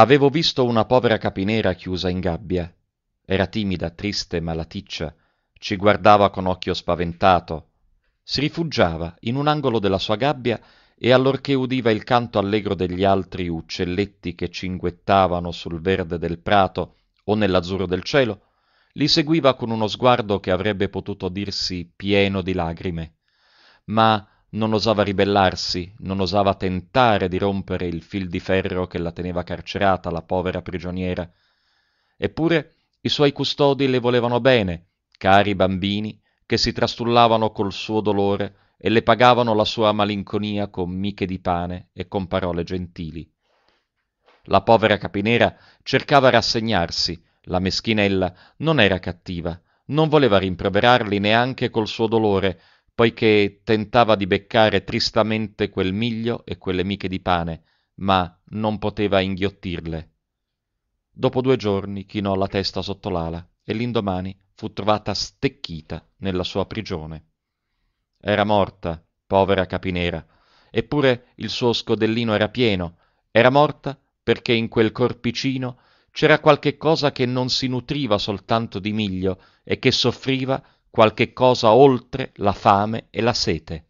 Avevo visto una povera capinera chiusa in gabbia. Era timida, triste, malaticcia. Ci guardava con occhio spaventato. Si rifugiava in un angolo della sua gabbia e allorché udiva il canto allegro degli altri uccelletti che cinguettavano sul verde del prato o nell'azzurro del cielo, li seguiva con uno sguardo che avrebbe potuto dirsi pieno di lagrime. Ma non osava ribellarsi, non osava tentare di rompere il fil di ferro che la teneva carcerata, la povera prigioniera. Eppure i suoi custodi le volevano bene, cari bambini, che si trastullavano col suo dolore e le pagavano la sua malinconia con miche di pane e con parole gentili. La povera capinera cercava rassegnarsi, la meschinella non era cattiva, non voleva rimproverarli neanche col suo dolore, poiché tentava di beccare tristamente quel miglio e quelle miche di pane, ma non poteva inghiottirle. Dopo due giorni chinò la testa sotto l'ala e l'indomani fu trovata stecchita nella sua prigione. Era morta, povera capinera, eppure il suo scodellino era pieno, era morta perché in quel corpicino c'era qualche cosa che non si nutriva soltanto di miglio e che soffriva qualche cosa oltre la fame e la sete.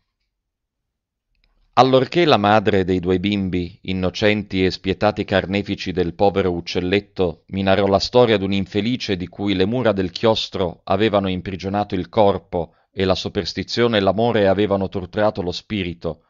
Allorché la madre dei due bimbi, innocenti e spietati carnefici del povero uccelletto, mi narrò la storia d'un infelice di cui le mura del chiostro avevano imprigionato il corpo e la superstizione e l'amore avevano torturato lo spirito,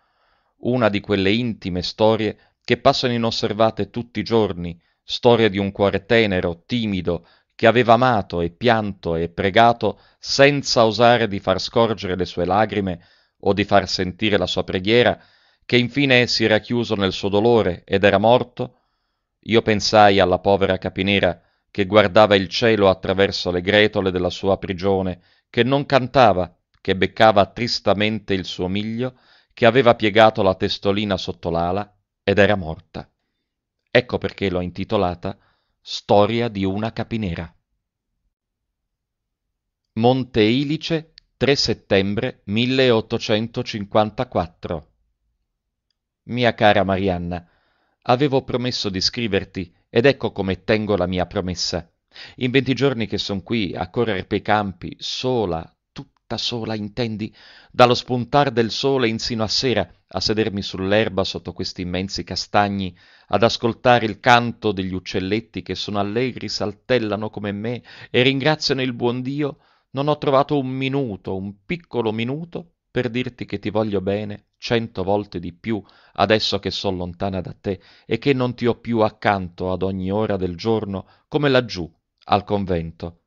una di quelle intime storie che passano inosservate tutti i giorni, storia di un cuore tenero, timido, che aveva amato e pianto e pregato senza osare di far scorgere le sue lagrime o di far sentire la sua preghiera, che infine si era chiuso nel suo dolore ed era morto, io pensai alla povera capinera che guardava il cielo attraverso le gretole della sua prigione, che non cantava, che beccava tristamente il suo miglio, che aveva piegato la testolina sotto l'ala ed era morta. Ecco perché l'ho intitolata Storia di una capinera. Monte Ilice, 3 settembre 1854. Mia cara Marianna, avevo promesso di scriverti ed ecco come tengo la mia promessa. In venti giorni che son qui a correre pei campi, sola, fatta sola, intendi? Dallo spuntar del sole insino a sera, a sedermi sull'erba sotto questi immensi castagni, ad ascoltare il canto degli uccelletti che sono allegri, saltellano come me e ringraziano il buon Dio, non ho trovato un minuto, un piccolo minuto, per dirti che ti voglio bene cento volte di più adesso che so lontana da te e che non ti ho più accanto ad ogni ora del giorno come laggiù al convento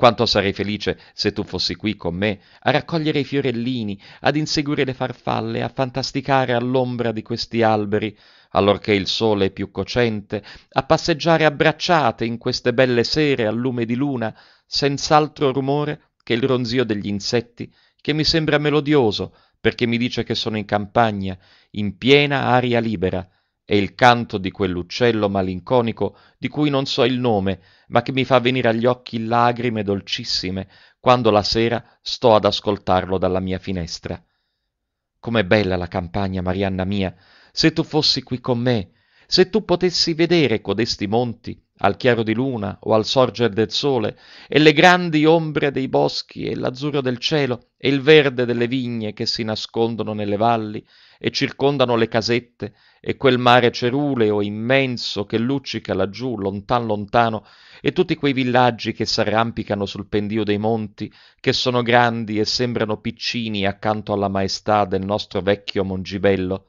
quanto sarei felice se tu fossi qui con me a raccogliere i fiorellini, ad inseguire le farfalle, a fantasticare all'ombra di questi alberi, allorché il sole è più cocente, a passeggiare abbracciate in queste belle sere al lume di luna, senz'altro rumore che il ronzio degli insetti, che mi sembra melodioso perché mi dice che sono in campagna, in piena aria libera, e il canto di quell'uccello malinconico di cui non so il nome, ma che mi fa venire agli occhi lagrime dolcissime quando la sera sto ad ascoltarlo dalla mia finestra. Com'è bella la campagna, Marianna mia, se tu fossi qui con me, se tu potessi vedere codesti monti, al chiaro di luna o al sorger del sole, e le grandi ombre dei boschi e l'azzurro del cielo e il verde delle vigne che si nascondono nelle valli e circondano le casette e quel mare ceruleo immenso che luccica laggiù lontan lontano e tutti quei villaggi che s'arrampicano sul pendio dei monti che sono grandi e sembrano piccini accanto alla maestà del nostro vecchio mongibello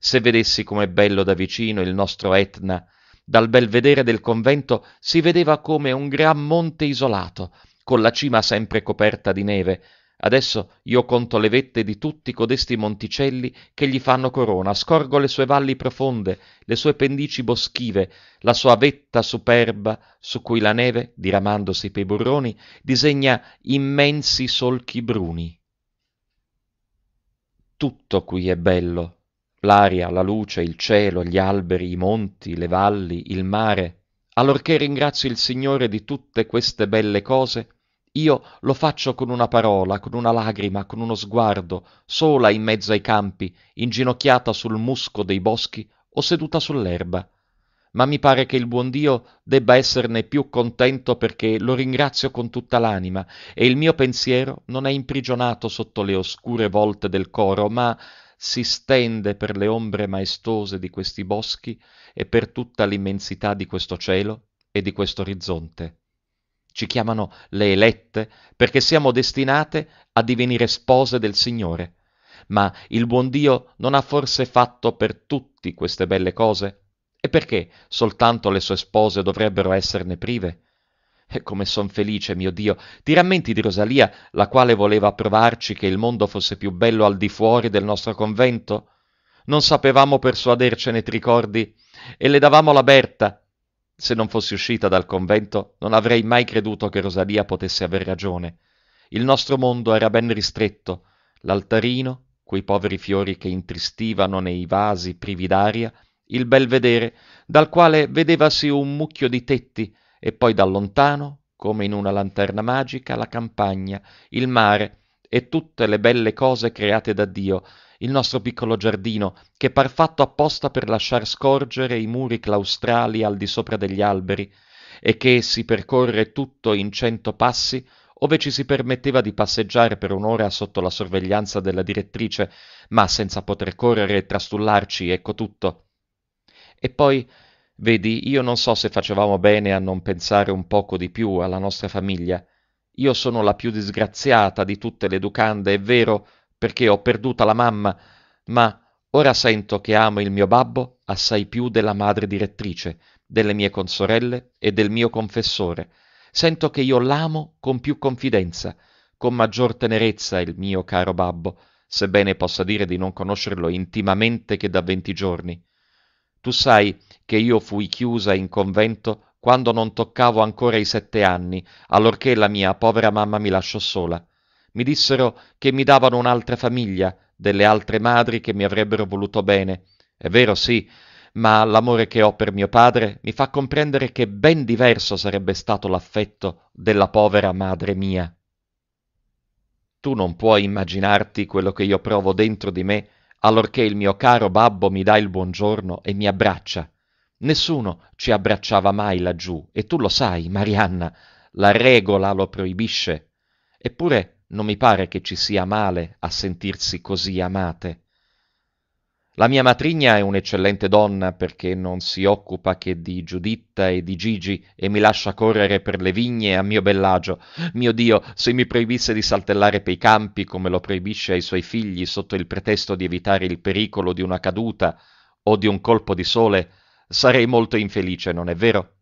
se vedessi com'è bello da vicino il nostro Etna dal belvedere del convento si vedeva come un gran monte isolato, con la cima sempre coperta di neve. Adesso io conto le vette di tutti codesti monticelli che gli fanno corona, scorgo le sue valli profonde, le sue pendici boschive, la sua vetta superba su cui la neve, diramandosi pei burroni, disegna immensi solchi bruni. Tutto qui è bello, l'aria, la luce, il cielo, gli alberi, i monti, le valli, il mare, allorché ringrazio il Signore di tutte queste belle cose, io lo faccio con una parola, con una lagrima, con uno sguardo, sola in mezzo ai campi, inginocchiata sul musco dei boschi o seduta sull'erba. Ma mi pare che il buon Dio debba esserne più contento perché lo ringrazio con tutta l'anima e il mio pensiero non è imprigionato sotto le oscure volte del coro, ma si stende per le ombre maestose di questi boschi e per tutta l'immensità di questo cielo e di questo orizzonte. Ci chiamano le elette perché siamo destinate a divenire spose del Signore. Ma il buon Dio non ha forse fatto per tutti queste belle cose? E perché soltanto le sue spose dovrebbero esserne prive? E come son felice, mio Dio! Ti rammenti di Rosalia, la quale voleva provarci che il mondo fosse più bello al di fuori del nostro convento? Non sapevamo persuadercene, ti ricordi? E le davamo la Berta. Se non fossi uscita dal convento, non avrei mai creduto che Rosalia potesse aver ragione. Il nostro mondo era ben ristretto. L'altarino, quei poveri fiori che intristivano nei vasi privi d'aria, il belvedere, dal quale vedevasi un mucchio di tetti, e poi da lontano, come in una lanterna magica, la campagna, il mare e tutte le belle cose create da Dio, il nostro piccolo giardino, che par fatto apposta per lasciar scorgere i muri claustrali al di sopra degli alberi, e che si percorre tutto in cento passi, ove ci si permetteva di passeggiare per un'ora sotto la sorveglianza della direttrice, ma senza poter correre e trastullarci, ecco tutto. E poi Vedi, io non so se facevamo bene a non pensare un poco di più alla nostra famiglia. Io sono la più disgraziata di tutte le educande, è vero, perché ho perduta la mamma, ma ora sento che amo il mio babbo assai più della madre direttrice, delle mie consorelle e del mio confessore. Sento che io l'amo con più confidenza, con maggior tenerezza il mio caro babbo, sebbene possa dire di non conoscerlo intimamente che da venti giorni. Tu sai che io fui chiusa in convento quando non toccavo ancora i sette anni, allorché la mia povera mamma mi lasciò sola. Mi dissero che mi davano un'altra famiglia, delle altre madri che mi avrebbero voluto bene. È vero, sì, ma l'amore che ho per mio padre mi fa comprendere che ben diverso sarebbe stato l'affetto della povera madre mia. Tu non puoi immaginarti quello che io provo dentro di me allorché il mio caro babbo mi dà il buongiorno e mi abbraccia. Nessuno ci abbracciava mai laggiù, e tu lo sai, Marianna, la regola lo proibisce. Eppure non mi pare che ci sia male a sentirsi così amate. La mia matrigna è un'eccellente donna perché non si occupa che di Giuditta e di Gigi e mi lascia correre per le vigne a mio bell'agio. Mio Dio, se mi proibisse di saltellare per i campi come lo proibisce ai suoi figli sotto il pretesto di evitare il pericolo di una caduta o di un colpo di sole, sarei molto infelice, non è vero?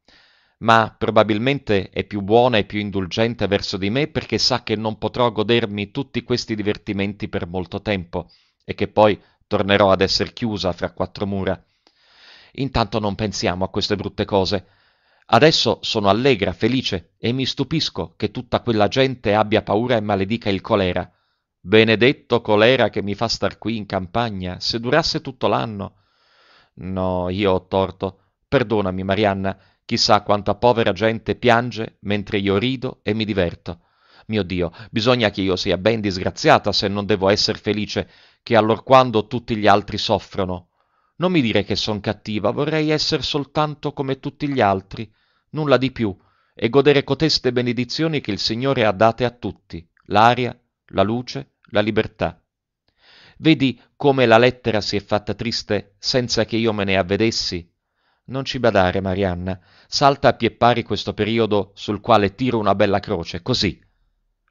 Ma probabilmente è più buona e più indulgente verso di me perché sa che non potrò godermi tutti questi divertimenti per molto tempo e che poi tornerò ad esser chiusa fra quattro mura. Intanto non pensiamo a queste brutte cose. Adesso sono allegra, felice e mi stupisco che tutta quella gente abbia paura e maledica il colera. Benedetto colera che mi fa star qui in campagna, se durasse tutto l'anno. No, io ho torto. Perdonami, Marianna, chissà quanta povera gente piange mentre io rido e mi diverto. Mio Dio, bisogna che io sia ben disgraziata se non devo esser felice, che allorquando tutti gli altri soffrono. Non mi dire che son cattiva, vorrei essere soltanto come tutti gli altri, nulla di più, e godere coteste benedizioni che il Signore ha date a tutti, l'aria, la luce, la libertà. Vedi come la lettera si è fatta triste senza che io me ne avvedessi? Non ci badare, Marianna, salta a pie pari questo periodo sul quale tiro una bella croce, così.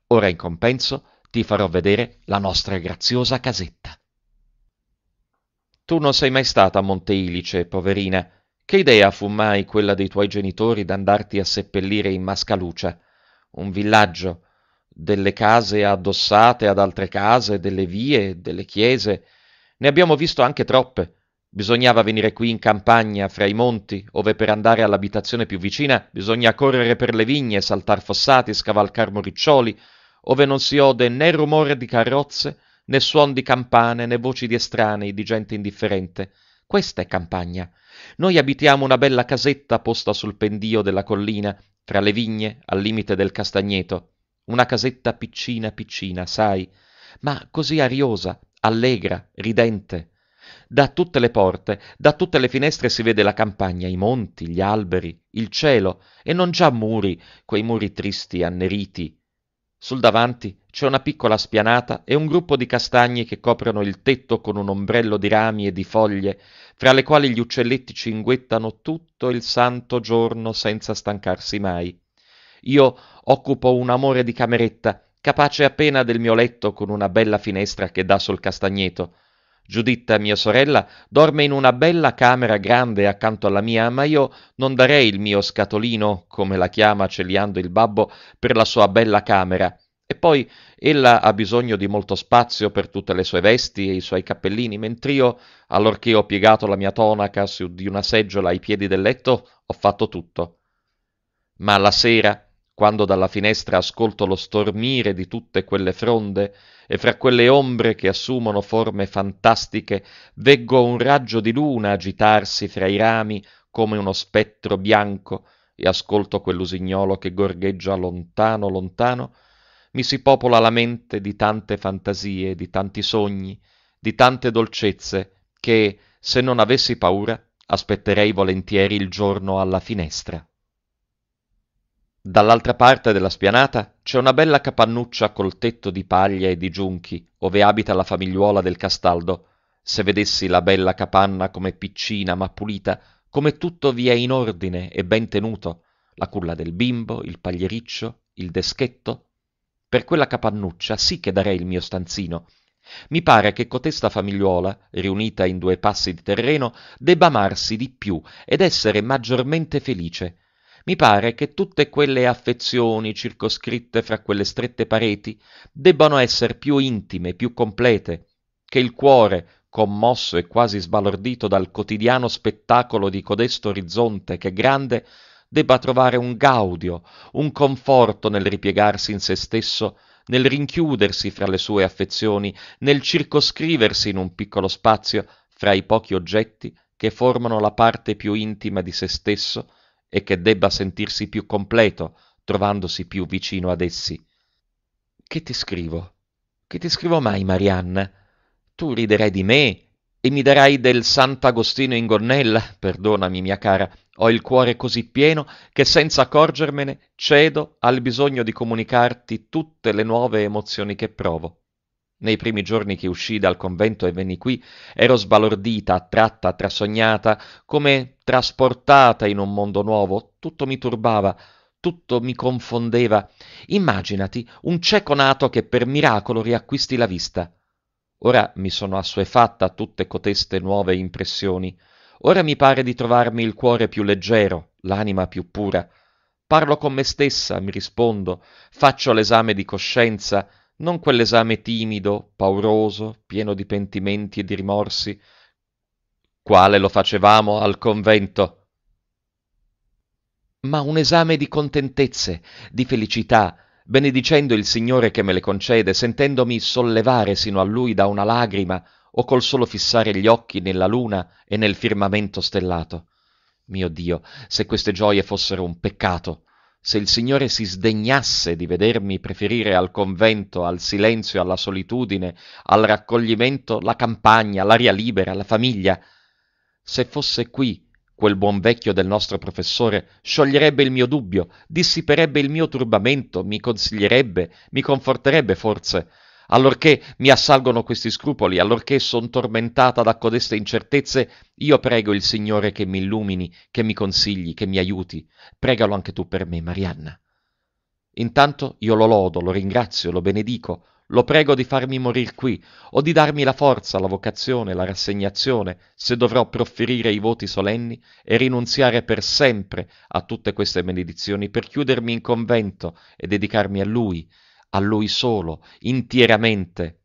Ora in compenso ti farò vedere la nostra graziosa casetta. Tu non sei mai stata a Monte Ilice, poverina. Che idea fu mai quella dei tuoi genitori d'andarti a seppellire in Mascalucia, un villaggio, delle case addossate ad altre case, delle vie, delle chiese. Ne abbiamo visto anche troppe. Bisognava venire qui in campagna, fra i monti, ove per andare all'abitazione più vicina bisogna correre per le vigne, saltar fossati, scavalcar moriccioli, ove non si ode né rumore di carrozze, né suon di campane, né voci di estranei, di gente indifferente. Questa è campagna. Noi abitiamo una bella casetta posta sul pendio della collina, tra le vigne, al limite del castagneto. Una casetta piccina piccina, sai, ma così ariosa, allegra, ridente. Da tutte le porte, da tutte le finestre si vede la campagna, i monti, gli alberi, il cielo, e non già muri, quei muri tristi, anneriti, sul davanti c'è una piccola spianata e un gruppo di castagni che coprono il tetto con un ombrello di rami e di foglie, fra le quali gli uccelletti cinguettano tutto il santo giorno senza stancarsi mai. Io occupo un amore di cameretta, capace appena del mio letto con una bella finestra che dà sul castagneto, Giuditta, mia sorella, dorme in una bella camera grande accanto alla mia, ma io non darei il mio scatolino, come la chiama celiando il babbo, per la sua bella camera. E poi ella ha bisogno di molto spazio per tutte le sue vesti e i suoi cappellini, mentre io, allorché ho piegato la mia tonaca su di una seggiola ai piedi del letto, ho fatto tutto. Ma la sera, quando dalla finestra ascolto lo stormire di tutte quelle fronde, e fra quelle ombre che assumono forme fantastiche, veggo un raggio di luna agitarsi fra i rami come uno spettro bianco, e ascolto quell'usignolo che gorgheggia lontano, lontano, mi si popola la mente di tante fantasie, di tanti sogni, di tante dolcezze, che, se non avessi paura, aspetterei volentieri il giorno alla finestra. Dall'altra parte della spianata c'è una bella capannuccia col tetto di paglia e di giunchi, ove abita la famigliuola del Castaldo. Se vedessi la bella capanna come piccina ma pulita, come tutto vi è in ordine e ben tenuto, la culla del bimbo, il pagliericcio, il deschetto. Per quella capannuccia sì che darei il mio stanzino. Mi pare che cotesta famigliuola, riunita in due passi di terreno, debba amarsi di più ed essere maggiormente felice mi pare che tutte quelle affezioni circoscritte fra quelle strette pareti debbano essere più intime, più complete, che il cuore, commosso e quasi sbalordito dal quotidiano spettacolo di codesto orizzonte che grande, debba trovare un gaudio, un conforto nel ripiegarsi in se stesso, nel rinchiudersi fra le sue affezioni, nel circoscriversi in un piccolo spazio fra i pochi oggetti che formano la parte più intima di se stesso e che debba sentirsi più completo trovandosi più vicino ad essi. Che ti scrivo? Che ti scrivo mai, Marianna? Tu riderai di me e mi darai del Sant'Agostino in gonnella, perdonami mia cara, ho il cuore così pieno che senza accorgermene cedo al bisogno di comunicarti tutte le nuove emozioni che provo. Nei primi giorni che uscii dal convento e venni qui, ero sbalordita, attratta, trasognata, come trasportata in un mondo nuovo. Tutto mi turbava, tutto mi confondeva. Immaginati un cieco nato che per miracolo riacquisti la vista. Ora mi sono assuefatta a tutte coteste nuove impressioni. Ora mi pare di trovarmi il cuore più leggero, l'anima più pura. Parlo con me stessa, mi rispondo, faccio l'esame di coscienza, non quell'esame timido, pauroso, pieno di pentimenti e di rimorsi, quale lo facevamo al convento, ma un esame di contentezze, di felicità, benedicendo il Signore che me le concede, sentendomi sollevare sino a Lui da una lagrima o col solo fissare gli occhi nella luna e nel firmamento stellato. Mio Dio, se queste gioie fossero un peccato, se il Signore si sdegnasse di vedermi preferire al convento, al silenzio, alla solitudine, al raccoglimento, la campagna, l'aria libera, la famiglia, se fosse qui quel buon vecchio del nostro professore scioglierebbe il mio dubbio, dissiperebbe il mio turbamento, mi consiglierebbe, mi conforterebbe forse, allorché mi assalgono questi scrupoli, allorché sono tormentata da codeste incertezze, io prego il Signore che mi illumini, che mi consigli, che mi aiuti. Pregalo anche tu per me, Marianna. Intanto io lo lodo, lo ringrazio, lo benedico, lo prego di farmi morir qui, o di darmi la forza, la vocazione, la rassegnazione, se dovrò profferire i voti solenni e rinunziare per sempre a tutte queste benedizioni per chiudermi in convento e dedicarmi a Lui, a Lui solo, intieramente.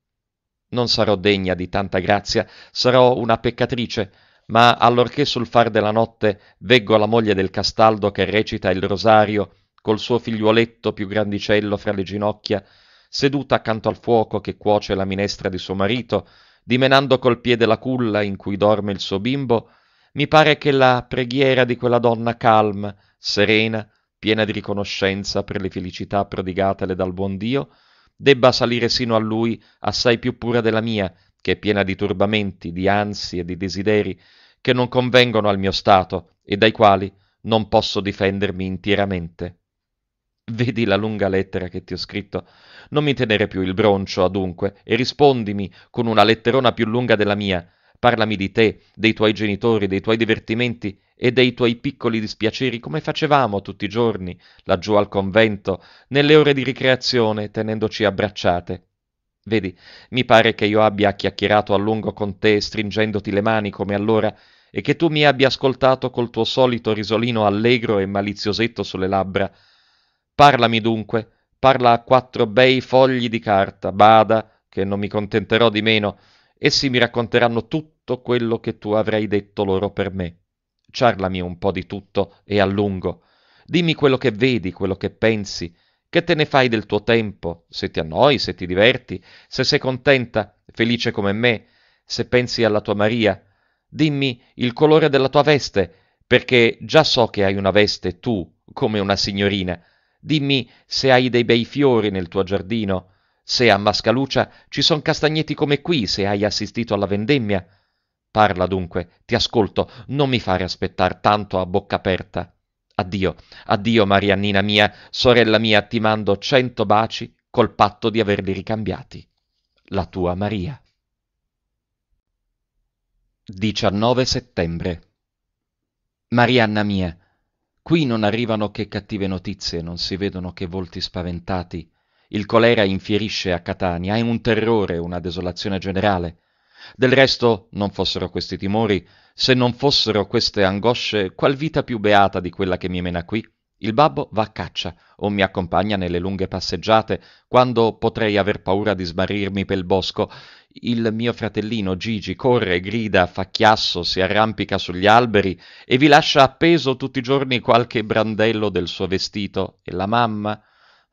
Non sarò degna di tanta grazia, sarò una peccatrice, ma allorché sul far della notte veggo la moglie del Castaldo che recita il rosario col suo figliuoletto più grandicello fra le ginocchia, seduta accanto al fuoco che cuoce la minestra di suo marito, dimenando col piede la culla in cui dorme il suo bimbo, mi pare che la preghiera di quella donna calma, serena, piena di riconoscenza per le felicità prodigatele dal buon Dio, debba salire sino a lui assai più pura della mia, che è piena di turbamenti, di ansie, e di desideri, che non convengono al mio stato e dai quali non posso difendermi intieramente. Vedi la lunga lettera che ti ho scritto. Non mi tenere più il broncio, adunque, e rispondimi con una letterona più lunga della mia, Parlami di te, dei tuoi genitori, dei tuoi divertimenti e dei tuoi piccoli dispiaceri, come facevamo tutti i giorni, laggiù al convento, nelle ore di ricreazione, tenendoci abbracciate. Vedi, mi pare che io abbia chiacchierato a lungo con te, stringendoti le mani come allora, e che tu mi abbia ascoltato col tuo solito risolino allegro e maliziosetto sulle labbra. Parlami dunque, parla a quattro bei fogli di carta, bada, che non mi contenterò di meno, Essi mi racconteranno tutto quello che tu avrai detto loro per me. Ciarlami un po' di tutto e a lungo. Dimmi quello che vedi, quello che pensi, che te ne fai del tuo tempo, se ti annoi, se ti diverti, se sei contenta, felice come me, se pensi alla tua Maria. Dimmi il colore della tua veste, perché già so che hai una veste tu, come una signorina. Dimmi se hai dei bei fiori nel tuo giardino, se a Mascalucia ci son castagneti come qui, se hai assistito alla vendemmia. Parla dunque, ti ascolto, non mi fare aspettar tanto a bocca aperta. Addio, addio Mariannina mia, sorella mia, ti mando cento baci col patto di averli ricambiati. La tua Maria. 19 settembre. Marianna mia, qui non arrivano che cattive notizie, non si vedono che volti spaventati, il colera infierisce a Catania, è un terrore, una desolazione generale. Del resto, non fossero questi timori, se non fossero queste angosce, qual vita più beata di quella che mi mena qui? Il babbo va a caccia o mi accompagna nelle lunghe passeggiate, quando potrei aver paura di smarrirmi pel bosco. Il mio fratellino Gigi corre, grida, fa chiasso, si arrampica sugli alberi e vi lascia appeso tutti i giorni qualche brandello del suo vestito. E la mamma?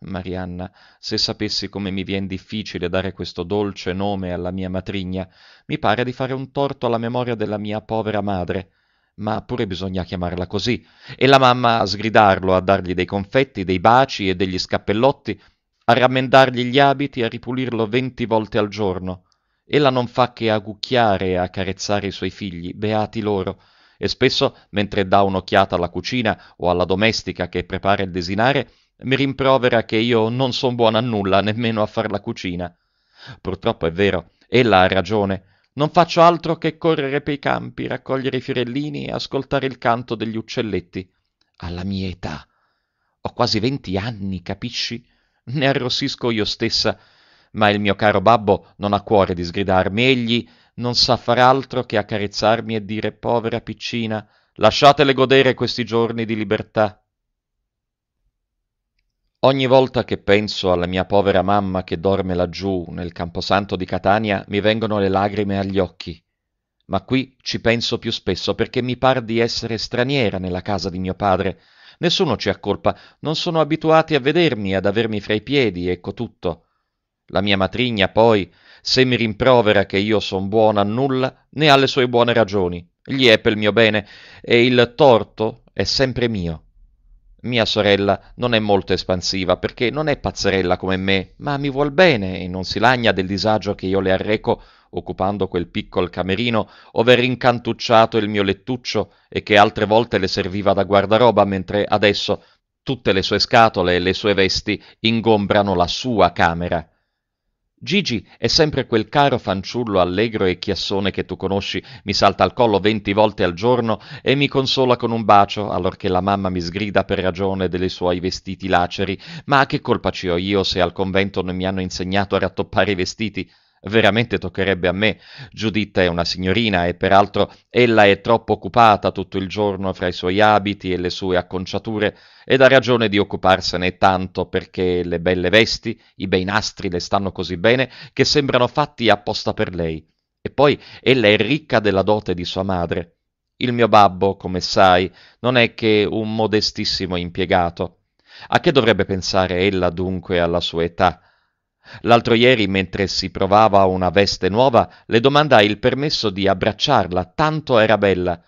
Marianna, se sapessi come mi vien difficile dare questo dolce nome alla mia matrigna, mi pare di fare un torto alla memoria della mia povera madre. Ma pure bisogna chiamarla così. E la mamma a sgridarlo, a dargli dei confetti, dei baci e degli scappellotti, a rammendargli gli abiti, a ripulirlo venti volte al giorno. Ella non fa che agucchiare e accarezzare i suoi figli, beati loro, e spesso, mentre dà un'occhiata alla cucina o alla domestica che prepara il desinare, mi rimprovera che io non son buona a nulla, nemmeno a far la cucina. Purtroppo è vero, ella ha ragione. Non faccio altro che correre pei campi, raccogliere i fiorellini e ascoltare il canto degli uccelletti. Alla mia età. Ho quasi venti anni, capisci? Ne arrossisco io stessa, ma il mio caro babbo non ha cuore di sgridarmi. Egli non sa far altro che accarezzarmi e dire povera piccina, lasciatele godere questi giorni di libertà. Ogni volta che penso alla mia povera mamma che dorme laggiù nel camposanto di Catania mi vengono le lagrime agli occhi. Ma qui ci penso più spesso perché mi par di essere straniera nella casa di mio padre. Nessuno ci accolpa, non sono abituati a vedermi, ad avermi fra i piedi, ecco tutto. La mia matrigna, poi, se mi rimprovera che io son buona a nulla, ne ha le sue buone ragioni. Gli è pel mio bene, e il torto è sempre mio. Mia sorella non è molto espansiva perché non è pazzerella come me, ma mi vuol bene e non si lagna del disagio che io le arreco occupando quel piccolo camerino ove rincantucciato il mio lettuccio e che altre volte le serviva da guardaroba mentre adesso tutte le sue scatole e le sue vesti ingombrano la sua camera. Gigi è sempre quel caro fanciullo allegro e chiassone che tu conosci, mi salta al collo venti volte al giorno e mi consola con un bacio, allorché la mamma mi sgrida per ragione dei suoi vestiti laceri. Ma che colpa ci ho io se al convento non mi hanno insegnato a rattoppare i vestiti? veramente toccherebbe a me. Giuditta è una signorina e peraltro ella è troppo occupata tutto il giorno fra i suoi abiti e le sue acconciature ed ha ragione di occuparsene tanto perché le belle vesti, i bei nastri le stanno così bene che sembrano fatti apposta per lei. E poi ella è ricca della dote di sua madre. Il mio babbo, come sai, non è che un modestissimo impiegato. A che dovrebbe pensare ella dunque alla sua età? L'altro ieri, mentre si provava una veste nuova, le domandai il permesso di abbracciarla, tanto era bella.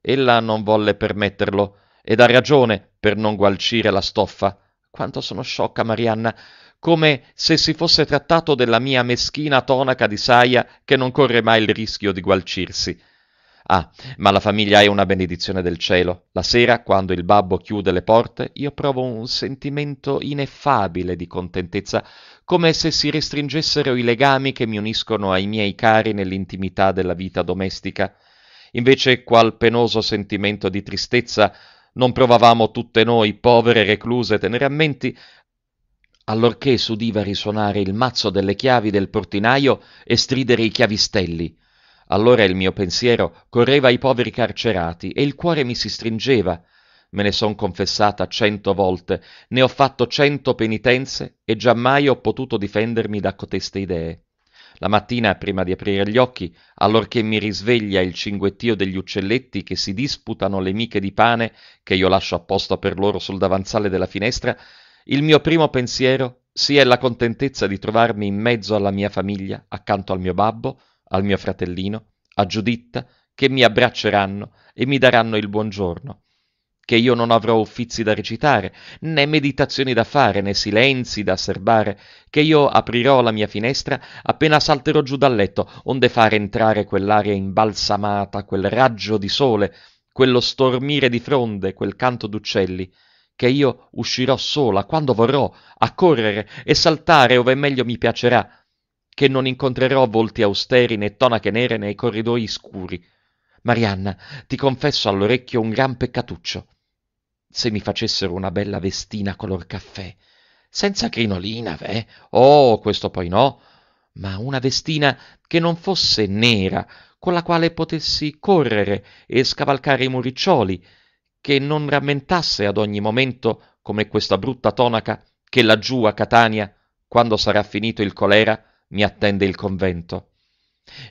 Ella non volle permetterlo, ed ha ragione per non gualcire la stoffa. Quanto sono sciocca, Marianna! Come se si fosse trattato della mia meschina tonaca di saia che non corre mai il rischio di gualcirsi. Ah, ma la famiglia è una benedizione del cielo. La sera, quando il babbo chiude le porte, io provo un sentimento ineffabile di contentezza, come se si restringessero i legami che mi uniscono ai miei cari nell'intimità della vita domestica. Invece qual penoso sentimento di tristezza non provavamo tutte noi, povere recluse teneramente, allorché s'udiva risuonare il mazzo delle chiavi del portinaio e stridere i chiavistelli. Allora il mio pensiero correva ai poveri carcerati e il cuore mi si stringeva. Me ne son confessata cento volte, ne ho fatto cento penitenze e giammai ho potuto difendermi da coteste idee. La mattina, prima di aprire gli occhi, allorché mi risveglia il cinguettio degli uccelletti che si disputano le miche di pane che io lascio apposta per loro sul davanzale della finestra, il mio primo pensiero sia la contentezza di trovarmi in mezzo alla mia famiglia, accanto al mio babbo, al mio fratellino, a Giuditta, che mi abbracceranno e mi daranno il buongiorno, che io non avrò uffizi da recitare, né meditazioni da fare, né silenzi da serbare, che io aprirò la mia finestra appena salterò giù dal letto, onde fare entrare quell'aria imbalsamata, quel raggio di sole, quello stormire di fronde, quel canto d'uccelli, che io uscirò sola, quando vorrò, a correre e saltare ove meglio mi piacerà, che non incontrerò volti austeri né tonache nere nei corridoi scuri. Marianna, ti confesso all'orecchio un gran peccatuccio. Se mi facessero una bella vestina color caffè, senza crinolina, veh, oh, questo poi no, ma una vestina che non fosse nera, con la quale potessi correre e scavalcare i muriccioli, che non rammentasse ad ogni momento, come questa brutta tonaca, che laggiù a Catania, quando sarà finito il colera, mi attende il convento.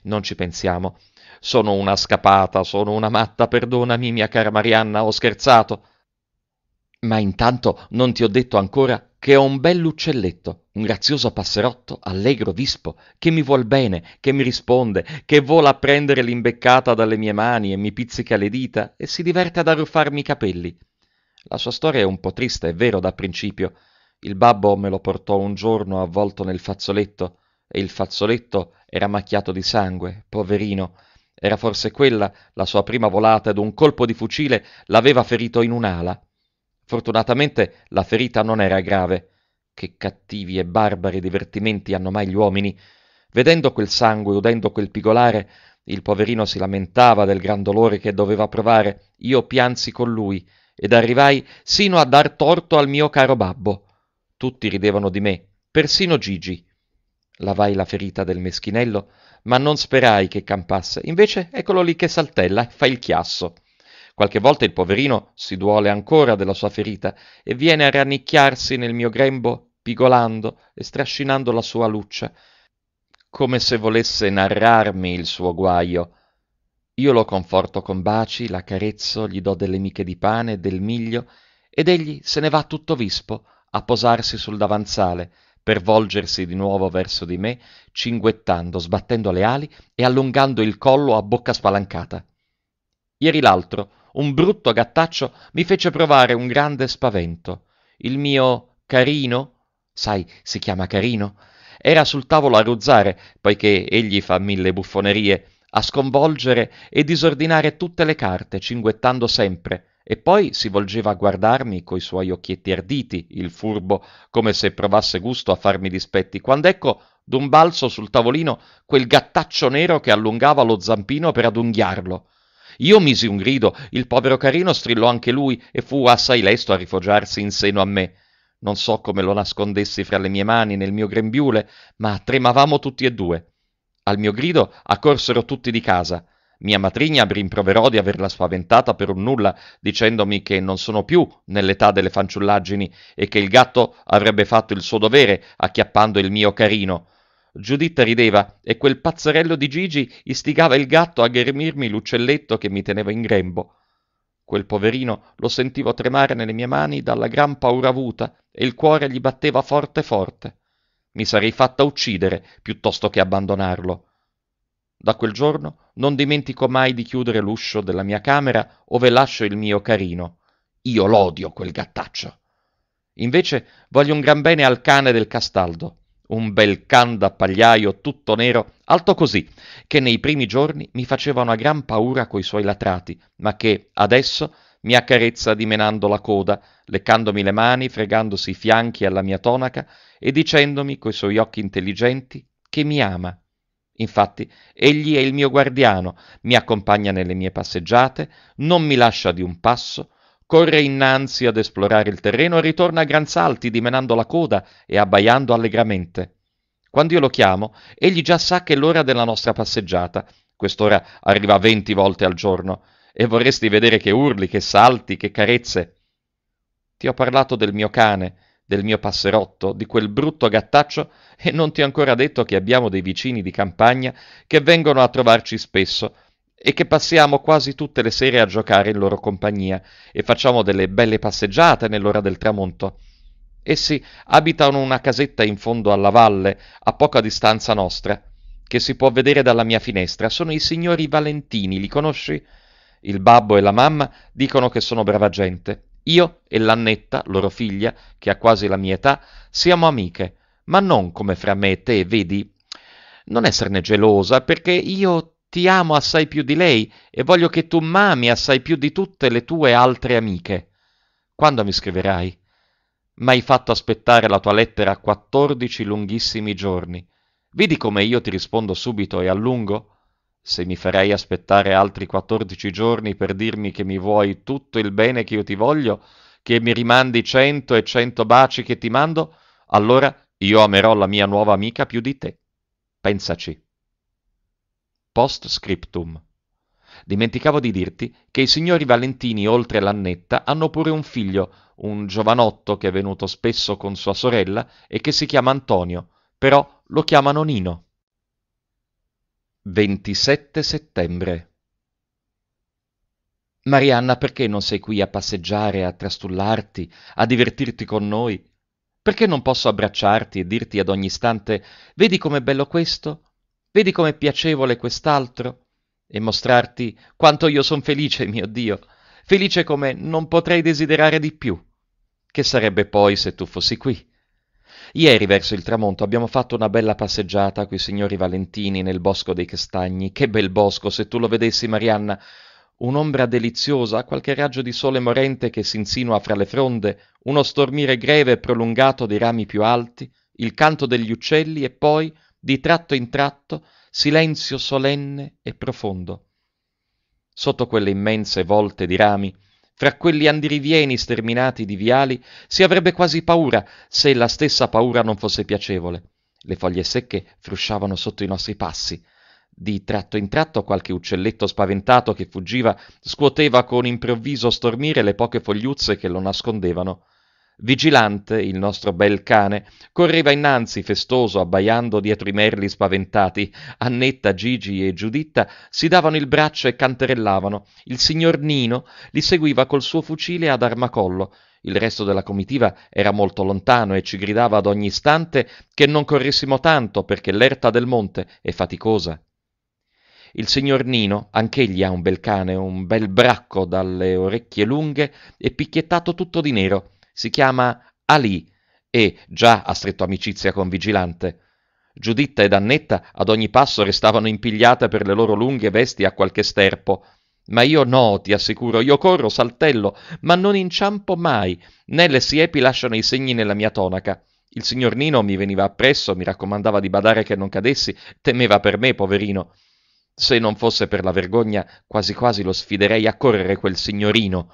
Non ci pensiamo. Sono una scappata, sono una matta, perdonami, mia cara Marianna, ho scherzato. Ma intanto non ti ho detto ancora che ho un bell'uccelletto, un grazioso passerotto, allegro vispo, che mi vuol bene, che mi risponde, che vola a prendere l'imbeccata dalle mie mani e mi pizzica le dita e si diverte ad arruffarmi i capelli. La sua storia è un po' triste, è vero, da principio. Il babbo me lo portò un giorno avvolto nel fazzoletto e il fazzoletto era macchiato di sangue, poverino. Era forse quella la sua prima volata ed un colpo di fucile l'aveva ferito in un'ala. Fortunatamente la ferita non era grave. Che cattivi e barbari divertimenti hanno mai gli uomini. Vedendo quel sangue, udendo quel pigolare, il poverino si lamentava del gran dolore che doveva provare. Io piansi con lui ed arrivai sino a dar torto al mio caro babbo. Tutti ridevano di me, persino Gigi lavai la ferita del meschinello, ma non sperai che campasse. Invece eccolo lì che saltella e fa il chiasso. Qualche volta il poverino si duole ancora della sua ferita e viene a rannicchiarsi nel mio grembo, pigolando e strascinando la sua luccia, come se volesse narrarmi il suo guaio. Io lo conforto con baci, la carezzo, gli do delle miche di pane e del miglio, ed egli se ne va tutto vispo a posarsi sul davanzale, per volgersi di nuovo verso di me, cinguettando, sbattendo le ali e allungando il collo a bocca spalancata. Ieri l'altro, un brutto gattaccio mi fece provare un grande spavento. Il mio carino, sai, si chiama carino, era sul tavolo a ruzzare, poiché egli fa mille buffonerie, a sconvolgere e disordinare tutte le carte, cinguettando sempre, e poi si volgeva a guardarmi coi suoi occhietti arditi, il furbo, come se provasse gusto a farmi dispetti, quando ecco d'un balzo sul tavolino quel gattaccio nero che allungava lo zampino per adunghiarlo. Io misi un grido, il povero carino strillò anche lui e fu assai lesto a rifugiarsi in seno a me. Non so come lo nascondessi fra le mie mani nel mio grembiule, ma tremavamo tutti e due. Al mio grido accorsero tutti di casa. Mia matrigna rimproverò di averla spaventata per un nulla, dicendomi che non sono più nell'età delle fanciullaggini e che il gatto avrebbe fatto il suo dovere acchiappando il mio carino. Giuditta rideva e quel pazzerello di Gigi istigava il gatto a ghermirmi l'uccelletto che mi teneva in grembo. Quel poverino lo sentivo tremare nelle mie mani dalla gran paura avuta e il cuore gli batteva forte forte. Mi sarei fatta uccidere piuttosto che abbandonarlo. Da quel giorno non dimentico mai di chiudere l'uscio della mia camera ove lascio il mio carino. Io l'odio quel gattaccio. Invece voglio un gran bene al cane del Castaldo, un bel can da pagliaio tutto nero, alto così, che nei primi giorni mi faceva una gran paura coi suoi latrati, ma che adesso mi accarezza dimenando la coda, leccandomi le mani, fregandosi i fianchi alla mia tonaca e dicendomi coi suoi occhi intelligenti che mi ama Infatti, egli è il mio guardiano, mi accompagna nelle mie passeggiate, non mi lascia di un passo, corre innanzi ad esplorare il terreno e ritorna a gran salti, dimenando la coda e abbaiando allegramente. Quando io lo chiamo, egli già sa che è l'ora della nostra passeggiata. Quest'ora arriva venti volte al giorno, e vorresti vedere che urli, che salti, che carezze. Ti ho parlato del mio cane, del mio passerotto, di quel brutto gattaccio, e non ti ho ancora detto che abbiamo dei vicini di campagna che vengono a trovarci spesso e che passiamo quasi tutte le sere a giocare in loro compagnia e facciamo delle belle passeggiate nell'ora del tramonto. Essi abitano una casetta in fondo alla valle, a poca distanza nostra, che si può vedere dalla mia finestra. Sono i signori Valentini, li conosci? Il babbo e la mamma dicono che sono brava gente. Io e l'Annetta, loro figlia, che ha quasi la mia età, siamo amiche, ma non come fra me e te, vedi? Non esserne gelosa, perché io ti amo assai più di lei e voglio che tu m'ami assai più di tutte le tue altre amiche. Quando mi scriverai? M'hai fatto aspettare la tua lettera quattordici lunghissimi giorni. Vedi come io ti rispondo subito e a lungo? se mi farei aspettare altri 14 giorni per dirmi che mi vuoi tutto il bene che io ti voglio, che mi rimandi cento e cento baci che ti mando, allora io amerò la mia nuova amica più di te. Pensaci. Post scriptum. Dimenticavo di dirti che i signori Valentini, oltre l'annetta, hanno pure un figlio, un giovanotto che è venuto spesso con sua sorella e che si chiama Antonio, però lo chiamano Nino. 27 settembre Marianna, perché non sei qui a passeggiare, a trastullarti, a divertirti con noi? Perché non posso abbracciarti e dirti ad ogni istante vedi com'è bello questo? Vedi com'è piacevole quest'altro? E mostrarti quanto io son felice, mio Dio, felice come non potrei desiderare di più. Che sarebbe poi se tu fossi qui? Ieri verso il tramonto abbiamo fatto una bella passeggiata coi signori Valentini nel bosco dei castagni. Che bel bosco, se tu lo vedessi, Marianna! Un'ombra deliziosa, qualche raggio di sole morente che si insinua fra le fronde, uno stormire greve e prolungato dei rami più alti, il canto degli uccelli e poi, di tratto in tratto, silenzio solenne e profondo. Sotto quelle immense volte di rami, fra quegli andirivieni sterminati di viali, si avrebbe quasi paura se la stessa paura non fosse piacevole. Le foglie secche frusciavano sotto i nostri passi. Di tratto in tratto qualche uccelletto spaventato che fuggiva scuoteva con improvviso stormire le poche fogliuzze che lo nascondevano. Vigilante, il nostro bel cane, correva innanzi festoso, abbaiando dietro i merli spaventati. Annetta, Gigi e Giuditta si davano il braccio e canterellavano. Il signor Nino li seguiva col suo fucile ad armacollo. Il resto della comitiva era molto lontano e ci gridava ad ogni istante che non corressimo tanto perché l'erta del monte è faticosa. Il signor Nino, anch'egli ha un bel cane, un bel bracco dalle orecchie lunghe e picchiettato tutto di nero si chiama Ali e già ha stretto amicizia con Vigilante. Giuditta ed Annetta ad ogni passo restavano impigliate per le loro lunghe vesti a qualche sterpo. Ma io no, ti assicuro, io corro, saltello, ma non inciampo mai, né le siepi lasciano i segni nella mia tonaca. Il signor Nino mi veniva appresso, mi raccomandava di badare che non cadessi, temeva per me, poverino. Se non fosse per la vergogna, quasi quasi lo sfiderei a correre quel signorino.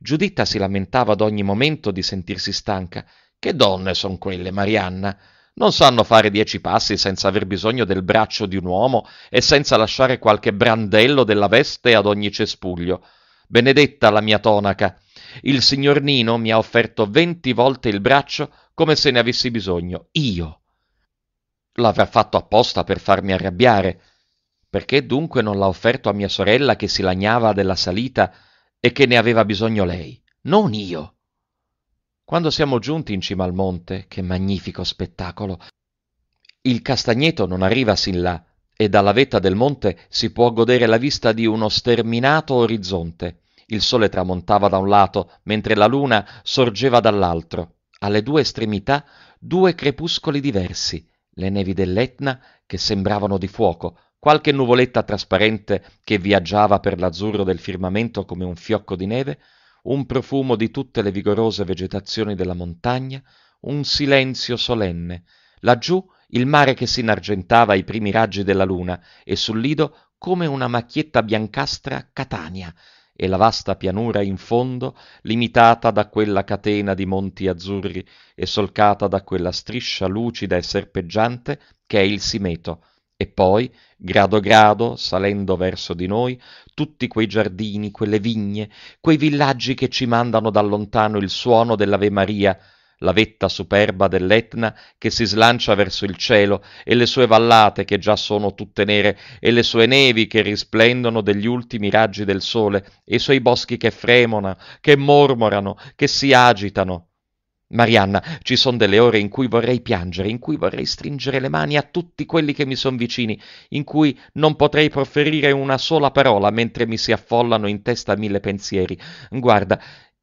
Giuditta si lamentava ad ogni momento di sentirsi stanca. Che donne son quelle, Marianna? Non sanno fare dieci passi senza aver bisogno del braccio di un uomo e senza lasciare qualche brandello della veste ad ogni cespuglio. Benedetta la mia tonaca. Il signor Nino mi ha offerto venti volte il braccio come se ne avessi bisogno. Io. L'avrà fatto apposta per farmi arrabbiare. Perché dunque non l'ha offerto a mia sorella che si lagnava della salita e che ne aveva bisogno lei, non io. Quando siamo giunti in cima al monte, che magnifico spettacolo! Il castagneto non arriva sin là, e dalla vetta del monte si può godere la vista di uno sterminato orizzonte. Il sole tramontava da un lato, mentre la luna sorgeva dall'altro. Alle due estremità due crepuscoli diversi, le nevi dell'Etna che sembravano di fuoco, qualche nuvoletta trasparente che viaggiava per l'azzurro del firmamento come un fiocco di neve, un profumo di tutte le vigorose vegetazioni della montagna, un silenzio solenne. Laggiù il mare che si inargentava ai primi raggi della luna e sul lido come una macchietta biancastra Catania e la vasta pianura in fondo limitata da quella catena di monti azzurri e solcata da quella striscia lucida e serpeggiante che è il Simeto, e poi, grado grado, salendo verso di noi, tutti quei giardini, quelle vigne, quei villaggi che ci mandano da lontano il suono dell'Ave Maria, la vetta superba dell'Etna che si slancia verso il cielo, e le sue vallate che già sono tutte nere, e le sue nevi che risplendono degli ultimi raggi del sole, e i suoi boschi che fremono, che mormorano, che si agitano, Marianna, ci sono delle ore in cui vorrei piangere, in cui vorrei stringere le mani a tutti quelli che mi sono vicini, in cui non potrei proferire una sola parola mentre mi si affollano in testa mille pensieri. Guarda,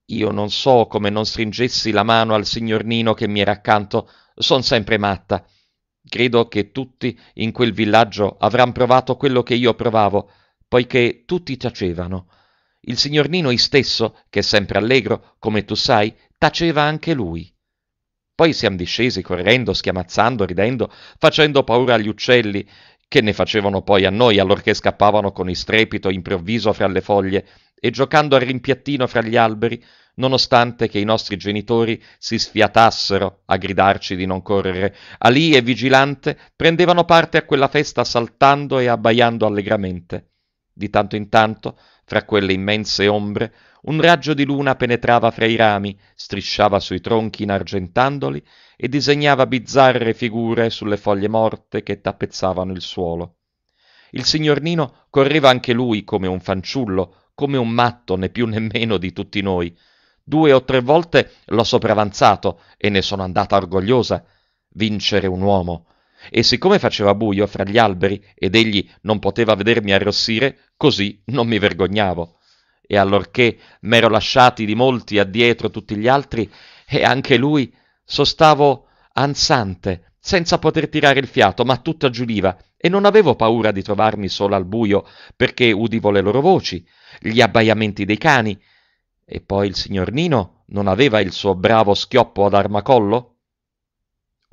io non so come non stringessi la mano al signor Nino che mi era accanto, son sempre matta. Credo che tutti in quel villaggio avranno provato quello che io provavo, poiché tutti tacevano. Il signor Nino stesso, che è sempre allegro, come tu sai, taceva anche lui. Poi siamo discesi correndo, schiamazzando, ridendo, facendo paura agli uccelli, che ne facevano poi a noi allorché scappavano con istrepito improvviso fra le foglie e giocando a rimpiattino fra gli alberi, nonostante che i nostri genitori si sfiatassero a gridarci di non correre. Ali e Vigilante prendevano parte a quella festa saltando e abbaiando allegramente. Di tanto in tanto, fra quelle immense ombre, un raggio di luna penetrava fra i rami, strisciava sui tronchi inargentandoli e disegnava bizzarre figure sulle foglie morte che tappezzavano il suolo. Il signor Nino correva anche lui come un fanciullo, come un matto, né più né meno di tutti noi. Due o tre volte l'ho sopravanzato e ne sono andata orgogliosa. Vincere un uomo. E siccome faceva buio fra gli alberi ed egli non poteva vedermi arrossire, così non mi vergognavo e allorché m'ero lasciati di molti addietro tutti gli altri, e anche lui, sostavo ansante, senza poter tirare il fiato, ma tutta giuliva, e non avevo paura di trovarmi sola al buio, perché udivo le loro voci, gli abbaiamenti dei cani. E poi il signor Nino non aveva il suo bravo schioppo ad armacollo?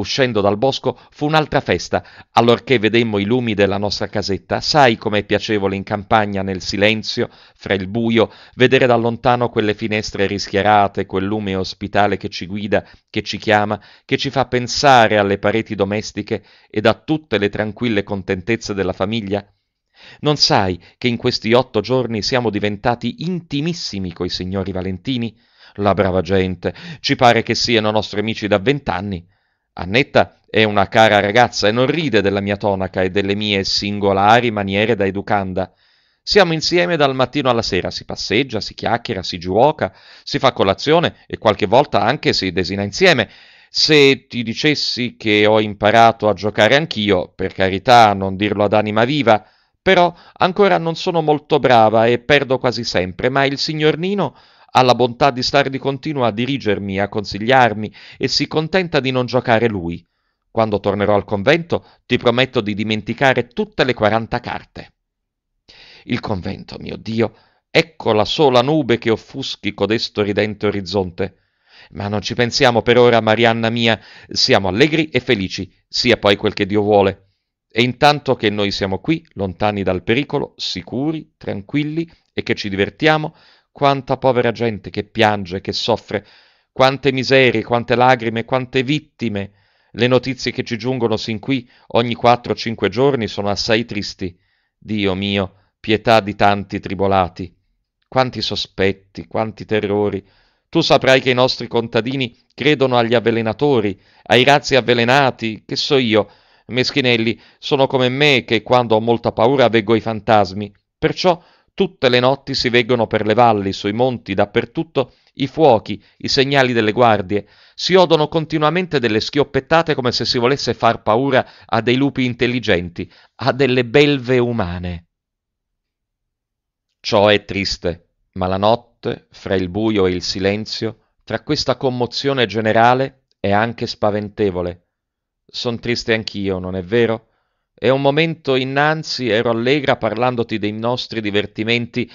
uscendo dal bosco, fu un'altra festa, allorché vedemmo i lumi della nostra casetta. Sai com'è piacevole in campagna, nel silenzio, fra il buio, vedere da lontano quelle finestre rischiarate, quel lume ospitale che ci guida, che ci chiama, che ci fa pensare alle pareti domestiche ed a tutte le tranquille contentezze della famiglia? Non sai che in questi otto giorni siamo diventati intimissimi coi signori Valentini? La brava gente, ci pare che siano nostri amici da vent'anni. Annetta è una cara ragazza e non ride della mia tonaca e delle mie singolari maniere da educanda. Siamo insieme dal mattino alla sera, si passeggia, si chiacchiera, si giuoca, si fa colazione e qualche volta anche si desina insieme. Se ti dicessi che ho imparato a giocare anch'io, per carità, non dirlo ad anima viva, però ancora non sono molto brava e perdo quasi sempre, ma il signor Nino ha la bontà di star di continuo a dirigermi, a consigliarmi, e si contenta di non giocare lui. Quando tornerò al convento ti prometto di dimenticare tutte le quaranta carte. Il convento, mio Dio, ecco la sola nube che offuschi codesto ridente orizzonte. Ma non ci pensiamo per ora, Marianna mia, siamo allegri e felici, sia poi quel che Dio vuole. E intanto che noi siamo qui, lontani dal pericolo, sicuri, tranquilli e che ci divertiamo, quanta povera gente che piange, che soffre, quante miserie, quante lagrime, quante vittime. Le notizie che ci giungono sin qui ogni 4-5 giorni sono assai tristi. Dio mio, pietà di tanti tribolati. Quanti sospetti, quanti terrori. Tu saprai che i nostri contadini credono agli avvelenatori, ai razzi avvelenati, che so io. Meschinelli sono come me che quando ho molta paura veggo i fantasmi. Perciò Tutte le notti si veggono per le valli, sui monti, dappertutto i fuochi, i segnali delle guardie. Si odono continuamente delle schioppettate come se si volesse far paura a dei lupi intelligenti, a delle belve umane. Ciò è triste, ma la notte, fra il buio e il silenzio, tra questa commozione generale, è anche spaventevole. Son triste anch'io, non è vero? E un momento innanzi ero allegra parlandoti dei nostri divertimenti.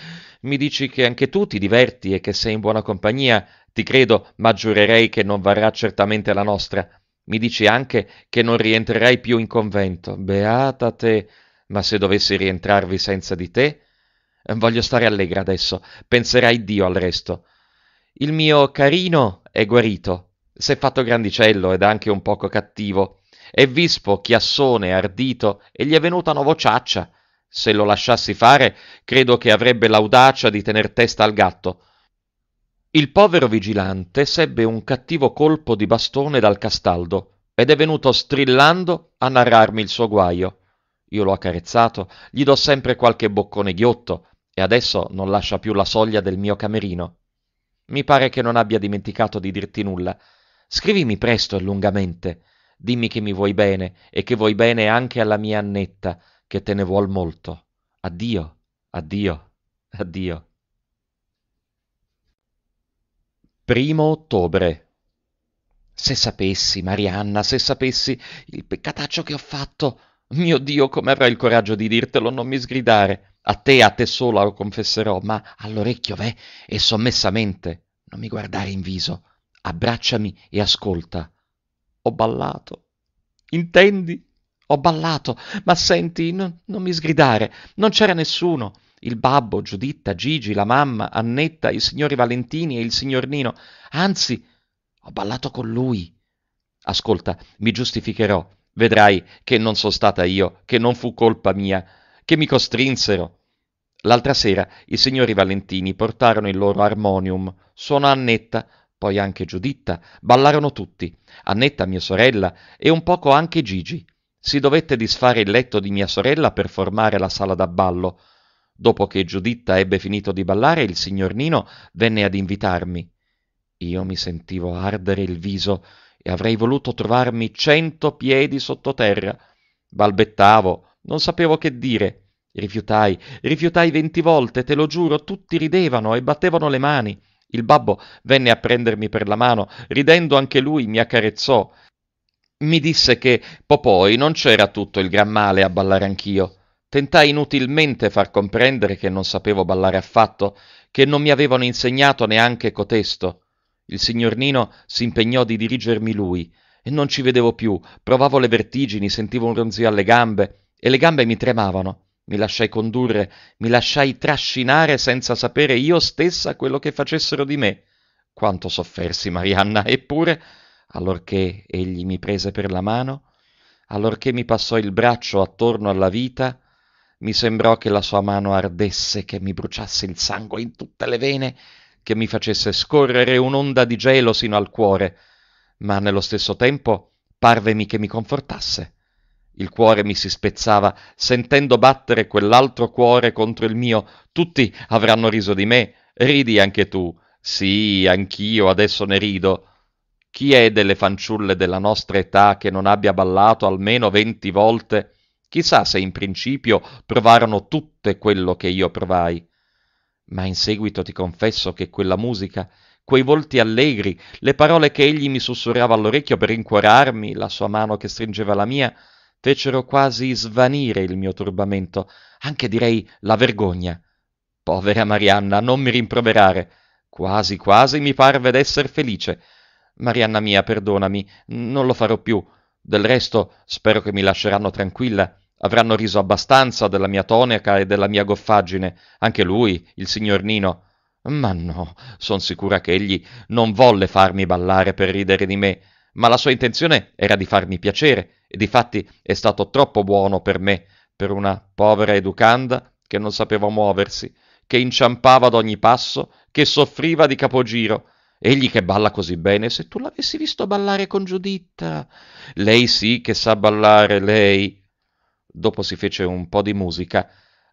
Mi dici che anche tu ti diverti e che sei in buona compagnia. Ti credo, ma giurerei che non varrà certamente la nostra. Mi dici anche che non rientrerai più in convento. Beata te. Ma se dovessi rientrarvi senza di te? Voglio stare allegra adesso. Penserai Dio al resto. Il mio carino è guarito. S'è fatto grandicello ed anche un poco cattivo e Vispo, chiassone, ardito, e gli è venuta una vociaccia. Se lo lasciassi fare, credo che avrebbe l'audacia di tener testa al gatto. Il povero vigilante sebbe un cattivo colpo di bastone dal castaldo ed è venuto strillando a narrarmi il suo guaio. Io l'ho accarezzato, gli do sempre qualche boccone ghiotto e adesso non lascia più la soglia del mio camerino. Mi pare che non abbia dimenticato di dirti nulla. Scrivimi presto e lungamente dimmi che mi vuoi bene e che vuoi bene anche alla mia Annetta, che te ne vuol molto. Addio, addio, addio. Primo ottobre. Se sapessi, Marianna, se sapessi il peccataccio che ho fatto, mio Dio, come avrai il coraggio di dirtelo, non mi sgridare. A te, a te sola lo confesserò, ma all'orecchio v'è e sommessamente. Non mi guardare in viso. Abbracciami e ascolta. Ho ballato. Intendi? Ho ballato. Ma senti, non, non mi sgridare. Non c'era nessuno. Il babbo, Giuditta, Gigi, la mamma, Annetta, i signori Valentini e il signor Nino. Anzi, ho ballato con lui. Ascolta, mi giustificherò. Vedrai che non sono stata io, che non fu colpa mia, che mi costrinsero. L'altra sera i signori Valentini portarono il loro armonium, suonò Annetta, poi anche Giuditta, ballarono tutti, Annetta mia sorella e un poco anche Gigi. Si dovette disfare il letto di mia sorella per formare la sala da ballo. Dopo che Giuditta ebbe finito di ballare, il signor Nino venne ad invitarmi. Io mi sentivo ardere il viso e avrei voluto trovarmi cento piedi sottoterra. Balbettavo, non sapevo che dire. Rifiutai, rifiutai venti volte, te lo giuro, tutti ridevano e battevano le mani. Il babbo venne a prendermi per la mano, ridendo anche lui mi accarezzò. Mi disse che Popoi non c'era tutto il gran male a ballare anch'io. Tentai inutilmente far comprendere che non sapevo ballare affatto, che non mi avevano insegnato neanche cotesto. Il signor Nino si impegnò di dirigermi lui, e non ci vedevo più, provavo le vertigini, sentivo un ronzio alle gambe, e le gambe mi tremavano mi lasciai condurre, mi lasciai trascinare senza sapere io stessa quello che facessero di me. Quanto soffersi, Marianna, eppure, allorché egli mi prese per la mano, allorché mi passò il braccio attorno alla vita, mi sembrò che la sua mano ardesse, che mi bruciasse il sangue in tutte le vene, che mi facesse scorrere un'onda di gelo sino al cuore, ma nello stesso tempo parvemi che mi confortasse. Il cuore mi si spezzava, sentendo battere quell'altro cuore contro il mio. Tutti avranno riso di me. Ridi anche tu. Sì, anch'io adesso ne rido. Chi è delle fanciulle della nostra età che non abbia ballato almeno venti volte? Chissà se in principio provarono tutte quello che io provai. Ma in seguito ti confesso che quella musica, quei volti allegri, le parole che egli mi sussurrava all'orecchio per rincuorarmi, la sua mano che stringeva la mia, fecero quasi svanire il mio turbamento, anche direi la vergogna. Povera Marianna, non mi rimproverare. Quasi quasi mi parve d'esser felice. Marianna mia, perdonami, non lo farò più. Del resto, spero che mi lasceranno tranquilla. Avranno riso abbastanza della mia tonaca e della mia goffaggine, anche lui, il signor Nino. Ma no, son sicura che egli non volle farmi ballare per ridere di me ma la sua intenzione era di farmi piacere e difatti è stato troppo buono per me, per una povera educanda che non sapeva muoversi, che inciampava ad ogni passo, che soffriva di capogiro. Egli che balla così bene, se tu l'avessi visto ballare con Giuditta. Lei sì che sa ballare, lei. Dopo si fece un po' di musica.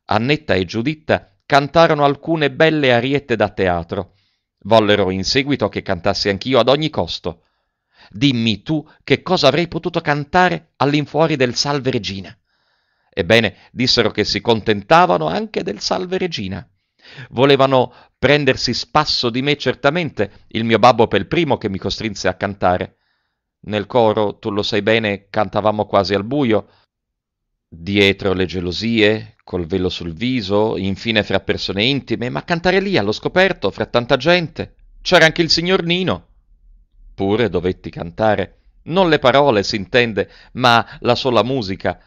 Annetta e Giuditta cantarono alcune belle ariette da teatro. Vollero in seguito che cantassi anch'io ad ogni costo. Dimmi tu che cosa avrei potuto cantare all'infuori del Salve Regina. Ebbene, dissero che si contentavano anche del Salve Regina. Volevano prendersi spasso di me certamente, il mio babbo per il primo che mi costrinse a cantare. Nel coro, tu lo sai bene, cantavamo quasi al buio, dietro le gelosie, col velo sul viso, infine fra persone intime, ma cantare lì allo scoperto, fra tanta gente. C'era anche il signor Nino. Pure dovetti cantare, non le parole, s'intende, ma la sola musica.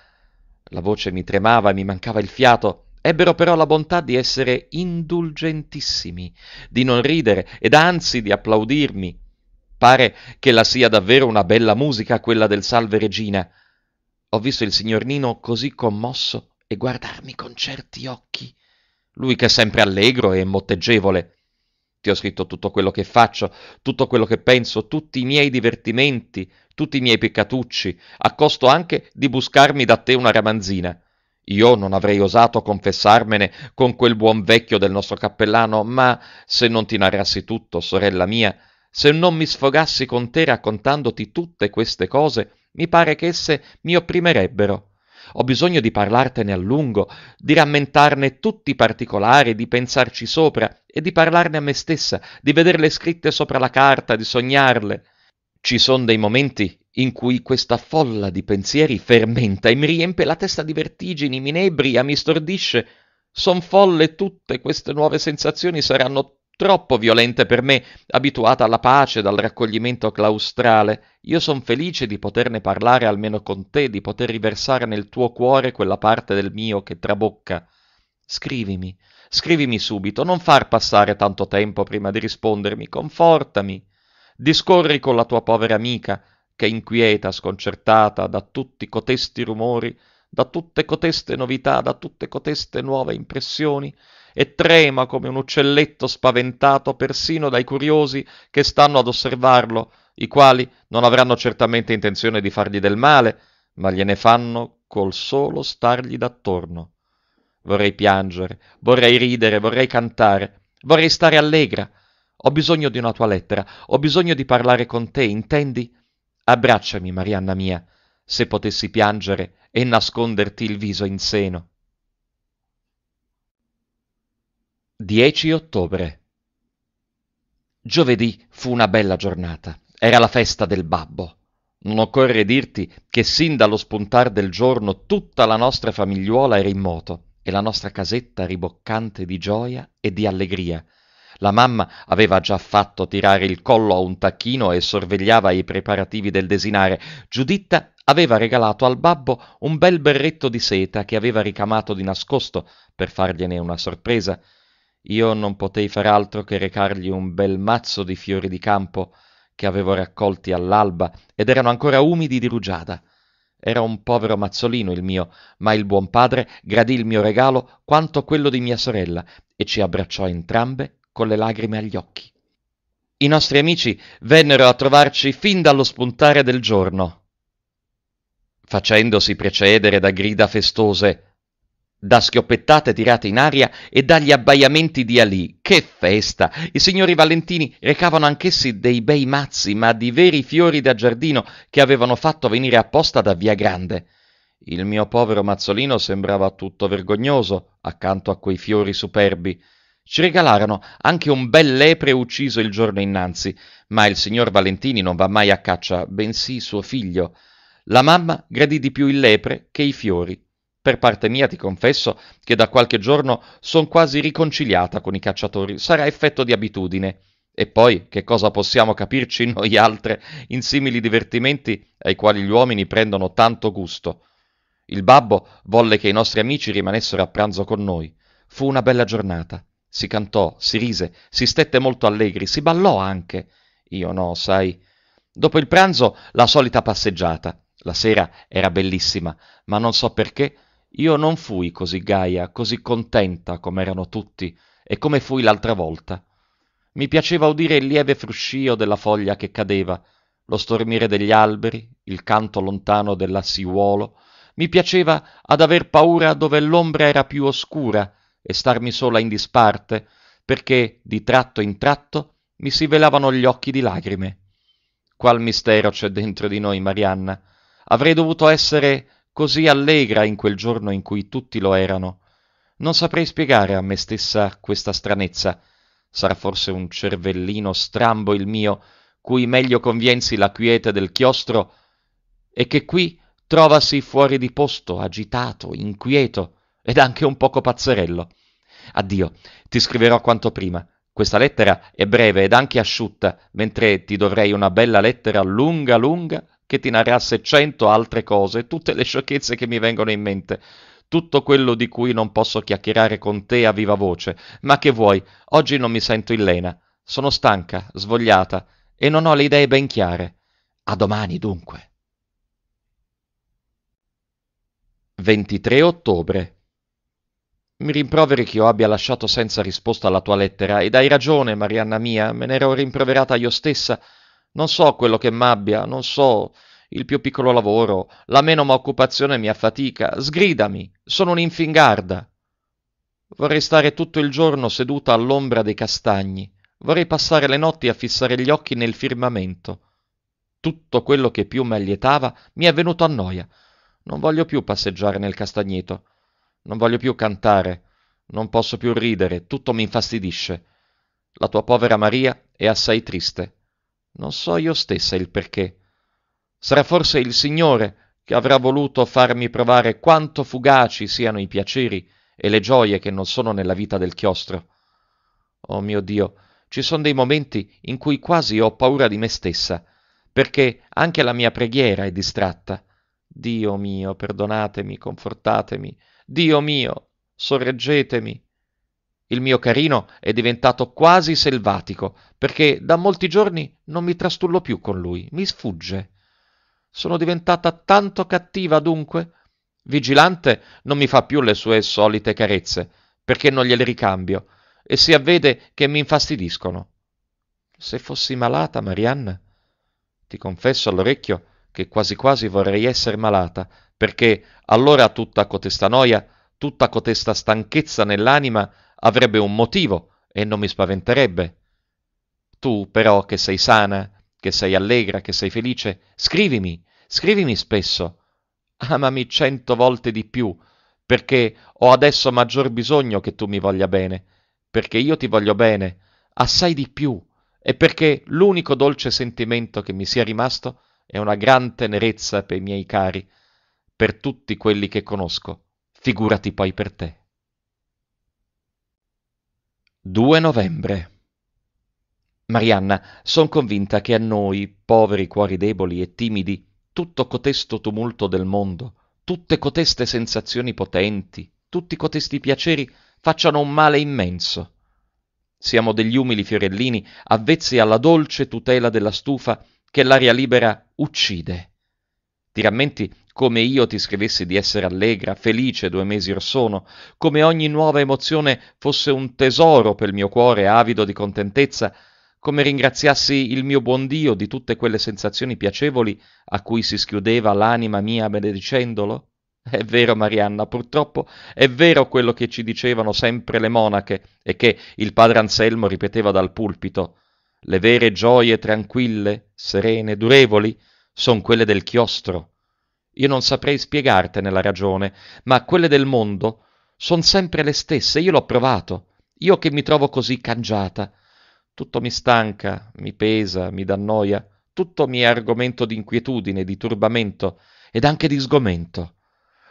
La voce mi tremava, e mi mancava il fiato. Ebbero però la bontà di essere indulgentissimi, di non ridere ed anzi di applaudirmi. Pare che la sia davvero una bella musica quella del Salve Regina. Ho visto il signor Nino così commosso e guardarmi con certi occhi, lui che è sempre allegro e motteggevole. Ti ho scritto tutto quello che faccio, tutto quello che penso, tutti i miei divertimenti, tutti i miei peccatucci, a costo anche di buscarmi da te una ramanzina. Io non avrei osato confessarmene con quel buon vecchio del nostro cappellano, ma se non ti narrassi tutto, sorella mia, se non mi sfogassi con te raccontandoti tutte queste cose, mi pare che esse mi opprimerebbero. Ho bisogno di parlartene a lungo, di rammentarne tutti i particolari, di pensarci sopra e di parlarne a me stessa, di vederle scritte sopra la carta, di sognarle. Ci sono dei momenti in cui questa folla di pensieri fermenta e mi riempie la testa di vertigini, mi inebria, mi stordisce. Son folle tutte queste nuove sensazioni, saranno troppo violente per me, abituata alla pace, dal raccoglimento claustrale. Io son felice di poterne parlare almeno con te, di poter riversare nel tuo cuore quella parte del mio che trabocca. Scrivimi, scrivimi subito, non far passare tanto tempo prima di rispondermi, confortami. Discorri con la tua povera amica, che inquieta, sconcertata da tutti cotesti rumori, da tutte coteste novità, da tutte coteste nuove impressioni, e trema come un uccelletto spaventato persino dai curiosi che stanno ad osservarlo, i quali non avranno certamente intenzione di fargli del male, ma gliene fanno col solo stargli d'attorno. Vorrei piangere, vorrei ridere, vorrei cantare, vorrei stare allegra. Ho bisogno di una tua lettera, ho bisogno di parlare con te, intendi? Abbracciami, Marianna mia, se potessi piangere e nasconderti il viso in seno. 10 ottobre. Giovedì fu una bella giornata. Era la festa del babbo. Non occorre dirti che sin dallo spuntar del giorno tutta la nostra famigliuola era in moto e la nostra casetta riboccante di gioia e di allegria. La mamma aveva già fatto tirare il collo a un tacchino e sorvegliava i preparativi del desinare. Giuditta aveva regalato al babbo un bel berretto di seta che aveva ricamato di nascosto per fargliene una sorpresa io non potei far altro che recargli un bel mazzo di fiori di campo che avevo raccolti all'alba ed erano ancora umidi di rugiada. Era un povero mazzolino il mio, ma il buon padre gradì il mio regalo quanto quello di mia sorella e ci abbracciò entrambe con le lagrime agli occhi. I nostri amici vennero a trovarci fin dallo spuntare del giorno, facendosi precedere da grida festose da schioppettate tirate in aria e dagli abbaiamenti di Ali. Che festa! I signori Valentini recavano anch'essi dei bei mazzi, ma di veri fiori da giardino che avevano fatto venire apposta da Via Grande. Il mio povero mazzolino sembrava tutto vergognoso accanto a quei fiori superbi. Ci regalarono anche un bel lepre ucciso il giorno innanzi, ma il signor Valentini non va mai a caccia, bensì suo figlio. La mamma gradì di più il lepre che i fiori per parte mia ti confesso che da qualche giorno son quasi riconciliata con i cacciatori, sarà effetto di abitudine. E poi, che cosa possiamo capirci noi altre in simili divertimenti ai quali gli uomini prendono tanto gusto? Il babbo volle che i nostri amici rimanessero a pranzo con noi. Fu una bella giornata. Si cantò, si rise, si stette molto allegri, si ballò anche. Io no, sai. Dopo il pranzo la solita passeggiata. La sera era bellissima, ma non so perché io non fui così gaia, così contenta come erano tutti e come fui l'altra volta. Mi piaceva udire il lieve fruscio della foglia che cadeva, lo stormire degli alberi, il canto lontano della siuolo. Mi piaceva ad aver paura dove l'ombra era più oscura e starmi sola in disparte, perché di tratto in tratto mi si velavano gli occhi di lagrime. Qual mistero c'è dentro di noi, Marianna? Avrei dovuto essere così allegra in quel giorno in cui tutti lo erano non saprei spiegare a me stessa questa stranezza sarà forse un cervellino strambo il mio cui meglio conviensi la quiete del chiostro e che qui trovasi fuori di posto agitato inquieto ed anche un poco pazzerello addio ti scriverò quanto prima questa lettera è breve ed anche asciutta mentre ti dovrei una bella lettera lunga lunga che ti narrasse cento altre cose, tutte le sciocchezze che mi vengono in mente, tutto quello di cui non posso chiacchierare con te a viva voce. Ma che vuoi, oggi non mi sento in lena. Sono stanca, svogliata e non ho le idee ben chiare. A domani dunque. 23 ottobre. Mi rimproveri che io abbia lasciato senza risposta la tua lettera ed hai ragione, Marianna mia, me ne ero rimproverata io stessa, non so quello che m'abbia, non so il più piccolo lavoro, la menoma occupazione mi affatica, sgridami, sono un'infingarda. Vorrei stare tutto il giorno seduta all'ombra dei castagni, vorrei passare le notti a fissare gli occhi nel firmamento. Tutto quello che più mi allietava mi è venuto a noia. Non voglio più passeggiare nel castagneto, non voglio più cantare, non posso più ridere, tutto mi infastidisce. La tua povera Maria è assai triste. Non so io stessa il perché. Sarà forse il Signore che avrà voluto farmi provare quanto fugaci siano i piaceri e le gioie che non sono nella vita del chiostro. Oh mio Dio, ci sono dei momenti in cui quasi ho paura di me stessa, perché anche la mia preghiera è distratta. Dio mio, perdonatemi, confortatemi. Dio mio, sorreggetemi. Il mio carino è diventato quasi selvatico, perché da molti giorni non mi trastullo più con lui, mi sfugge. Sono diventata tanto cattiva dunque? Vigilante non mi fa più le sue solite carezze, perché non gliele ricambio, e si avvede che mi infastidiscono. Se fossi malata, Marianne, ti confesso all'orecchio che quasi quasi vorrei essere malata, perché allora tutta cotesta noia, tutta cotesta stanchezza nell'anima avrebbe un motivo e non mi spaventerebbe. Tu però che sei sana, che sei allegra, che sei felice, scrivimi, scrivimi spesso. Amami cento volte di più, perché ho adesso maggior bisogno che tu mi voglia bene, perché io ti voglio bene, assai di più, e perché l'unico dolce sentimento che mi sia rimasto è una gran tenerezza per i miei cari, per tutti quelli che conosco, figurati poi per te. 2 novembre. Marianna, son convinta che a noi, poveri cuori deboli e timidi, tutto cotesto tumulto del mondo, tutte coteste sensazioni potenti, tutti cotesti piaceri facciano un male immenso. Siamo degli umili fiorellini, avvezzi alla dolce tutela della stufa che l'aria libera uccide. Ti rammenti come io ti scrivessi di essere allegra, felice due mesi or sono, come ogni nuova emozione fosse un tesoro per il mio cuore avido di contentezza, come ringraziassi il mio buon Dio di tutte quelle sensazioni piacevoli a cui si schiudeva l'anima mia benedicendolo? È vero, Marianna, purtroppo è vero quello che ci dicevano sempre le monache e che il padre Anselmo ripeteva dal pulpito. Le vere gioie tranquille, serene, durevoli, sono quelle del chiostro io non saprei spiegartene la ragione, ma quelle del mondo sono sempre le stesse, io l'ho provato, io che mi trovo così cangiata. Tutto mi stanca, mi pesa, mi dà noia, tutto mi è argomento di inquietudine, di turbamento ed anche di sgomento.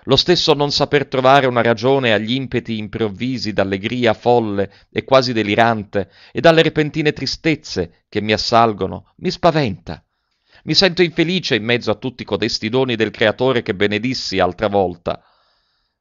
Lo stesso non saper trovare una ragione agli impeti improvvisi d'allegria folle e quasi delirante e dalle repentine tristezze che mi assalgono mi spaventa. Mi sento infelice in mezzo a tutti codesti doni del Creatore che benedissi altra volta.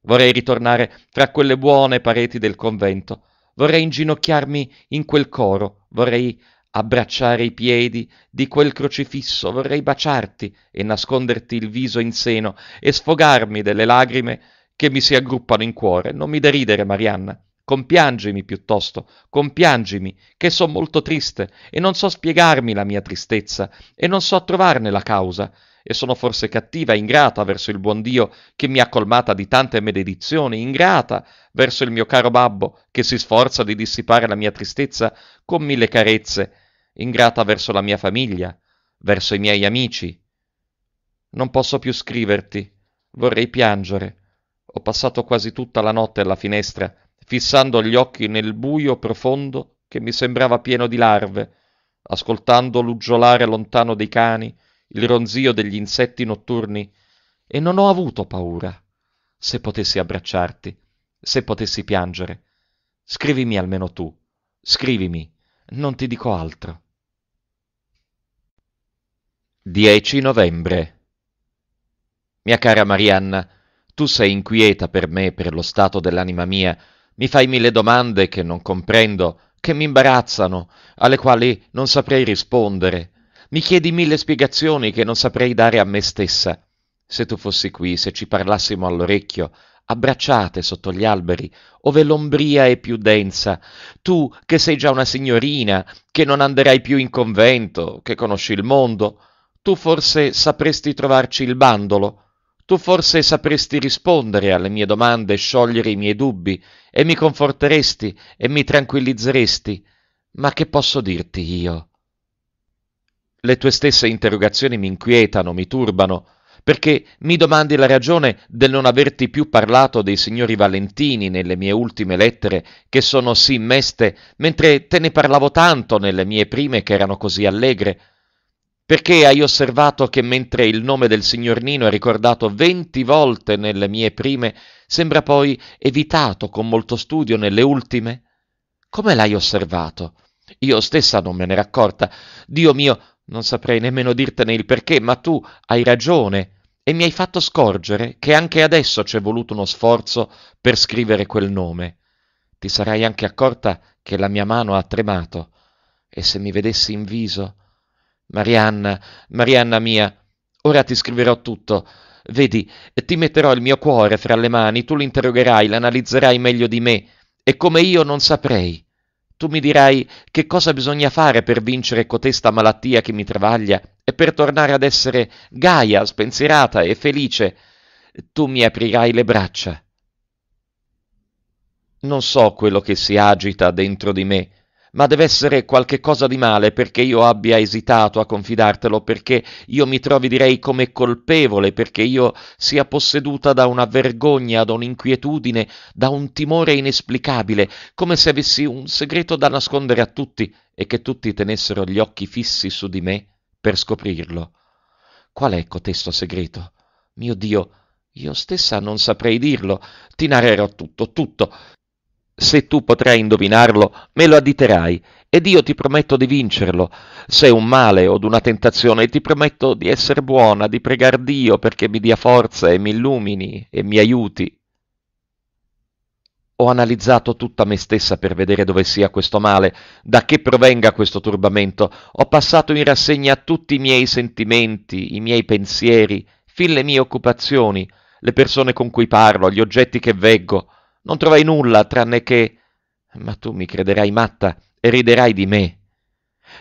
Vorrei ritornare fra quelle buone pareti del convento, vorrei inginocchiarmi in quel coro, vorrei abbracciare i piedi di quel crocifisso, vorrei baciarti e nasconderti il viso in seno e sfogarmi delle lagrime che mi si aggruppano in cuore. Non mi deridere, Marianna, Compiangimi piuttosto, compiangimi, che sono molto triste, e non so spiegarmi la mia tristezza, e non so trovarne la causa, e sono forse cattiva e ingrata verso il buon Dio che mi ha colmata di tante benedizioni, ingrata verso il mio caro babbo che si sforza di dissipare la mia tristezza con mille carezze, ingrata verso la mia famiglia, verso i miei amici. Non posso più scriverti, vorrei piangere. Ho passato quasi tutta la notte alla finestra fissando gli occhi nel buio profondo che mi sembrava pieno di larve, ascoltando l'uggiolare lontano dei cani, il ronzio degli insetti notturni, e non ho avuto paura. Se potessi abbracciarti, se potessi piangere, scrivimi almeno tu, scrivimi, non ti dico altro. 10 novembre Mia cara Marianna, tu sei inquieta per me, per lo stato dell'anima mia, mi fai mille domande che non comprendo, che mi imbarazzano, alle quali non saprei rispondere. Mi chiedi mille spiegazioni che non saprei dare a me stessa. Se tu fossi qui, se ci parlassimo all'orecchio, abbracciate sotto gli alberi, ove l'ombria è più densa, tu che sei già una signorina, che non anderai più in convento, che conosci il mondo, tu forse sapresti trovarci il bandolo, tu forse sapresti rispondere alle mie domande sciogliere i miei dubbi, e mi conforteresti e mi tranquillizzeresti, ma che posso dirti io? Le tue stesse interrogazioni mi inquietano, mi turbano, perché mi domandi la ragione del non averti più parlato dei signori Valentini nelle mie ultime lettere, che sono sì meste, mentre te ne parlavo tanto nelle mie prime che erano così allegre perché hai osservato che mentre il nome del signor Nino è ricordato venti volte nelle mie prime, sembra poi evitato con molto studio nelle ultime? Come l'hai osservato? Io stessa non me n'era accorta. Dio mio, non saprei nemmeno dirtene il perché, ma tu hai ragione e mi hai fatto scorgere che anche adesso c'è voluto uno sforzo per scrivere quel nome. Ti sarai anche accorta che la mia mano ha tremato e se mi vedessi in viso Marianna, Marianna mia, ora ti scriverò tutto. Vedi, ti metterò il mio cuore fra le mani, tu l'interrogerai, l'analizzerai meglio di me, e come io non saprei. Tu mi dirai che cosa bisogna fare per vincere cotesta malattia che mi travaglia e per tornare ad essere gaia, spensierata e felice. Tu mi aprirai le braccia. Non so quello che si agita dentro di me, ma deve essere qualche cosa di male perché io abbia esitato a confidartelo, perché io mi trovi direi come colpevole, perché io sia posseduta da una vergogna, da un'inquietudine, da un timore inesplicabile, come se avessi un segreto da nascondere a tutti e che tutti tenessero gli occhi fissi su di me per scoprirlo. Qual è cotesto segreto? Mio Dio, io stessa non saprei dirlo. ti narrerò tutto, tutto, se tu potrai indovinarlo, me lo additerai, ed io ti prometto di vincerlo. Se è un male o una tentazione, ti prometto di essere buona, di pregar Dio perché mi dia forza e mi illumini e mi aiuti. Ho analizzato tutta me stessa per vedere dove sia questo male, da che provenga questo turbamento. Ho passato in rassegna tutti i miei sentimenti, i miei pensieri, fin le mie occupazioni, le persone con cui parlo, gli oggetti che veggo. Non trovai nulla tranne che... Ma tu mi crederai matta e riderai di me.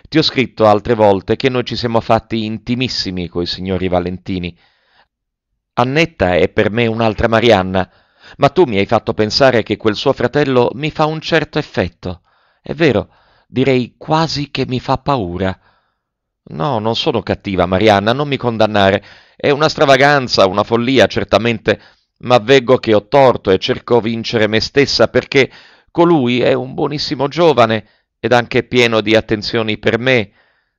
Ti ho scritto altre volte che noi ci siamo fatti intimissimi coi signori Valentini. Annetta è per me un'altra Marianna, ma tu mi hai fatto pensare che quel suo fratello mi fa un certo effetto. È vero, direi quasi che mi fa paura. No, non sono cattiva, Marianna, non mi condannare. È una stravaganza, una follia, certamente, ma veggo che ho torto e cerco vincere me stessa perché colui è un buonissimo giovane ed anche pieno di attenzioni per me,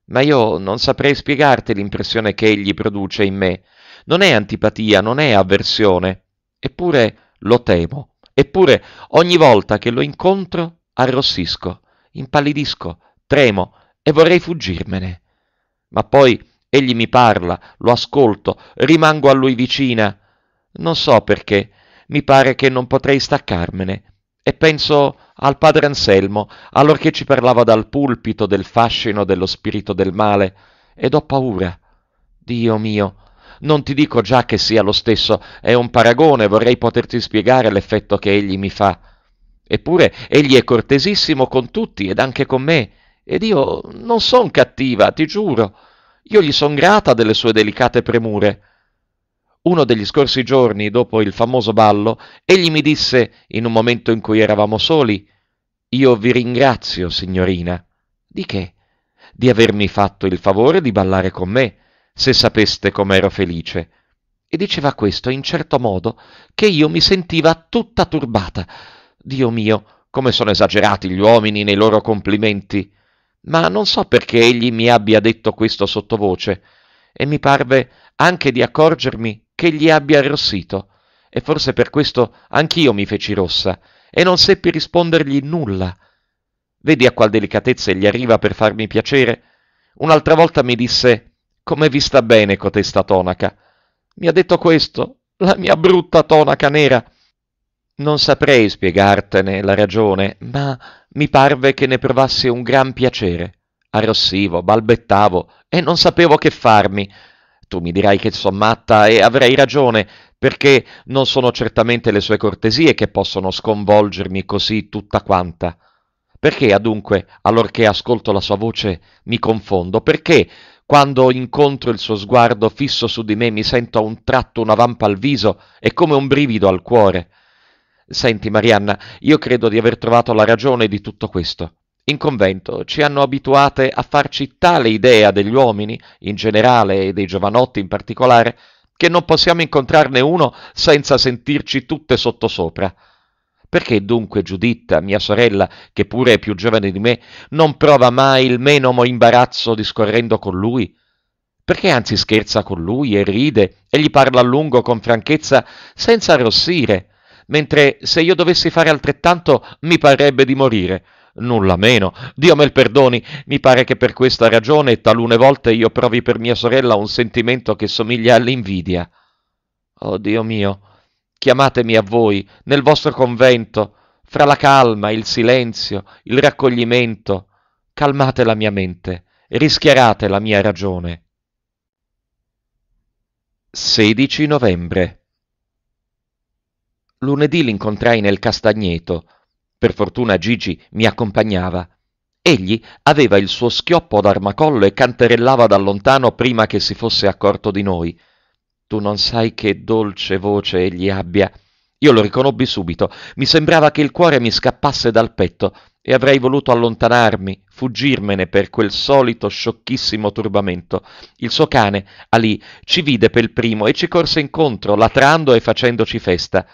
ma io non saprei spiegarti l'impressione che egli produce in me. Non è antipatia, non è avversione, eppure lo temo, eppure ogni volta che lo incontro arrossisco, impallidisco, tremo e vorrei fuggirmene. Ma poi egli mi parla, lo ascolto, rimango a lui vicina, non so perché, mi pare che non potrei staccarmene. E penso al padre Anselmo, allorché ci parlava dal pulpito del fascino dello spirito del male, ed ho paura. Dio mio, non ti dico già che sia lo stesso, è un paragone, vorrei poterti spiegare l'effetto che egli mi fa. Eppure egli è cortesissimo con tutti ed anche con me, ed io non son cattiva, ti giuro. Io gli son grata delle sue delicate premure uno degli scorsi giorni, dopo il famoso ballo, egli mi disse, in un momento in cui eravamo soli, Io vi ringrazio, signorina. Di che? Di avermi fatto il favore di ballare con me, se sapeste com'ero felice. E diceva questo in certo modo che io mi sentiva tutta turbata. Dio mio, come sono esagerati gli uomini nei loro complimenti. Ma non so perché egli mi abbia detto questo sottovoce e mi parve anche di accorgermi che gli abbia arrossito, e forse per questo anch'io mi feci rossa, e non seppi rispondergli nulla. Vedi a qual delicatezza gli arriva per farmi piacere? Un'altra volta mi disse come vi sta bene cotesta tonaca. Mi ha detto questo, la mia brutta tonaca nera. Non saprei spiegartene la ragione, ma mi parve che ne provasse un gran piacere. Arrossivo, balbettavo e non sapevo che farmi. Tu mi dirai che sono matta e avrei ragione, perché non sono certamente le sue cortesie che possono sconvolgermi così tutta quanta. Perché adunque, allorché ascolto la sua voce, mi confondo? Perché, quando incontro il suo sguardo fisso su di me, mi sento a un tratto una vampa al viso e come un brivido al cuore? Senti, Marianna, io credo di aver trovato la ragione di tutto questo. In convento ci hanno abituate a farci tale idea degli uomini, in generale e dei giovanotti in particolare, che non possiamo incontrarne uno senza sentirci tutte sottosopra. Perché dunque Giuditta, mia sorella, che pure è più giovane di me, non prova mai il menomo imbarazzo discorrendo con lui? Perché anzi scherza con lui e ride e gli parla a lungo con franchezza senza arrossire, mentre se io dovessi fare altrettanto mi parrebbe di morire, nulla meno. Dio me perdoni, mi pare che per questa ragione talune volte io provi per mia sorella un sentimento che somiglia all'invidia. Oh Dio mio, chiamatemi a voi, nel vostro convento, fra la calma, il silenzio, il raccoglimento, calmate la mia mente, rischiarate la mia ragione. 16 novembre Lunedì l'incontrai nel castagneto, per fortuna Gigi mi accompagnava. Egli aveva il suo schioppo d'armacollo e canterellava da lontano prima che si fosse accorto di noi. Tu non sai che dolce voce egli abbia. Io lo riconobbi subito. Mi sembrava che il cuore mi scappasse dal petto e avrei voluto allontanarmi, fuggirmene per quel solito sciocchissimo turbamento. Il suo cane, Ali, ci vide per primo e ci corse incontro, latrando e facendoci festa.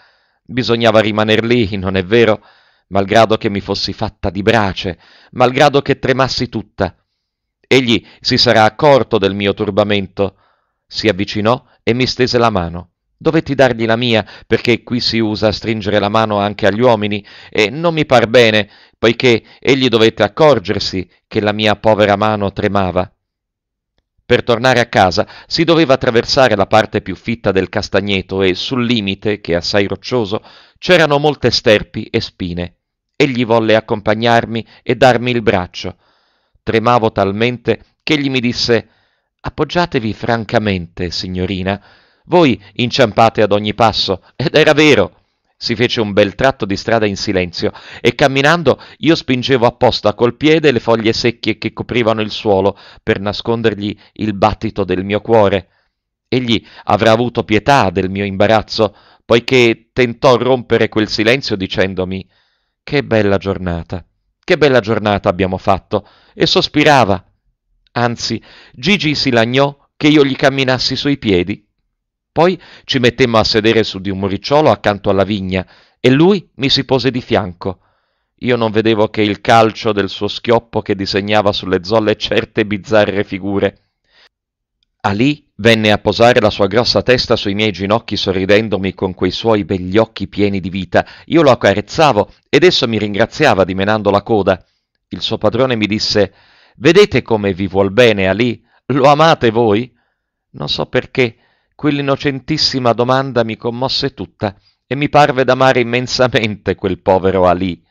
Bisognava rimaner lì, non è vero? malgrado che mi fossi fatta di brace, malgrado che tremassi tutta. Egli si sarà accorto del mio turbamento. Si avvicinò e mi stese la mano. Dovetti dargli la mia, perché qui si usa stringere la mano anche agli uomini, e non mi par bene, poiché egli dovette accorgersi che la mia povera mano tremava. Per tornare a casa si doveva attraversare la parte più fitta del castagneto e sul limite, che è assai roccioso, c'erano molte sterpi e spine. Egli volle accompagnarmi e darmi il braccio. Tremavo talmente che egli mi disse Appoggiatevi francamente, signorina. Voi inciampate ad ogni passo, ed era vero. Si fece un bel tratto di strada in silenzio e camminando io spingevo apposta col piede le foglie secche che coprivano il suolo per nascondergli il battito del mio cuore. Egli avrà avuto pietà del mio imbarazzo, poiché tentò rompere quel silenzio dicendomi Che bella giornata, che bella giornata abbiamo fatto, e sospirava. Anzi, Gigi si lagnò che io gli camminassi sui piedi poi ci mettemmo a sedere su di un muricciolo accanto alla vigna e lui mi si pose di fianco. Io non vedevo che il calcio del suo schioppo che disegnava sulle zolle certe bizzarre figure. Ali venne a posare la sua grossa testa sui miei ginocchi sorridendomi con quei suoi begli occhi pieni di vita. Io lo accarezzavo ed esso mi ringraziava dimenando la coda. Il suo padrone mi disse Vedete come vi vuol bene Ali? Lo amate voi? Non so perché Quell'innocentissima domanda mi commosse tutta e mi parve d'amare immensamente quel povero Ali.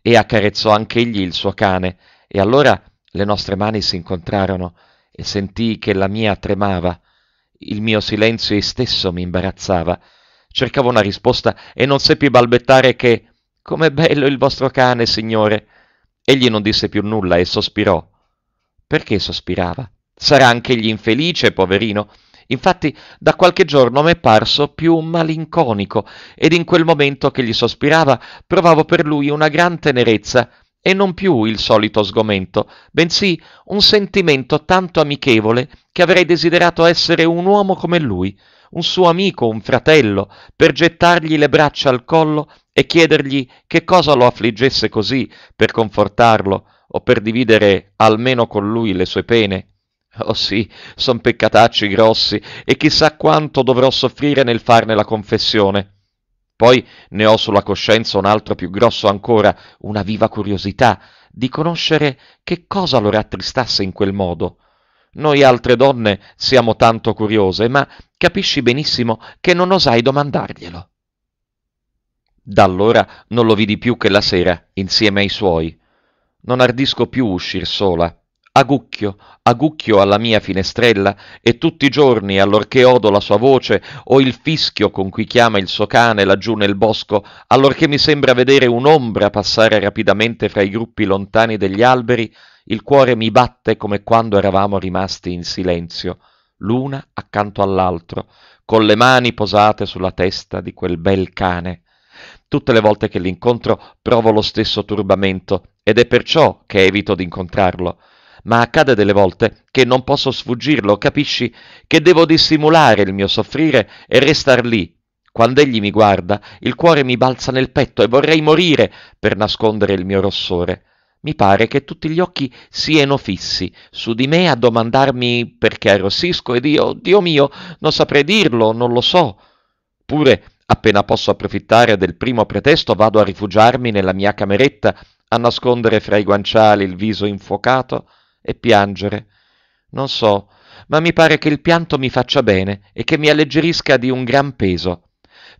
E accarezzò anch'egli il suo cane, e allora le nostre mani si incontrarono e sentii che la mia tremava. Il mio silenzio stesso mi imbarazzava. Cercavo una risposta e non seppi balbettare che Com'è bello il vostro cane, signore! Egli non disse più nulla e sospirò. Perché sospirava? Sarà anch'egli infelice, poverino. Infatti da qualche giorno m'è parso più malinconico ed in quel momento che gli sospirava provavo per lui una gran tenerezza e non più il solito sgomento, bensì un sentimento tanto amichevole che avrei desiderato essere un uomo come lui, un suo amico, un fratello, per gettargli le braccia al collo e chiedergli che cosa lo affliggesse così, per confortarlo o per dividere almeno con lui le sue pene. Oh sì, son peccatacci grossi e chissà quanto dovrò soffrire nel farne la confessione. Poi ne ho sulla coscienza un altro più grosso ancora, una viva curiosità di conoscere che cosa lo rattristasse in quel modo. Noi altre donne siamo tanto curiose, ma capisci benissimo che non osai domandarglielo. Da allora non lo vidi più che la sera, insieme ai suoi. Non ardisco più uscir sola Agucchio, agucchio alla mia finestrella, e tutti i giorni, allorché odo la sua voce, o il fischio con cui chiama il suo cane laggiù nel bosco, allorché mi sembra vedere un'ombra passare rapidamente fra i gruppi lontani degli alberi, il cuore mi batte come quando eravamo rimasti in silenzio, l'una accanto all'altro, con le mani posate sulla testa di quel bel cane. Tutte le volte che l'incontro provo lo stesso turbamento, ed è perciò che evito di incontrarlo ma accade delle volte che non posso sfuggirlo, capisci? Che devo dissimulare il mio soffrire e restar lì. Quando egli mi guarda, il cuore mi balza nel petto e vorrei morire per nascondere il mio rossore. Mi pare che tutti gli occhi siano fissi su di me a domandarmi perché arrossisco ed io, Dio mio, non saprei dirlo, non lo so. Pure, appena posso approfittare del primo pretesto, vado a rifugiarmi nella mia cameretta a nascondere fra i guanciali il viso infuocato e piangere. Non so, ma mi pare che il pianto mi faccia bene e che mi alleggerisca di un gran peso.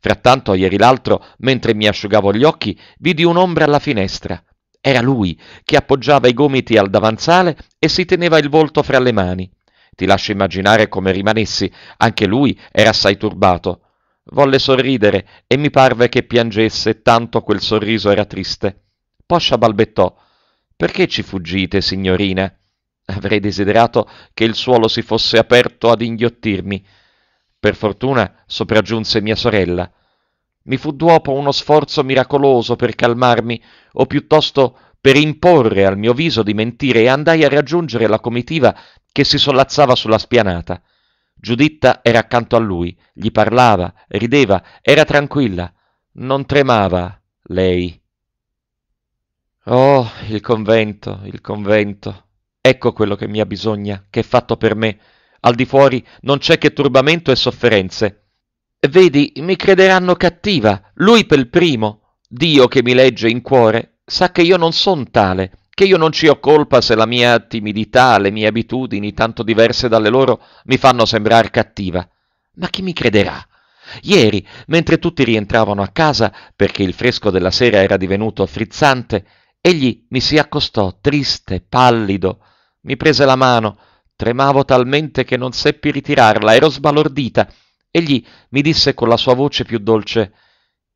Frattanto, ieri l'altro, mentre mi asciugavo gli occhi, vidi un'ombra alla finestra. Era lui, che appoggiava i gomiti al davanzale e si teneva il volto fra le mani. Ti lascio immaginare come rimanessi, anche lui era assai turbato. Volle sorridere e mi parve che piangesse, tanto quel sorriso era triste. Poscia balbettò. Perché ci fuggite, signorina? Avrei desiderato che il suolo si fosse aperto ad inghiottirmi. Per fortuna sopraggiunse mia sorella. Mi fu dopo uno sforzo miracoloso per calmarmi, o piuttosto per imporre al mio viso di mentire, e andai a raggiungere la comitiva che si sollazzava sulla spianata. Giuditta era accanto a lui, gli parlava, rideva, era tranquilla, non tremava lei. Oh, il convento, il convento. Ecco quello che mi ha bisogno, che è fatto per me. Al di fuori non c'è che turbamento e sofferenze. Vedi, mi crederanno cattiva, lui per primo. Dio che mi legge in cuore sa che io non son tale, che io non ci ho colpa se la mia timidità, le mie abitudini, tanto diverse dalle loro, mi fanno sembrar cattiva. Ma chi mi crederà? Ieri, mentre tutti rientravano a casa, perché il fresco della sera era divenuto frizzante, egli mi si accostò triste, pallido, mi prese la mano, tremavo talmente che non seppi ritirarla, ero sbalordita. Egli mi disse con la sua voce più dolce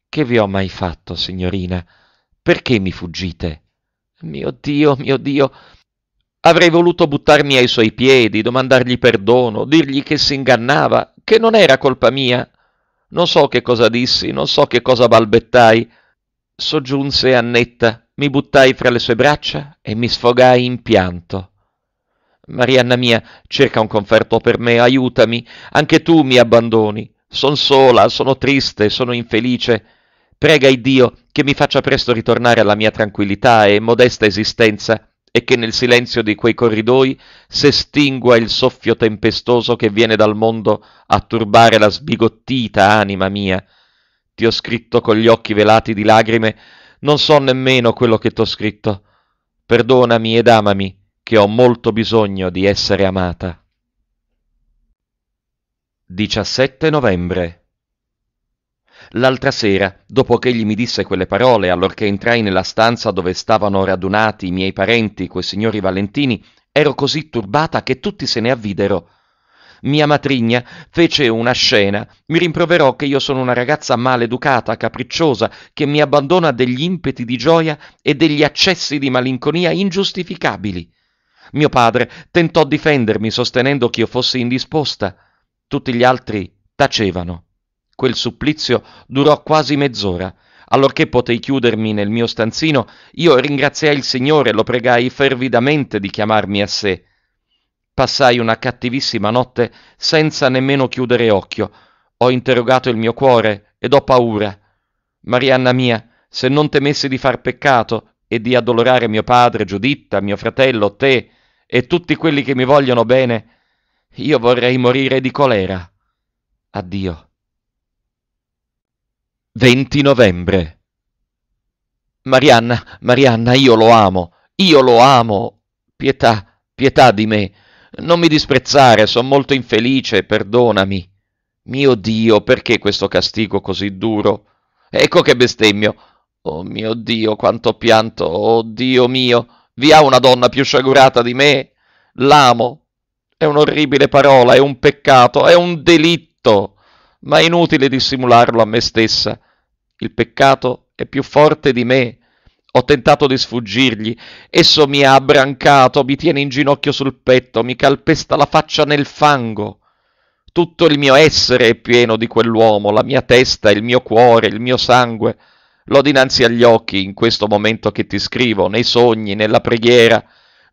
Che vi ho mai fatto, signorina? Perché mi fuggite? Mio Dio, mio Dio. Avrei voluto buttarmi ai suoi piedi, domandargli perdono, dirgli che si ingannava, che non era colpa mia. Non so che cosa dissi, non so che cosa balbettai. Soggiunse Annetta, mi buttai fra le sue braccia e mi sfogai in pianto. Marianna mia, cerca un conforto per me, aiutami, anche tu mi abbandoni. Son sola, sono triste, sono infelice. Prega il Dio che mi faccia presto ritornare alla mia tranquillità e modesta esistenza e che nel silenzio di quei corridoi s'estingua il soffio tempestoso che viene dal mondo a turbare la sbigottita anima mia. Ti ho scritto con gli occhi velati di lagrime, non so nemmeno quello che t'ho scritto. Perdonami ed amami che ho molto bisogno di essere amata. 17 novembre. L'altra sera, dopo che egli mi disse quelle parole, allorché entrai nella stanza dove stavano radunati i miei parenti, quei signori Valentini, ero così turbata che tutti se ne avvidero. Mia matrigna fece una scena, mi rimproverò che io sono una ragazza maleducata, capricciosa, che mi abbandona a degli impeti di gioia e degli accessi di malinconia ingiustificabili. Mio padre tentò difendermi sostenendo che io fossi indisposta. Tutti gli altri tacevano. Quel supplizio durò quasi mezz'ora. Allorché potei chiudermi nel mio stanzino, io ringraziai il Signore e lo pregai fervidamente di chiamarmi a sé. Passai una cattivissima notte senza nemmeno chiudere occhio. Ho interrogato il mio cuore ed ho paura. Marianna mia, se non temessi di far peccato e di addolorare mio padre, Giuditta, mio fratello, te, e tutti quelli che mi vogliono bene, io vorrei morire di colera. Addio. 20 novembre. Marianna, Marianna, io lo amo, io lo amo. Pietà, pietà di me. Non mi disprezzare, sono molto infelice, perdonami. Mio Dio, perché questo castigo così duro? Ecco che bestemmio. Oh mio Dio, quanto pianto, oh Dio mio. Vi ha una donna più sciagurata di me? L'amo. È un'orribile parola, è un peccato, è un delitto, ma è inutile dissimularlo a me stessa. Il peccato è più forte di me. Ho tentato di sfuggirgli. Esso mi ha abbrancato, mi tiene in ginocchio sul petto, mi calpesta la faccia nel fango. Tutto il mio essere è pieno di quell'uomo, la mia testa, il mio cuore, il mio sangue. L'ho dinanzi agli occhi in questo momento che ti scrivo, nei sogni, nella preghiera.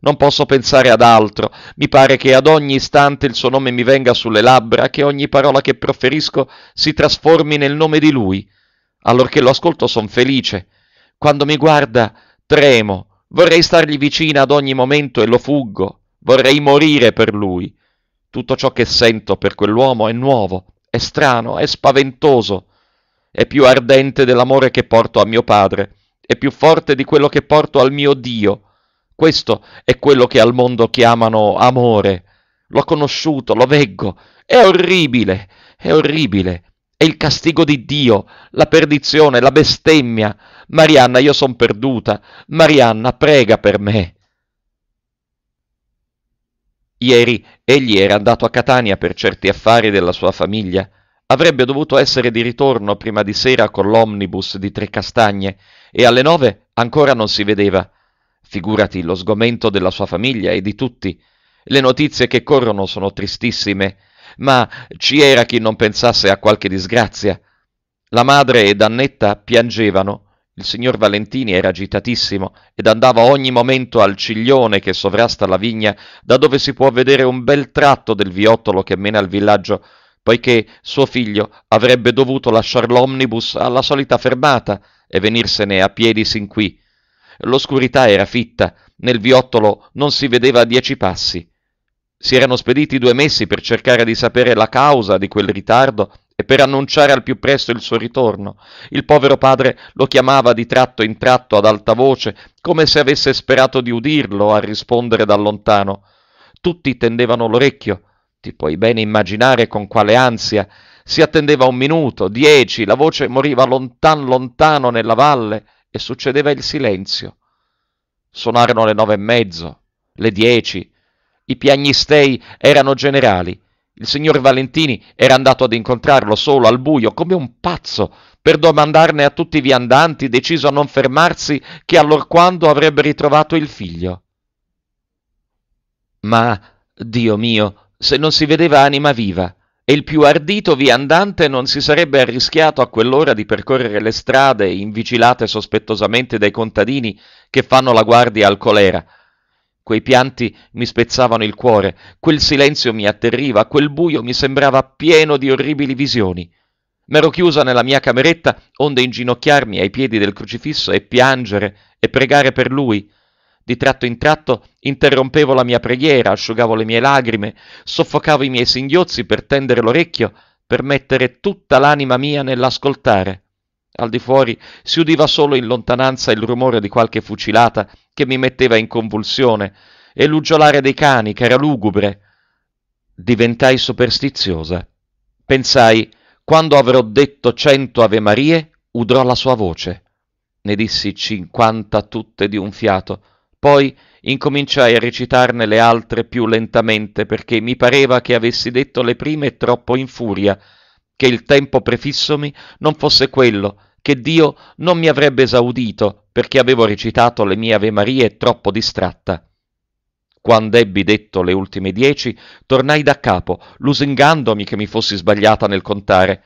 Non posso pensare ad altro. Mi pare che ad ogni istante il suo nome mi venga sulle labbra, che ogni parola che proferisco si trasformi nel nome di lui. Allorché lo ascolto son felice. Quando mi guarda tremo. Vorrei stargli vicina ad ogni momento e lo fuggo. Vorrei morire per lui. Tutto ciò che sento per quell'uomo è nuovo, è strano, è spaventoso è più ardente dell'amore che porto a mio padre, è più forte di quello che porto al mio Dio. Questo è quello che al mondo chiamano amore. L'ho conosciuto, lo veggo. È orribile, è orribile. È il castigo di Dio, la perdizione, la bestemmia. Marianna, io son perduta. Marianna, prega per me. Ieri egli era andato a Catania per certi affari della sua famiglia Avrebbe dovuto essere di ritorno prima di sera con l'omnibus di Trecastagne e alle nove ancora non si vedeva. Figurati lo sgomento della sua famiglia e di tutti. Le notizie che corrono sono tristissime, ma ci era chi non pensasse a qualche disgrazia. La madre ed Annetta piangevano. Il signor Valentini era agitatissimo ed andava ogni momento al ciglione che sovrasta la vigna, da dove si può vedere un bel tratto del viottolo che mena al villaggio poiché suo figlio avrebbe dovuto lasciar l'omnibus alla solita fermata e venirsene a piedi sin qui. L'oscurità era fitta, nel viottolo non si vedeva a dieci passi. Si erano spediti due messi per cercare di sapere la causa di quel ritardo e per annunciare al più presto il suo ritorno. Il povero padre lo chiamava di tratto in tratto ad alta voce, come se avesse sperato di udirlo a rispondere da lontano. Tutti tendevano l'orecchio, ti puoi bene immaginare con quale ansia si attendeva un minuto, dieci, la voce moriva lontan lontano nella valle e succedeva il silenzio. Suonarono le nove e mezzo, le dieci, i piagnistei erano generali. Il signor Valentini era andato ad incontrarlo solo al buio, come un pazzo, per domandarne a tutti i viandanti, deciso a non fermarsi, che allorquando avrebbe ritrovato il figlio. Ma, Dio mio, se non si vedeva anima viva, e il più ardito viandante non si sarebbe arrischiato a quell'ora di percorrere le strade invigilate sospettosamente dai contadini che fanno la guardia al colera. Quei pianti mi spezzavano il cuore, quel silenzio mi atterriva, quel buio mi sembrava pieno di orribili visioni. M'ero chiusa nella mia cameretta onde inginocchiarmi ai piedi del crocifisso e piangere e pregare per lui, di tratto in tratto interrompevo la mia preghiera, asciugavo le mie lagrime, soffocavo i miei singhiozzi per tendere l'orecchio, per mettere tutta l'anima mia nell'ascoltare. Al di fuori si udiva solo in lontananza il rumore di qualche fucilata che mi metteva in convulsione e l'uggiolare dei cani che era lugubre. Diventai superstiziosa. Pensai, quando avrò detto cento Ave Marie, udrò la sua voce. Ne dissi cinquanta tutte di un fiato poi incominciai a recitarne le altre più lentamente perché mi pareva che avessi detto le prime troppo in furia, che il tempo prefissomi non fosse quello, che Dio non mi avrebbe esaudito perché avevo recitato le mie Ave Marie troppo distratta. Quando ebbi detto le ultime dieci, tornai da capo, lusingandomi che mi fossi sbagliata nel contare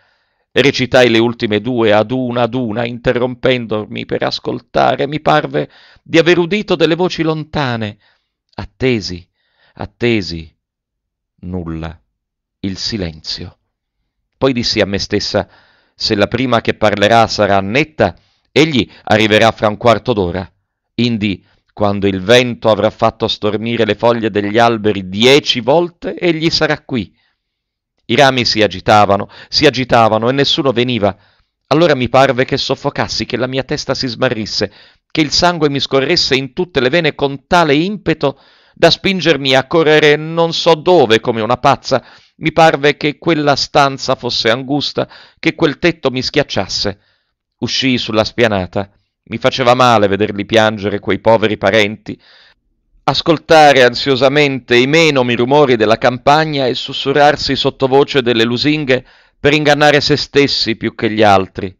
Recitai le ultime due ad una ad una, interrompendomi per ascoltare, mi parve di aver udito delle voci lontane. Attesi, attesi, nulla, il silenzio. Poi dissi a me stessa, se la prima che parlerà sarà netta, egli arriverà fra un quarto d'ora. Indi, quando il vento avrà fatto stormire le foglie degli alberi dieci volte, egli sarà qui. I rami si agitavano, si agitavano e nessuno veniva. Allora mi parve che soffocassi, che la mia testa si smarrisse, che il sangue mi scorresse in tutte le vene con tale impeto da spingermi a correre non so dove come una pazza. Mi parve che quella stanza fosse angusta, che quel tetto mi schiacciasse. Uscii sulla spianata. Mi faceva male vederli piangere quei poveri parenti, ascoltare ansiosamente i menomi rumori della campagna e sussurrarsi sottovoce delle lusinghe per ingannare se stessi più che gli altri.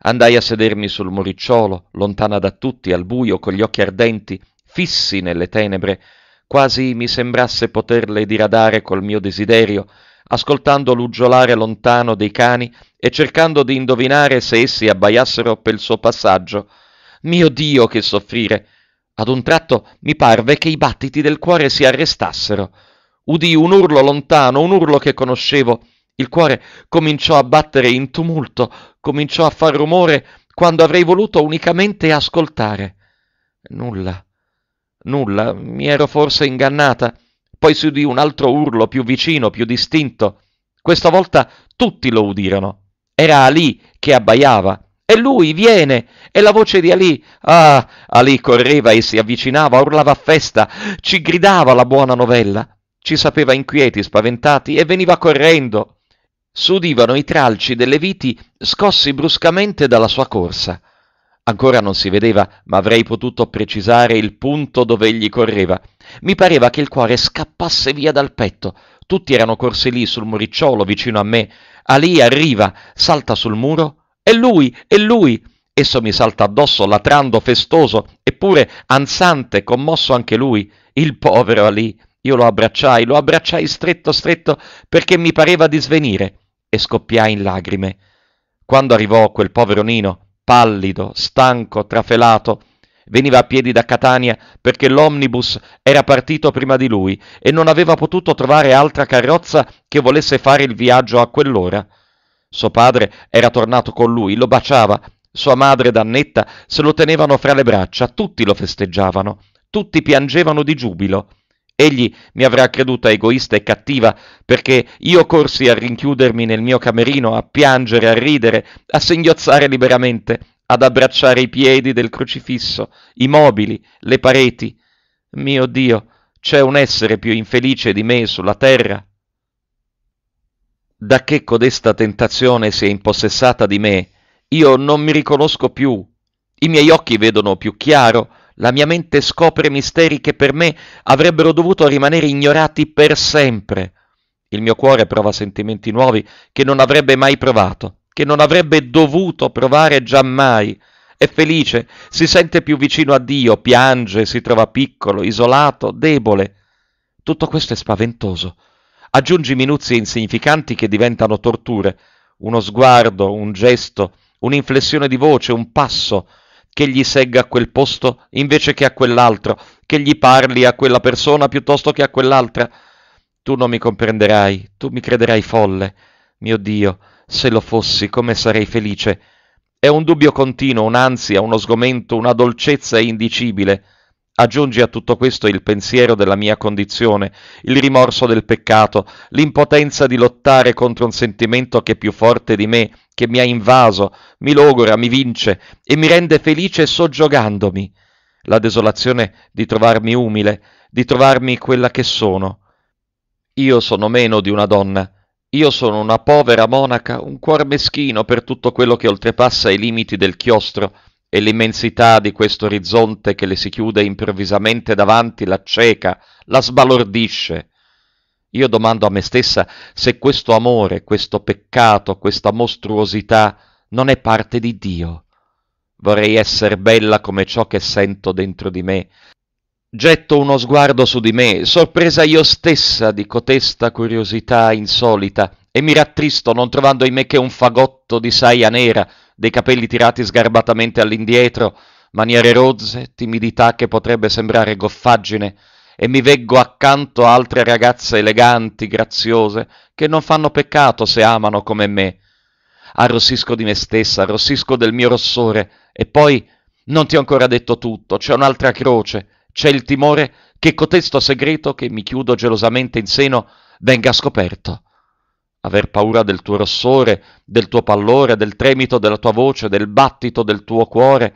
Andai a sedermi sul muricciolo, lontana da tutti, al buio, con gli occhi ardenti, fissi nelle tenebre, quasi mi sembrasse poterle diradare col mio desiderio, ascoltando l'uggiolare lontano dei cani e cercando di indovinare se essi abbaiassero pel suo passaggio. Mio Dio, che soffrire! Ad un tratto mi parve che i battiti del cuore si arrestassero. Udì un urlo lontano, un urlo che conoscevo. Il cuore cominciò a battere in tumulto, cominciò a far rumore quando avrei voluto unicamente ascoltare. Nulla, nulla, mi ero forse ingannata. Poi si udì un altro urlo più vicino, più distinto. Questa volta tutti lo udirono. Era Ali che abbaiava. E lui viene e la voce di Ali, ah, Ali correva e si avvicinava, urlava a festa, ci gridava la buona novella, ci sapeva inquieti, spaventati e veniva correndo. S'udivano i tralci delle viti scossi bruscamente dalla sua corsa. Ancora non si vedeva, ma avrei potuto precisare il punto dove egli correva. Mi pareva che il cuore scappasse via dal petto. Tutti erano corsi lì sul muricciolo vicino a me. Ali arriva, salta sul muro è lui, è lui. Esso mi salta addosso, latrando, festoso, eppure ansante, commosso anche lui, il povero Ali. Io lo abbracciai, lo abbracciai stretto, stretto, perché mi pareva di svenire, e scoppiai in lagrime. Quando arrivò quel povero Nino, pallido, stanco, trafelato, veniva a piedi da Catania perché l'omnibus era partito prima di lui e non aveva potuto trovare altra carrozza che volesse fare il viaggio a quell'ora. Suo padre era tornato con lui, lo baciava, sua madre ed Annetta se lo tenevano fra le braccia, tutti lo festeggiavano, tutti piangevano di giubilo. Egli mi avrà creduta egoista e cattiva perché io corsi a rinchiudermi nel mio camerino, a piangere, a ridere, a singhiozzare liberamente, ad abbracciare i piedi del crocifisso, i mobili, le pareti. Mio Dio, c'è un essere più infelice di me sulla terra? da che codesta tentazione si è impossessata di me, io non mi riconosco più. I miei occhi vedono più chiaro, la mia mente scopre misteri che per me avrebbero dovuto rimanere ignorati per sempre. Il mio cuore prova sentimenti nuovi che non avrebbe mai provato, che non avrebbe dovuto provare giammai. È felice, si sente più vicino a Dio, piange, si trova piccolo, isolato, debole. Tutto questo è spaventoso, Aggiungi minuzie insignificanti che diventano torture, uno sguardo, un gesto, un'inflessione di voce, un passo, che gli segga a quel posto invece che a quell'altro, che gli parli a quella persona piuttosto che a quell'altra. Tu non mi comprenderai, tu mi crederai folle. Mio Dio, se lo fossi, come sarei felice. È un dubbio continuo, un'ansia, uno sgomento, una dolcezza indicibile. Aggiungi a tutto questo il pensiero della mia condizione, il rimorso del peccato, l'impotenza di lottare contro un sentimento che è più forte di me, che mi ha invaso, mi logora, mi vince e mi rende felice soggiogandomi, la desolazione di trovarmi umile, di trovarmi quella che sono. Io sono meno di una donna, io sono una povera monaca, un cuor meschino per tutto quello che oltrepassa i limiti del chiostro, e l'immensità di questo orizzonte che le si chiude improvvisamente davanti la cieca, la sbalordisce. Io domando a me stessa se questo amore, questo peccato, questa mostruosità non è parte di Dio. Vorrei essere bella come ciò che sento dentro di me. Getto uno sguardo su di me, sorpresa io stessa di cotesta curiosità insolita, e mi rattristo non trovando in me che un fagotto di saia nera, dei capelli tirati sgarbatamente all'indietro, maniere rozze, timidità che potrebbe sembrare goffaggine, e mi veggo accanto a altre ragazze eleganti, graziose, che non fanno peccato se amano come me. Arrossisco di me stessa, arrossisco del mio rossore, e poi non ti ho ancora detto tutto, c'è un'altra croce, c'è il timore che cotesto segreto che mi chiudo gelosamente in seno venga scoperto aver paura del tuo rossore, del tuo pallore, del tremito della tua voce, del battito del tuo cuore,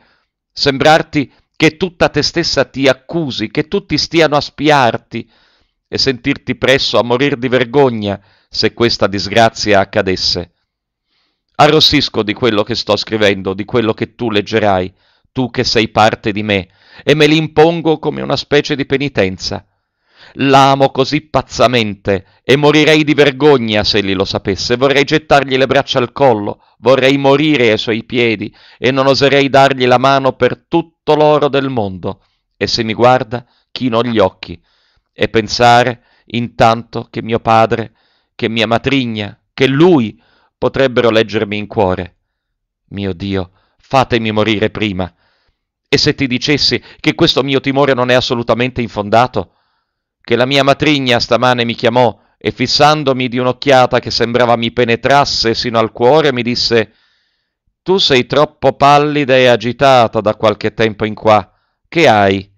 sembrarti che tutta te stessa ti accusi, che tutti stiano a spiarti e sentirti presso a morir di vergogna se questa disgrazia accadesse. Arrossisco di quello che sto scrivendo, di quello che tu leggerai, tu che sei parte di me, e me l'impongo come una specie di penitenza. L'amo così pazzamente e morirei di vergogna se egli lo sapesse. Vorrei gettargli le braccia al collo, vorrei morire ai suoi piedi e non oserei dargli la mano per tutto l'oro del mondo. E se mi guarda, chino gli occhi e pensare intanto che mio padre, che mia matrigna, che lui potrebbero leggermi in cuore. Mio Dio, fatemi morire prima. E se ti dicessi che questo mio timore non è assolutamente infondato? che la mia matrigna stamane mi chiamò e fissandomi di un'occhiata che sembrava mi penetrasse sino al cuore, mi disse Tu sei troppo pallida e agitata da qualche tempo in qua. Che hai?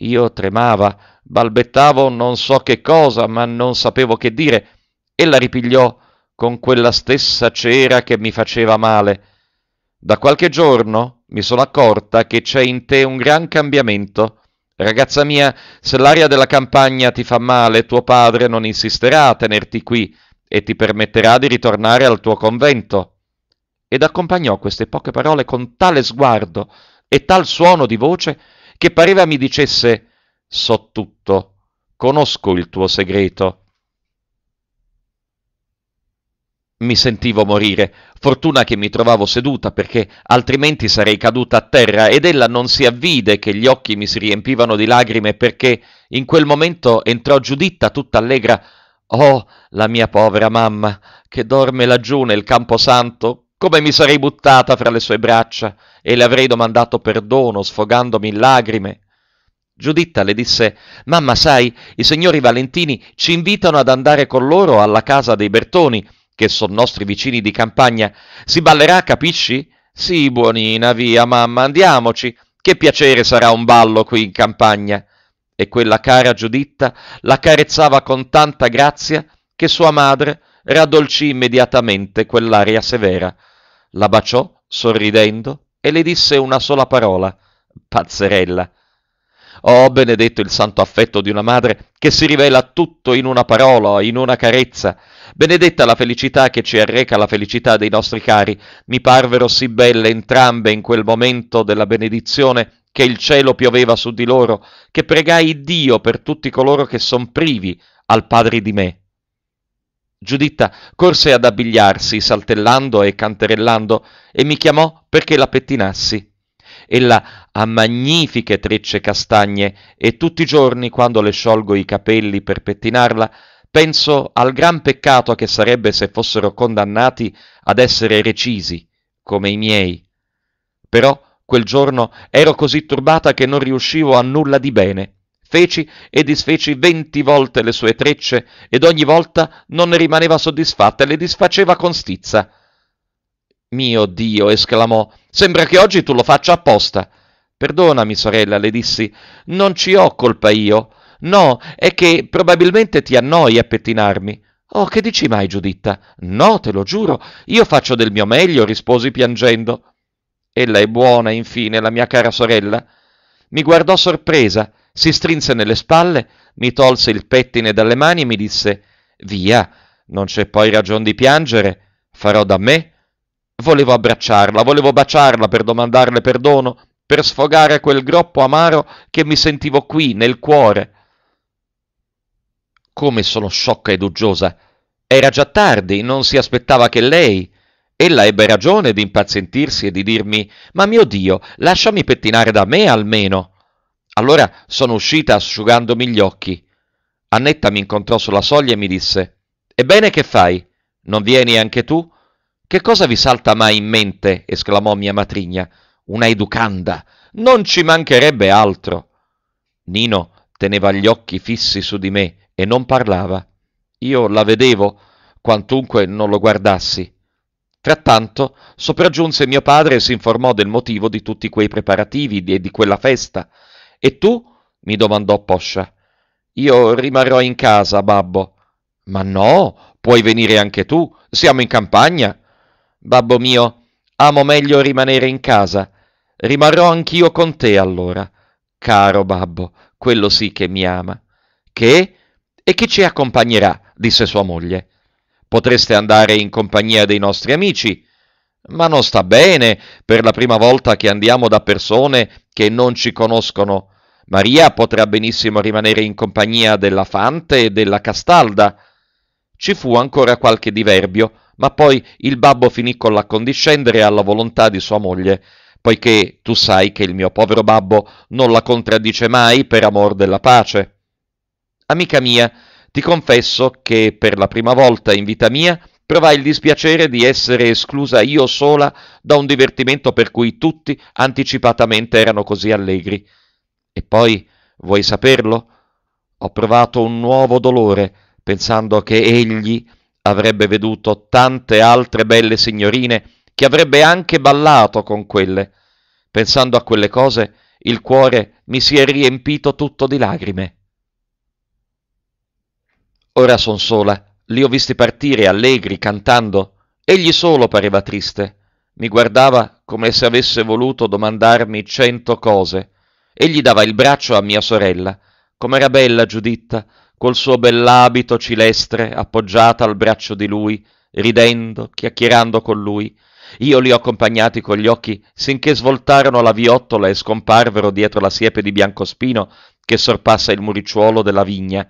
Io tremava, balbettavo non so che cosa, ma non sapevo che dire. Ella ripigliò con quella stessa cera che mi faceva male. Da qualche giorno mi sono accorta che c'è in te un gran cambiamento. Ragazza mia, se l'aria della campagna ti fa male, tuo padre non insisterà a tenerti qui e ti permetterà di ritornare al tuo convento. Ed accompagnò queste poche parole con tale sguardo e tal suono di voce che pareva mi dicesse So tutto, conosco il tuo segreto Mi sentivo morire. Fortuna che mi trovavo seduta perché altrimenti sarei caduta a terra ed ella non si avvide che gli occhi mi si riempivano di lagrime perché in quel momento entrò Giuditta tutta allegra. Oh, la mia povera mamma, che dorme laggiù nel camposanto, come mi sarei buttata fra le sue braccia e le avrei domandato perdono sfogandomi in lagrime. Giuditta le disse Mamma, sai, i signori Valentini ci invitano ad andare con loro alla casa dei Bertoni che son nostri vicini di campagna, si ballerà, capisci? Sì, buonina, via, mamma, andiamoci. Che piacere sarà un ballo qui in campagna. E quella cara Giuditta la carezzava con tanta grazia che sua madre raddolcì immediatamente quell'aria severa. La baciò, sorridendo, e le disse una sola parola, pazzerella. Oh, benedetto il santo affetto di una madre che si rivela tutto in una parola, in una carezza, Benedetta la felicità che ci arreca la felicità dei nostri cari, mi parvero sì belle entrambe in quel momento della benedizione che il cielo pioveva su di loro, che pregai Dio per tutti coloro che son privi al Padre di me. Giuditta corse ad abbigliarsi, saltellando e canterellando, e mi chiamò perché la pettinassi. Ella ha magnifiche trecce castagne e tutti i giorni, quando le sciolgo i capelli per pettinarla, Penso al gran peccato che sarebbe se fossero condannati ad essere recisi, come i miei. Però quel giorno ero così turbata che non riuscivo a nulla di bene. Feci e disfeci venti volte le sue trecce ed ogni volta non ne rimaneva soddisfatta e le disfaceva con stizza. Mio Dio, esclamò, sembra che oggi tu lo faccia apposta. Perdonami, sorella, le dissi, non ci ho colpa io. No, è che probabilmente ti annoia pettinarmi. Oh, che dici mai, Giuditta? No, te lo giuro, io faccio del mio meglio, risposi piangendo. Ella è buona, infine, la mia cara sorella. Mi guardò sorpresa, si strinse nelle spalle, mi tolse il pettine dalle mani e mi disse Via, non c'è poi ragion di piangere, farò da me. Volevo abbracciarla, volevo baciarla per domandarle perdono, per sfogare quel groppo amaro che mi sentivo qui, nel cuore. Come sono sciocca ed uggiosa! Era già tardi, non si aspettava che lei. Ella ebbe ragione di impazientirsi e di dirmi Ma mio Dio, lasciami pettinare da me almeno. Allora sono uscita asciugandomi gli occhi. Annetta mi incontrò sulla soglia e mi disse Ebbene che fai? Non vieni anche tu? Che cosa vi salta mai in mente? esclamò mia matrigna. Una educanda. Non ci mancherebbe altro. Nino teneva gli occhi fissi su di me e non parlava. Io la vedevo, quantunque non lo guardassi. Frattanto sopraggiunse mio padre e si informò del motivo di tutti quei preparativi e di quella festa. E tu? mi domandò Poscia. Io rimarrò in casa, babbo. Ma no, puoi venire anche tu, siamo in campagna. Babbo mio, amo meglio rimanere in casa. Rimarrò anch'io con te allora. Caro babbo, quello sì che mi ama. Che? E chi ci accompagnerà? disse sua moglie. Potreste andare in compagnia dei nostri amici. Ma non sta bene per la prima volta che andiamo da persone che non ci conoscono. Maria potrà benissimo rimanere in compagnia della Fante e della Castalda. Ci fu ancora qualche diverbio, ma poi il babbo finì con l'accondiscendere alla volontà di sua moglie, poiché tu sai che il mio povero babbo non la contraddice mai per amor della pace. Amica mia, ti confesso che per la prima volta in vita mia provai il dispiacere di essere esclusa io sola da un divertimento per cui tutti anticipatamente erano così allegri. E poi, vuoi saperlo? Ho provato un nuovo dolore, pensando che egli avrebbe veduto tante altre belle signorine che avrebbe anche ballato con quelle. Pensando a quelle cose, il cuore mi si è riempito tutto di lagrime. Ora son sola, li ho visti partire allegri, cantando. Egli solo pareva triste. Mi guardava come se avesse voluto domandarmi cento cose. Egli dava il braccio a mia sorella. Com'era bella Giuditta, col suo bell'abito cilestre appoggiata al braccio di lui, ridendo, chiacchierando con lui. Io li ho accompagnati con gli occhi sinché svoltarono la viottola e scomparvero dietro la siepe di biancospino che sorpassa il muricciuolo della vigna,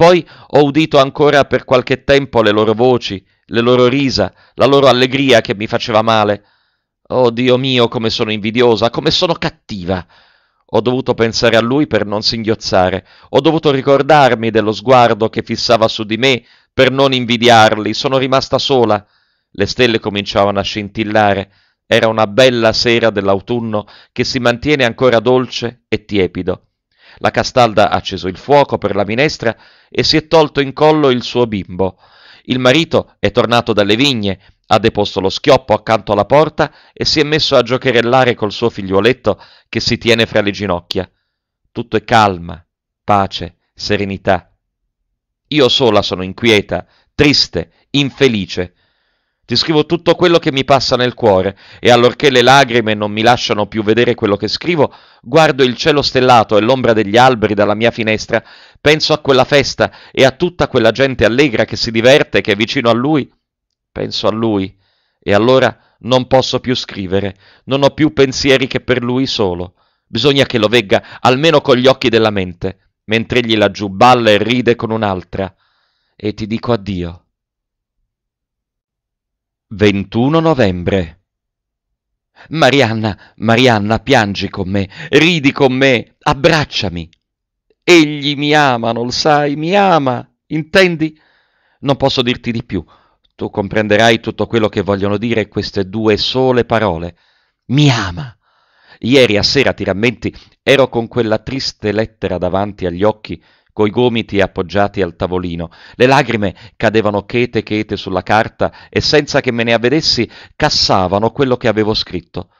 poi ho udito ancora per qualche tempo le loro voci, le loro risa, la loro allegria che mi faceva male. Oh Dio mio, come sono invidiosa, come sono cattiva. Ho dovuto pensare a lui per non singhiozzare, ho dovuto ricordarmi dello sguardo che fissava su di me per non invidiarli, sono rimasta sola. Le stelle cominciavano a scintillare, era una bella sera dell'autunno che si mantiene ancora dolce e tiepido. La Castalda ha acceso il fuoco per la minestra e si è tolto in collo il suo bimbo. Il marito è tornato dalle vigne, ha deposto lo schioppo accanto alla porta e si è messo a giocherellare col suo figlioletto che si tiene fra le ginocchia. Tutto è calma, pace, serenità. Io sola sono inquieta, triste, infelice, ti scrivo tutto quello che mi passa nel cuore e allorché le lagrime non mi lasciano più vedere quello che scrivo, guardo il cielo stellato e l'ombra degli alberi dalla mia finestra, penso a quella festa e a tutta quella gente allegra che si diverte, che è vicino a lui. Penso a lui e allora non posso più scrivere, non ho più pensieri che per lui solo. Bisogna che lo vegga almeno con gli occhi della mente, mentre egli laggiù balla e ride con un'altra. E ti dico addio. 21 novembre. Marianna, Marianna, piangi con me, ridi con me, abbracciami. Egli mi ama, non lo sai, mi ama, intendi? Non posso dirti di più. Tu comprenderai tutto quello che vogliono dire queste due sole parole. Mi ama. Ieri a sera, ti rammenti, ero con quella triste lettera davanti agli occhi coi gomiti appoggiati al tavolino. Le lagrime cadevano chete chete sulla carta e senza che me ne avvedessi cassavano quello che avevo scritto.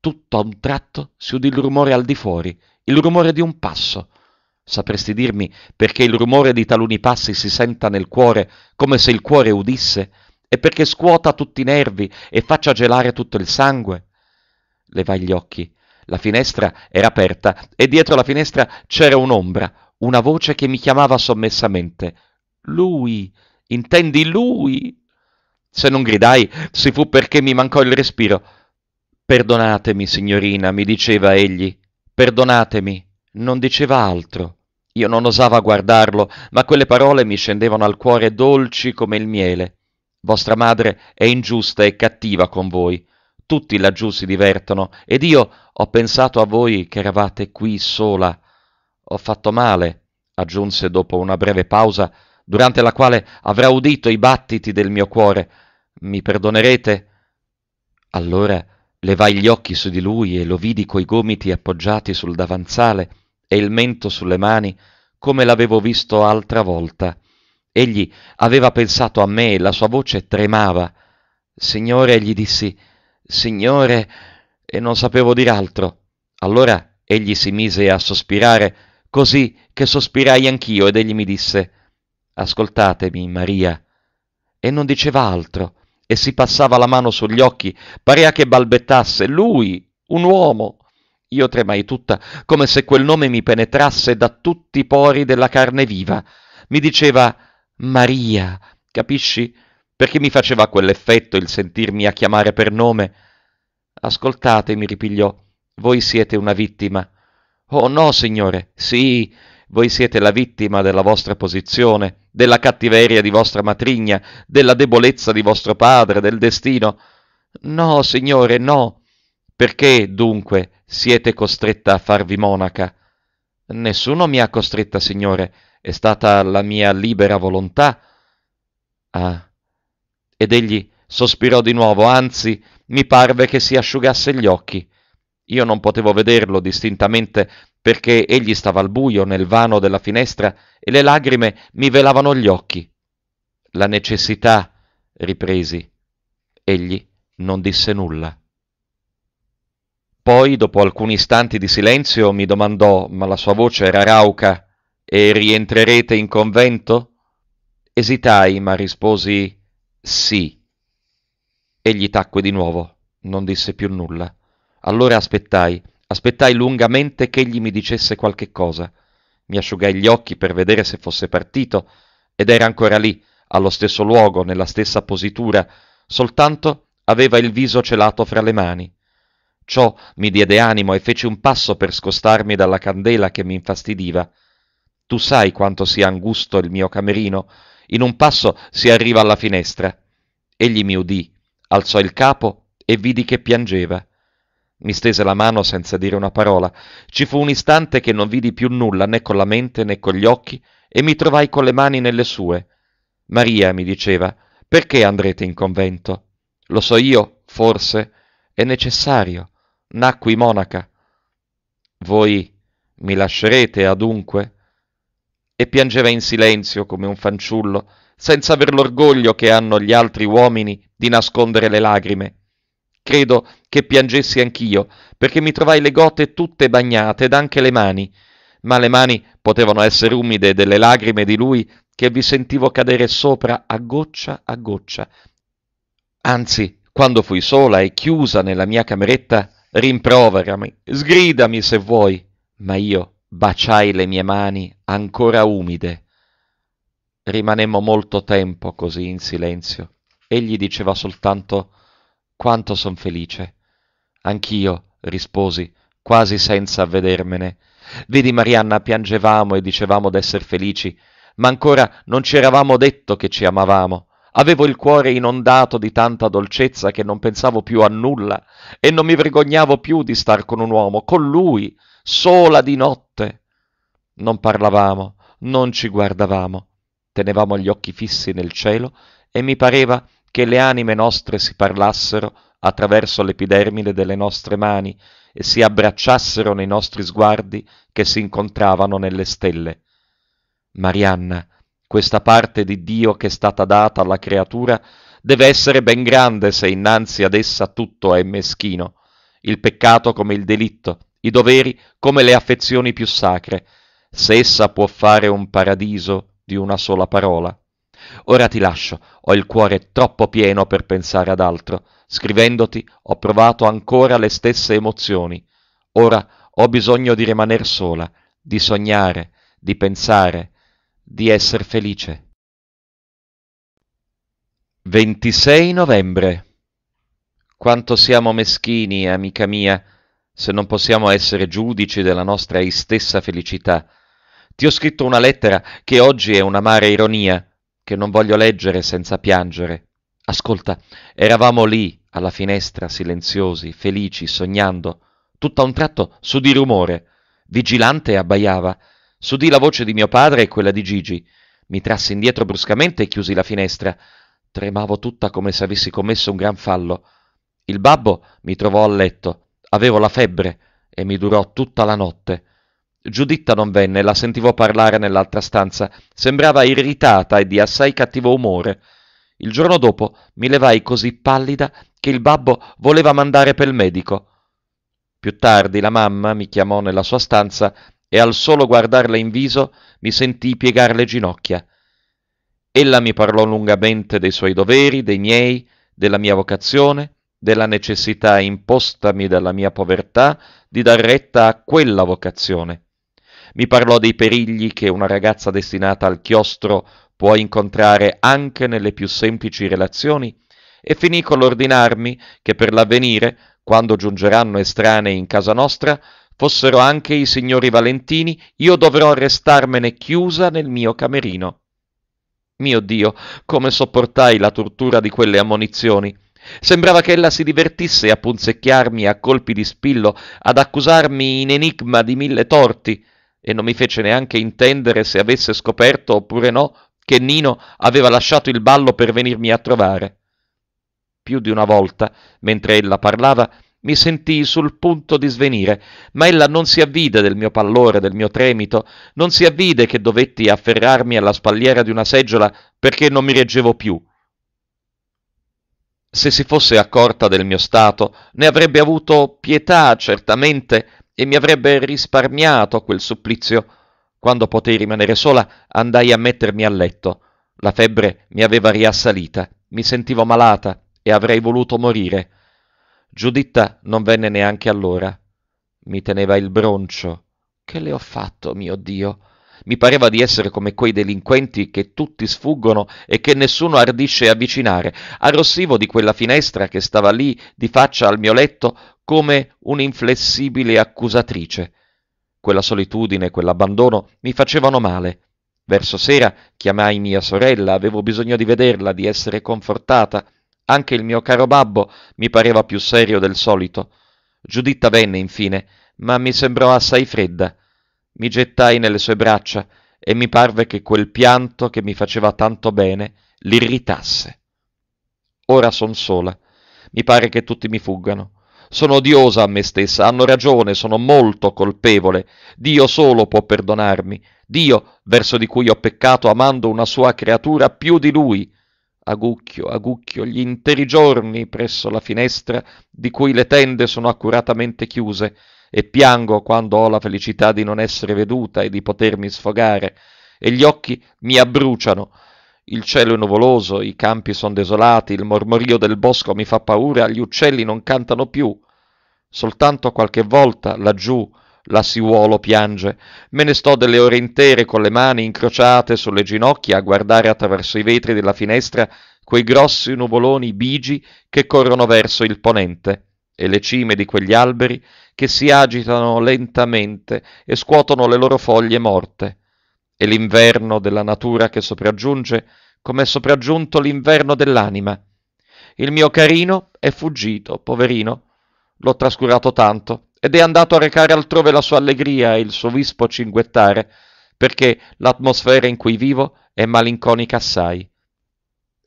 Tutto a un tratto si udì il rumore al di fuori, il rumore di un passo. Sapresti dirmi perché il rumore di taluni passi si senta nel cuore come se il cuore udisse? E perché scuota tutti i nervi e faccia gelare tutto il sangue? Levai gli occhi. La finestra era aperta e dietro la finestra c'era un'ombra, una voce che mi chiamava sommessamente. Lui, intendi lui? Se non gridai, si fu perché mi mancò il respiro. Perdonatemi, signorina, mi diceva egli. Perdonatemi. Non diceva altro. Io non osava guardarlo, ma quelle parole mi scendevano al cuore dolci come il miele. Vostra madre è ingiusta e cattiva con voi. Tutti laggiù si divertono ed io ho pensato a voi che eravate qui sola ho fatto male, aggiunse dopo una breve pausa, durante la quale avrà udito i battiti del mio cuore. Mi perdonerete? Allora levai gli occhi su di lui e lo vidi coi gomiti appoggiati sul davanzale e il mento sulle mani, come l'avevo visto altra volta. Egli aveva pensato a me e la sua voce tremava. Signore, gli dissi, Signore, e non sapevo dir altro. Allora egli si mise a sospirare così che sospirai anch'io ed egli mi disse, Ascoltatemi, Maria. E non diceva altro, e si passava la mano sugli occhi, parea che balbettasse, lui, un uomo. Io tremai tutta, come se quel nome mi penetrasse da tutti i pori della carne viva. Mi diceva Maria, capisci? Perché mi faceva quell'effetto il sentirmi a chiamare per nome. Ascoltatemi, ripigliò, voi siete una vittima Oh no, Signore, sì, voi siete la vittima della vostra posizione, della cattiveria di vostra matrigna, della debolezza di vostro padre, del destino. No, Signore, no. Perché, dunque, siete costretta a farvi monaca? Nessuno mi ha costretta, Signore, è stata la mia libera volontà. Ah. Ed egli sospirò di nuovo, anzi, mi parve che si asciugasse gli occhi. Io non potevo vederlo distintamente perché egli stava al buio nel vano della finestra e le lagrime mi velavano gli occhi. La necessità, ripresi. Egli non disse nulla. Poi, dopo alcuni istanti di silenzio, mi domandò, ma la sua voce era rauca, e rientrerete in convento? Esitai, ma risposi sì. Egli tacque di nuovo, non disse più nulla. Allora aspettai, aspettai lungamente ch'egli mi dicesse qualche cosa. Mi asciugai gli occhi per vedere se fosse partito, ed era ancora lì, allo stesso luogo, nella stessa positura, soltanto aveva il viso celato fra le mani. Ciò mi diede animo e feci un passo per scostarmi dalla candela che mi infastidiva. Tu sai quanto sia angusto il mio camerino. In un passo si arriva alla finestra. Egli mi udì, alzò il capo e vidi che piangeva. Mi stese la mano senza dire una parola. Ci fu un istante che non vidi più nulla né con la mente né con gli occhi e mi trovai con le mani nelle sue. Maria mi diceva, perché andrete in convento? Lo so io, forse, è necessario. Nacqui monaca. Voi mi lascerete adunque? E piangeva in silenzio come un fanciullo, senza aver l'orgoglio che hanno gli altri uomini di nascondere le lagrime credo che piangessi anch'io, perché mi trovai le gote tutte bagnate ed anche le mani. Ma le mani potevano essere umide delle lagrime di lui che vi sentivo cadere sopra a goccia a goccia. Anzi, quando fui sola e chiusa nella mia cameretta, rimproverami, sgridami se vuoi, ma io baciai le mie mani ancora umide. Rimanemmo molto tempo così in silenzio. Egli diceva soltanto quanto son felice anch'io risposi quasi senza avvedermene vedi marianna piangevamo e dicevamo d'esser felici ma ancora non ci eravamo detto che ci amavamo avevo il cuore inondato di tanta dolcezza che non pensavo più a nulla e non mi vergognavo più di star con un uomo con lui sola di notte non parlavamo non ci guardavamo tenevamo gli occhi fissi nel cielo e mi pareva che le anime nostre si parlassero attraverso l'epidermide delle nostre mani e si abbracciassero nei nostri sguardi che si incontravano nelle stelle. Marianna, questa parte di Dio che è stata data alla creatura deve essere ben grande se innanzi ad essa tutto è meschino, il peccato come il delitto, i doveri come le affezioni più sacre, se essa può fare un paradiso di una sola parola. Ora ti lascio, ho il cuore troppo pieno per pensare ad altro. Scrivendoti ho provato ancora le stesse emozioni. Ora ho bisogno di rimaner sola, di sognare, di pensare, di essere felice. 26 novembre. Quanto siamo meschini, amica mia, se non possiamo essere giudici della nostra stessa felicità. Ti ho scritto una lettera che oggi è una ironia che non voglio leggere senza piangere. Ascolta, eravamo lì, alla finestra, silenziosi, felici, sognando. Tutt'a un tratto s'udì rumore. Vigilante abbaiava. S'udì la voce di mio padre e quella di Gigi. Mi trassi indietro bruscamente e chiusi la finestra. Tremavo tutta come se avessi commesso un gran fallo. Il babbo mi trovò a letto. Avevo la febbre e mi durò tutta la notte. Giuditta non venne, la sentivo parlare nell'altra stanza. Sembrava irritata e di assai cattivo umore. Il giorno dopo mi levai così pallida che il babbo voleva mandare pel medico. Più tardi la mamma mi chiamò nella sua stanza e al solo guardarla in viso mi sentii piegar le ginocchia. Ella mi parlò lungamente dei suoi doveri, dei miei, della mia vocazione, della necessità impostami dalla mia povertà di dar retta a quella vocazione. Mi parlò dei perigli che una ragazza destinata al chiostro può incontrare anche nelle più semplici relazioni e finì con l'ordinarmi che per l'avvenire, quando giungeranno estranei in casa nostra, fossero anche i signori Valentini, io dovrò restarmene chiusa nel mio camerino. Mio Dio, come sopportai la tortura di quelle ammonizioni. Sembrava che ella si divertisse a punzecchiarmi a colpi di spillo, ad accusarmi in enigma di mille torti, e non mi fece neanche intendere se avesse scoperto oppure no che Nino aveva lasciato il ballo per venirmi a trovare. Più di una volta, mentre ella parlava, mi sentii sul punto di svenire, ma ella non si avvide del mio pallore, del mio tremito, non si avvide che dovetti afferrarmi alla spalliera di una seggiola perché non mi reggevo più. Se si fosse accorta del mio stato, ne avrebbe avuto pietà, certamente, e mi avrebbe risparmiato quel supplizio. Quando potei rimanere sola, andai a mettermi a letto. La febbre mi aveva riassalita, mi sentivo malata e avrei voluto morire. Giuditta non venne neanche allora. Mi teneva il broncio. Che le ho fatto, mio Dio? Mi pareva di essere come quei delinquenti che tutti sfuggono e che nessuno ardisce avvicinare. Arrossivo di quella finestra che stava lì di faccia al mio letto come un'inflessibile accusatrice. Quella solitudine, quell'abbandono mi facevano male. Verso sera chiamai mia sorella, avevo bisogno di vederla, di essere confortata. Anche il mio caro babbo mi pareva più serio del solito. Giuditta venne infine, ma mi sembrò assai fredda mi gettai nelle sue braccia e mi parve che quel pianto che mi faceva tanto bene l'irritasse. Ora son sola, mi pare che tutti mi fuggano. Sono odiosa a me stessa, hanno ragione, sono molto colpevole. Dio solo può perdonarmi. Dio, verso di cui ho peccato amando una sua creatura più di lui. Agucchio, agucchio, gli interi giorni presso la finestra, di cui le tende sono accuratamente chiuse, e piango quando ho la felicità di non essere veduta e di potermi sfogare, e gli occhi mi abbruciano. Il cielo è nuvoloso, i campi sono desolati, il mormorio del bosco mi fa paura, gli uccelli non cantano più. Soltanto qualche volta, laggiù, la Siuolo piange. Me ne sto delle ore intere con le mani incrociate sulle ginocchia a guardare attraverso i vetri della finestra quei grossi nuvoloni bigi che corrono verso il ponente e le cime di quegli alberi che si agitano lentamente e scuotono le loro foglie morte. È l'inverno della natura che sopraggiunge, come è sopraggiunto l'inverno dell'anima. Il mio carino è fuggito, poverino, l'ho trascurato tanto, ed è andato a recare altrove la sua allegria e il suo vispo cinguettare, perché l'atmosfera in cui vivo è malinconica assai.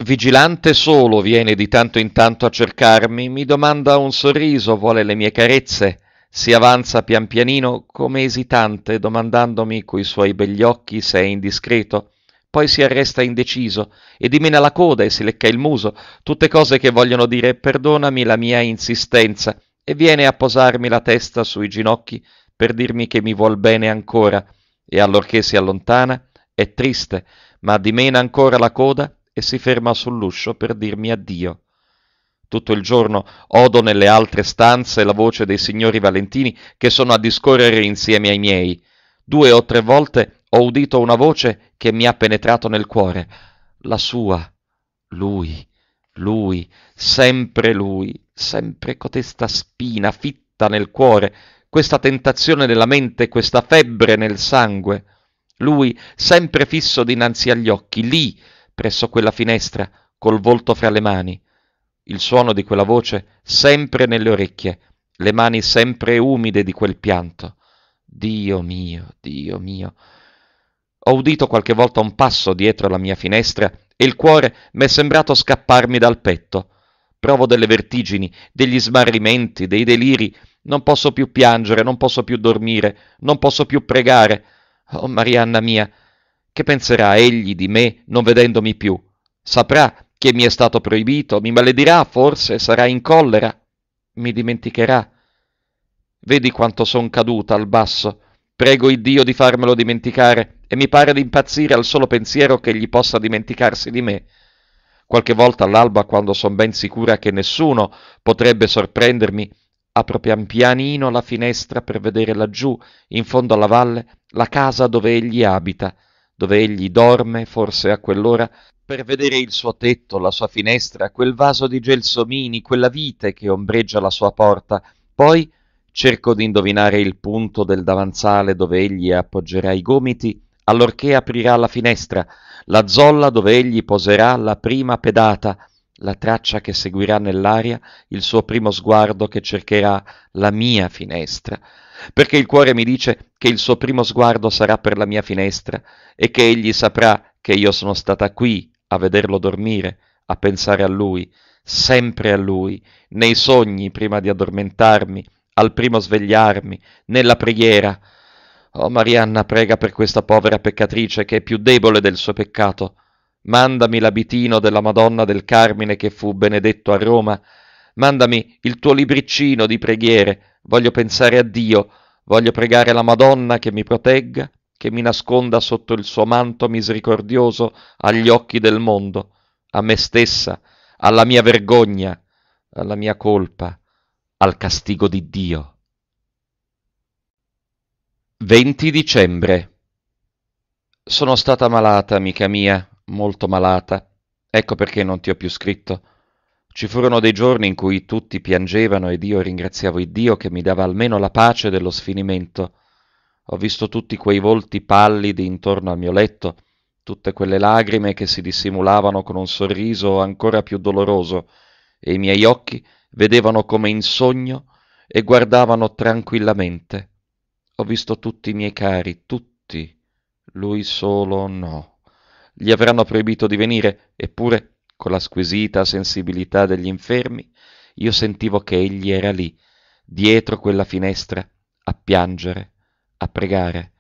Vigilante solo viene di tanto in tanto a cercarmi, mi domanda un sorriso, vuole le mie carezze, si avanza pian pianino, come esitante, domandandomi coi suoi begli occhi se è indiscreto. Poi si arresta indeciso e dimena la coda e si lecca il muso, tutte cose che vogliono dire perdonami la mia insistenza, e viene a posarmi la testa sui ginocchi per dirmi che mi vuol bene ancora, e allorché si allontana è triste, ma dimena ancora la coda e si ferma sull'uscio per dirmi addio tutto il giorno odo nelle altre stanze la voce dei signori Valentini che sono a discorrere insieme ai miei. Due o tre volte ho udito una voce che mi ha penetrato nel cuore. La sua. Lui. Lui. Sempre lui. Sempre cotesta spina fitta nel cuore. Questa tentazione nella mente, questa febbre nel sangue. Lui sempre fisso dinanzi agli occhi, lì, presso quella finestra, col volto fra le mani il suono di quella voce sempre nelle orecchie, le mani sempre umide di quel pianto. Dio mio, Dio mio. Ho udito qualche volta un passo dietro la mia finestra e il cuore m'è sembrato scapparmi dal petto. Provo delle vertigini, degli smarrimenti, dei deliri. Non posso più piangere, non posso più dormire, non posso più pregare. Oh Marianna mia, che penserà egli di me non vedendomi più? Saprà che mi è stato proibito, mi maledirà forse, sarà in collera, mi dimenticherà. Vedi quanto son caduta al basso. Prego il Dio di farmelo dimenticare, e mi pare di impazzire al solo pensiero che egli possa dimenticarsi di me. Qualche volta all'alba, quando son ben sicura che nessuno potrebbe sorprendermi, apro pian pianino la finestra per vedere laggiù, in fondo alla valle, la casa dove egli abita dove egli dorme forse a quell'ora, per vedere il suo tetto, la sua finestra, quel vaso di gelsomini, quella vite che ombreggia la sua porta. Poi cerco di indovinare il punto del davanzale dove egli appoggerà i gomiti, allorché aprirà la finestra, la zolla dove egli poserà la prima pedata, la traccia che seguirà nell'aria, il suo primo sguardo che cercherà la mia finestra perché il cuore mi dice che il suo primo sguardo sarà per la mia finestra e che egli saprà che io sono stata qui a vederlo dormire, a pensare a lui, sempre a lui, nei sogni prima di addormentarmi, al primo svegliarmi, nella preghiera. Oh Marianna, prega per questa povera peccatrice che è più debole del suo peccato. Mandami l'abitino della Madonna del Carmine che fu benedetto a Roma. Mandami il tuo libriccino di preghiere voglio pensare a Dio, voglio pregare la Madonna che mi protegga, che mi nasconda sotto il suo manto misericordioso agli occhi del mondo, a me stessa, alla mia vergogna, alla mia colpa, al castigo di Dio. 20 dicembre. Sono stata malata, amica mia, molto malata. Ecco perché non ti ho più scritto ci furono dei giorni in cui tutti piangevano ed io ringraziavo Dio che mi dava almeno la pace dello sfinimento. Ho visto tutti quei volti pallidi intorno al mio letto, tutte quelle lagrime che si dissimulavano con un sorriso ancora più doloroso, e i miei occhi vedevano come in sogno e guardavano tranquillamente. Ho visto tutti i miei cari, tutti, lui solo no. Gli avranno proibito di venire, eppure con la squisita sensibilità degli infermi, io sentivo che egli era lì, dietro quella finestra, a piangere, a pregare,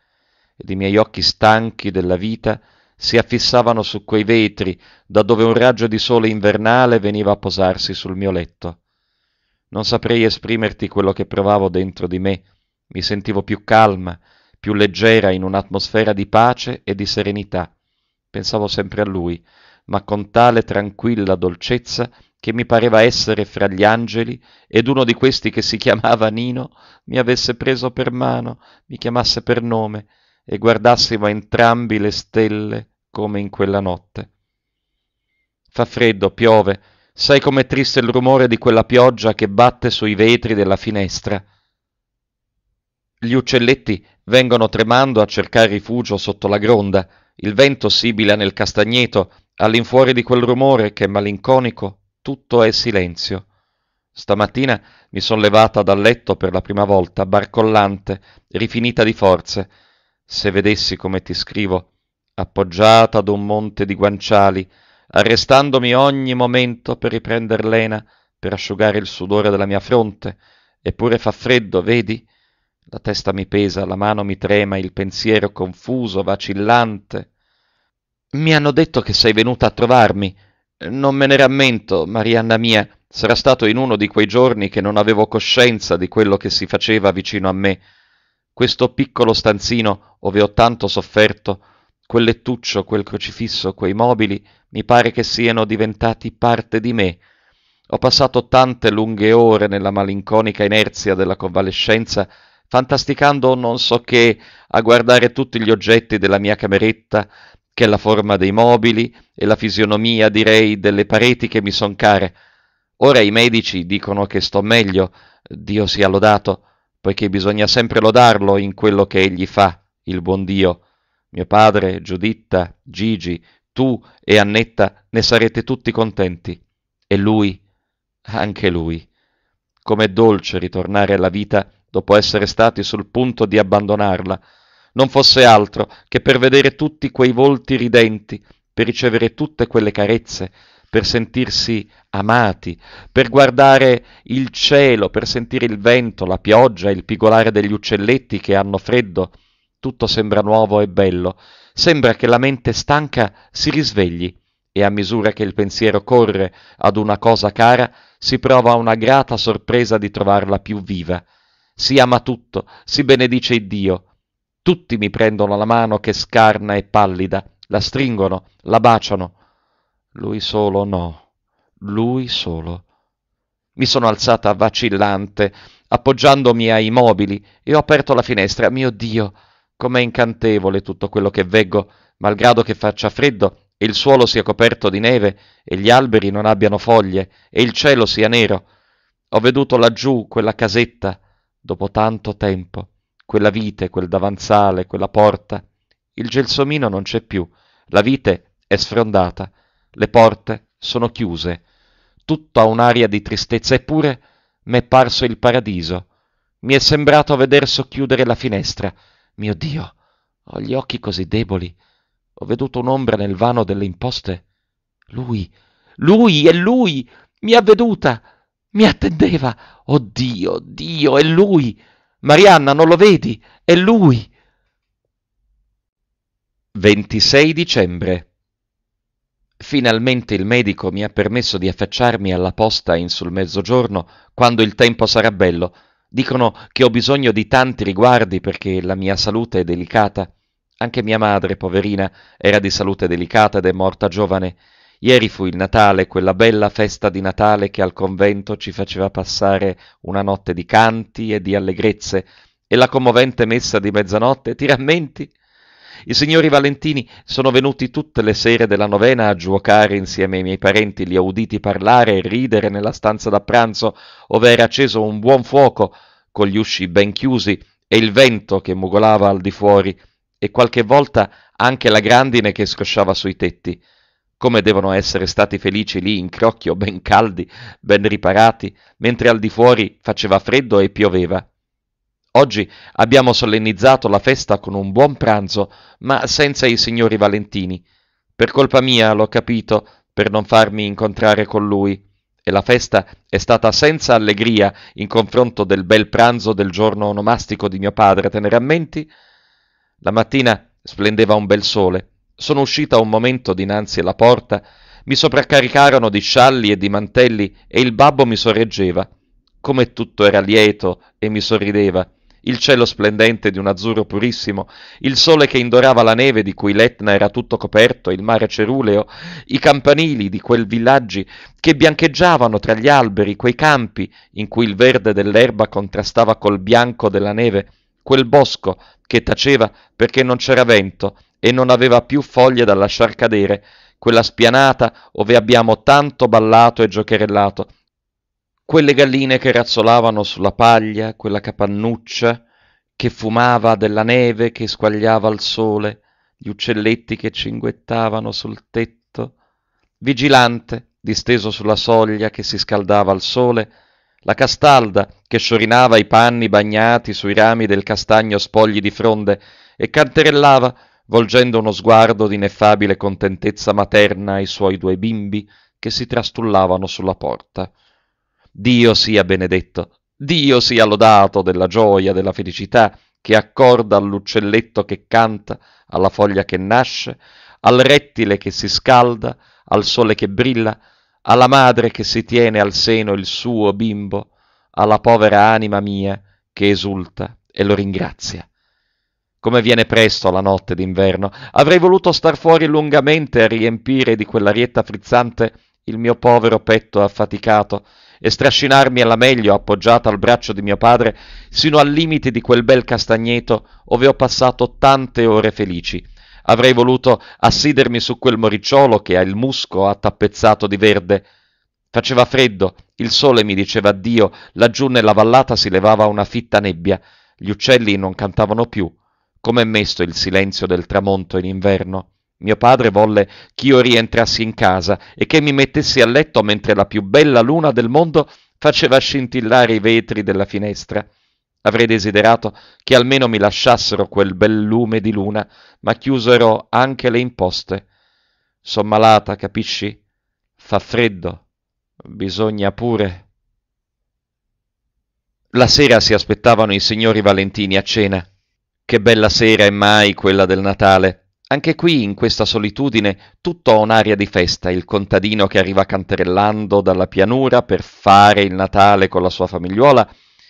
ed i miei occhi stanchi della vita si affissavano su quei vetri da dove un raggio di sole invernale veniva a posarsi sul mio letto. Non saprei esprimerti quello che provavo dentro di me, mi sentivo più calma, più leggera in un'atmosfera di pace e di serenità. Pensavo sempre a lui, ma con tale tranquilla dolcezza che mi pareva essere fra gli angeli ed uno di questi che si chiamava Nino mi avesse preso per mano, mi chiamasse per nome e guardassimo entrambi le stelle come in quella notte. Fa freddo, piove, sai com'è triste il rumore di quella pioggia che batte sui vetri della finestra. Gli uccelletti vengono tremando a cercare rifugio sotto la gronda, il vento sibila nel castagneto, All'infuori di quel rumore che è malinconico tutto è silenzio. Stamattina mi sono levata dal letto per la prima volta, barcollante, rifinita di forze. Se vedessi come ti scrivo, appoggiata ad un monte di guanciali, arrestandomi ogni momento per riprender lena, per asciugare il sudore della mia fronte, eppure fa freddo, vedi? La testa mi pesa, la mano mi trema, il pensiero confuso, vacillante, mi hanno detto che sei venuta a trovarmi. Non me ne rammento, Marianna mia. Sarà stato in uno di quei giorni che non avevo coscienza di quello che si faceva vicino a me. Questo piccolo stanzino, ove ho tanto sofferto, quel lettuccio, quel crocifisso, quei mobili, mi pare che siano diventati parte di me. Ho passato tante lunghe ore nella malinconica inerzia della convalescenza, fantasticando non so che, a guardare tutti gli oggetti della mia cameretta, che è la forma dei mobili e la fisionomia, direi, delle pareti che mi son care. Ora i medici dicono che sto meglio, Dio sia lodato, poiché bisogna sempre lodarlo in quello che egli fa, il buon Dio. Mio padre, Giuditta, Gigi, tu e Annetta ne sarete tutti contenti. E lui, anche lui. Com'è dolce ritornare alla vita dopo essere stati sul punto di abbandonarla non fosse altro che per vedere tutti quei volti ridenti, per ricevere tutte quelle carezze, per sentirsi amati, per guardare il cielo, per sentire il vento, la pioggia, il pigolare degli uccelletti che hanno freddo. Tutto sembra nuovo e bello. Sembra che la mente stanca si risvegli e a misura che il pensiero corre ad una cosa cara, si prova una grata sorpresa di trovarla più viva. Si ama tutto, si benedice Dio, tutti mi prendono la mano che è scarna e pallida, la stringono, la baciano. Lui solo no, lui solo. Mi sono alzata vacillante, appoggiandomi ai mobili, e ho aperto la finestra. Mio Dio, com'è incantevole tutto quello che veggo, malgrado che faccia freddo e il suolo sia coperto di neve e gli alberi non abbiano foglie e il cielo sia nero. Ho veduto laggiù quella casetta dopo tanto tempo quella vite, quel davanzale, quella porta. Il gelsomino non c'è più, la vite è sfrondata, le porte sono chiuse. Tutto ha un'aria di tristezza, eppure m'è parso il paradiso. Mi è sembrato veder socchiudere la finestra. Mio Dio, ho gli occhi così deboli. Ho veduto un'ombra nel vano delle imposte. Lui, lui, è lui! Mi ha veduta! Mi attendeva! Oddio, Dio, è lui! Marianna, non lo vedi? È lui! 26 dicembre. Finalmente il medico mi ha permesso di affacciarmi alla posta in sul mezzogiorno, quando il tempo sarà bello. Dicono che ho bisogno di tanti riguardi perché la mia salute è delicata. Anche mia madre, poverina, era di salute delicata ed è morta giovane. Ieri fu il Natale, quella bella festa di Natale che al convento ci faceva passare una notte di canti e di allegrezze, e la commovente messa di mezzanotte, ti rammenti? I signori Valentini sono venuti tutte le sere della novena a giuocare insieme ai miei parenti, li ho uditi parlare e ridere nella stanza da pranzo, ove era acceso un buon fuoco, con gli usci ben chiusi e il vento che mugolava al di fuori, e qualche volta anche la grandine che scosciava sui tetti come devono essere stati felici lì in crocchio, ben caldi, ben riparati, mentre al di fuori faceva freddo e pioveva. Oggi abbiamo solennizzato la festa con un buon pranzo, ma senza i signori Valentini. Per colpa mia, l'ho capito, per non farmi incontrare con lui. E la festa è stata senza allegria in confronto del bel pranzo del giorno onomastico di mio padre, te ne rammenti? La mattina splendeva un bel sole sono uscita un momento dinanzi alla porta, mi sopraccaricarono di scialli e di mantelli e il babbo mi sorreggeva. Come tutto era lieto e mi sorrideva. Il cielo splendente di un azzurro purissimo, il sole che indorava la neve di cui l'Etna era tutto coperto, il mare ceruleo, i campanili di quel villaggi che biancheggiavano tra gli alberi, quei campi in cui il verde dell'erba contrastava col bianco della neve, quel bosco che taceva perché non c'era vento e non aveva più foglie da lasciar cadere, quella spianata ove abbiamo tanto ballato e giocherellato, quelle galline che razzolavano sulla paglia, quella capannuccia che fumava della neve che squagliava al sole, gli uccelletti che cinguettavano sul tetto, vigilante disteso sulla soglia che si scaldava al sole, la castalda che sciorinava i panni bagnati sui rami del castagno spogli di fronde e canterellava volgendo uno sguardo d'ineffabile contentezza materna ai suoi due bimbi che si trastullavano sulla porta. Dio sia benedetto, Dio sia lodato della gioia, della felicità che accorda all'uccelletto che canta, alla foglia che nasce, al rettile che si scalda, al sole che brilla, alla madre che si tiene al seno il suo bimbo, alla povera anima mia che esulta e lo ringrazia come viene presto la notte d'inverno. Avrei voluto star fuori lungamente a riempire di quell'arietta frizzante il mio povero petto affaticato e strascinarmi alla meglio appoggiata al braccio di mio padre sino al limite di quel bel castagneto ove ho passato tante ore felici. Avrei voluto assidermi su quel moricciolo che ha il musco attappezzato di verde. Faceva freddo, il sole mi diceva addio, laggiù nella vallata si levava una fitta nebbia, gli uccelli non cantavano più Com'è mesto il silenzio del tramonto in inverno? Mio padre volle ch'io rientrassi in casa e che mi mettessi a letto mentre la più bella luna del mondo faceva scintillare i vetri della finestra. Avrei desiderato che almeno mi lasciassero quel bel lume di luna, ma chiusero anche le imposte. Son malata, capisci? Fa freddo. Bisogna pure. La sera si aspettavano i signori Valentini a cena. Che bella sera è mai quella del Natale. Anche qui, in questa solitudine, tutto ha un'aria di festa, il contadino che arriva canterellando dalla pianura per fare il Natale con la sua famigliuola,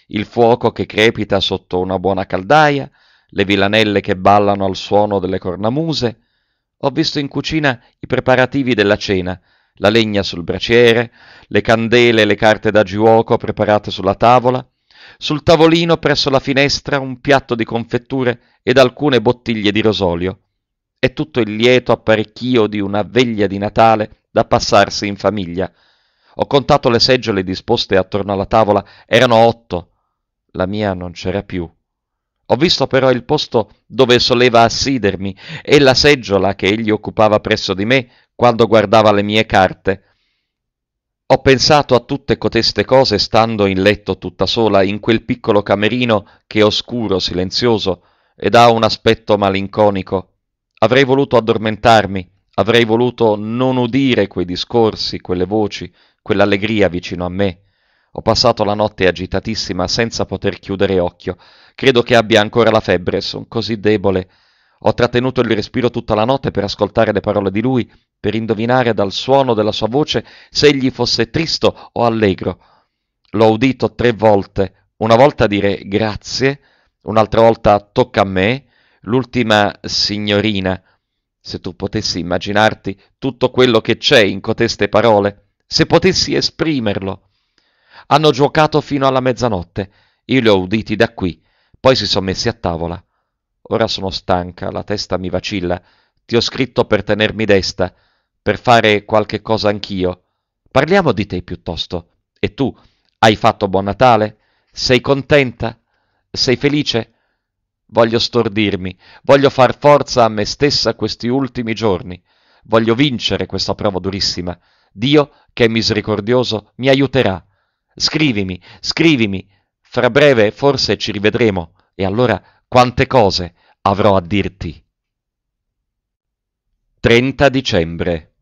il fuoco che crepita sotto una buona caldaia, le vilanelle che ballano al suono delle cornamuse. Ho visto in cucina i preparativi della cena, la legna sul braciere, le candele e le carte da giuoco preparate sulla tavola, sul tavolino presso la finestra un piatto di confetture ed alcune bottiglie di rosolio. E tutto il lieto apparecchio di una veglia di Natale da passarsi in famiglia. Ho contato le seggiole disposte attorno alla tavola, erano otto. La mia non c'era più. Ho visto però il posto dove soleva assidermi e la seggiola che egli occupava presso di me quando guardava le mie carte. Ho pensato a tutte coteste cose stando in letto tutta sola in quel piccolo camerino che è oscuro, silenzioso ed ha un aspetto malinconico. Avrei voluto addormentarmi, avrei voluto non udire quei discorsi, quelle voci, quell'allegria vicino a me. Ho passato la notte agitatissima senza poter chiudere occhio. Credo che abbia ancora la febbre, sono così debole ho trattenuto il respiro tutta la notte per ascoltare le parole di lui, per indovinare dal suono della sua voce se egli fosse tristo o allegro. L'ho udito tre volte, una volta dire grazie, un'altra volta tocca a me, l'ultima signorina. Se tu potessi immaginarti tutto quello che c'è in coteste parole, se potessi esprimerlo. Hanno giocato fino alla mezzanotte, io li ho uditi da qui, poi si sono messi a tavola. Ora sono stanca, la testa mi vacilla. Ti ho scritto per tenermi desta, per fare qualche cosa anch'io. Parliamo di te piuttosto. E tu, hai fatto buon Natale? Sei contenta? Sei felice? Voglio stordirmi, voglio far forza a me stessa questi ultimi giorni. Voglio vincere questa prova durissima. Dio, che è misericordioso, mi aiuterà. Scrivimi, scrivimi. Fra breve forse ci rivedremo e allora quante cose avrò a dirti. 30 dicembre.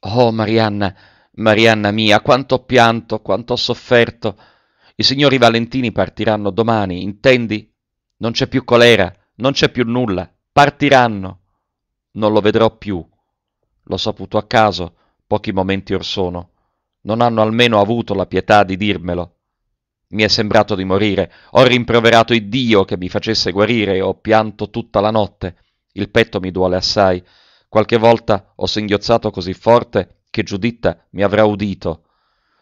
Oh Marianna, Marianna mia, quanto ho pianto, quanto ho sofferto. I signori Valentini partiranno domani, intendi? Non c'è più colera, non c'è più nulla, partiranno. Non lo vedrò più. L'ho saputo a caso, pochi momenti or sono. Non hanno almeno avuto la pietà di dirmelo. Mi è sembrato di morire, ho rimproverato Iddio che mi facesse guarire e ho pianto tutta la notte. Il petto mi duole assai. Qualche volta ho singhiozzato così forte che Giuditta mi avrà udito.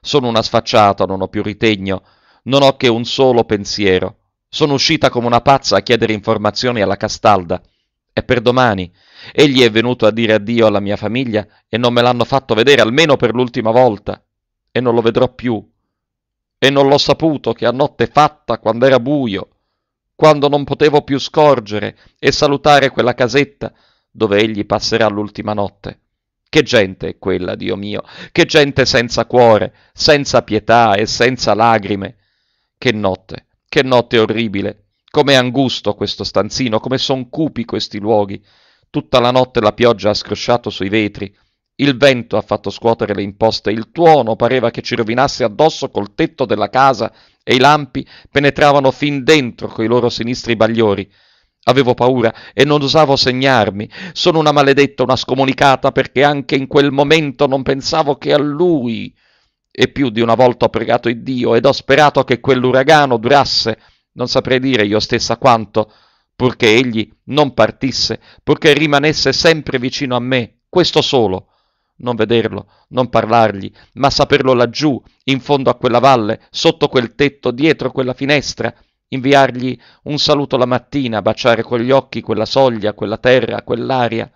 Sono una sfacciata, non ho più ritegno, non ho che un solo pensiero. Sono uscita come una pazza a chiedere informazioni alla Castalda. È per domani. Egli è venuto a dire addio alla mia famiglia e non me l'hanno fatto vedere almeno per l'ultima volta. E non lo vedrò più e non l'ho saputo che a notte fatta, quando era buio, quando non potevo più scorgere e salutare quella casetta dove egli passerà l'ultima notte. Che gente è quella, Dio mio, che gente senza cuore, senza pietà e senza lagrime. Che notte, che notte orribile, com'è angusto questo stanzino, come son cupi questi luoghi. Tutta la notte la pioggia ha scrosciato sui vetri, il vento ha fatto scuotere le imposte, il tuono pareva che ci rovinasse addosso col tetto della casa e i lampi penetravano fin dentro coi loro sinistri bagliori. Avevo paura e non osavo segnarmi. Sono una maledetta, una scomunicata, perché anche in quel momento non pensavo che a lui. E più di una volta ho pregato il Dio ed ho sperato che quell'uragano durasse, non saprei dire io stessa quanto, purché egli non partisse, purché rimanesse sempre vicino a me, questo solo non vederlo, non parlargli, ma saperlo laggiù, in fondo a quella valle, sotto quel tetto, dietro quella finestra, inviargli un saluto la mattina, baciare con gli occhi quella soglia, quella terra, quell'aria.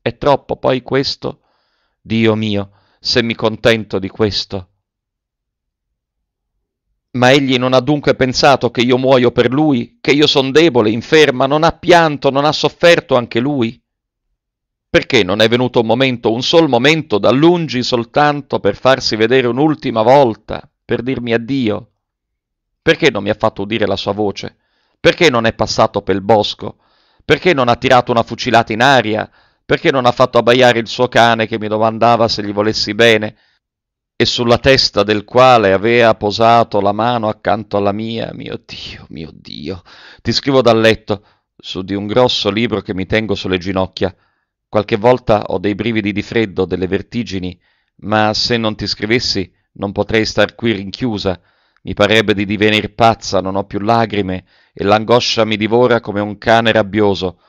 È troppo poi questo? Dio mio, se mi contento di questo. Ma egli non ha dunque pensato che io muoio per lui, che io son debole, inferma, non ha pianto, non ha sofferto anche lui? Perché non è venuto un momento, un sol momento, da lungi soltanto per farsi vedere un'ultima volta, per dirmi addio? Perché non mi ha fatto udire la sua voce? Perché non è passato pel bosco? Perché non ha tirato una fucilata in aria? Perché non ha fatto abbaiare il suo cane che mi domandava se gli volessi bene? e sulla testa del quale aveva posato la mano accanto alla mia. Mio Dio, mio Dio. Ti scrivo dal letto, su di un grosso libro che mi tengo sulle ginocchia. Qualche volta ho dei brividi di freddo, delle vertigini, ma se non ti scrivessi non potrei star qui rinchiusa. Mi parebbe di divenir pazza, non ho più lagrime e l'angoscia mi divora come un cane rabbioso.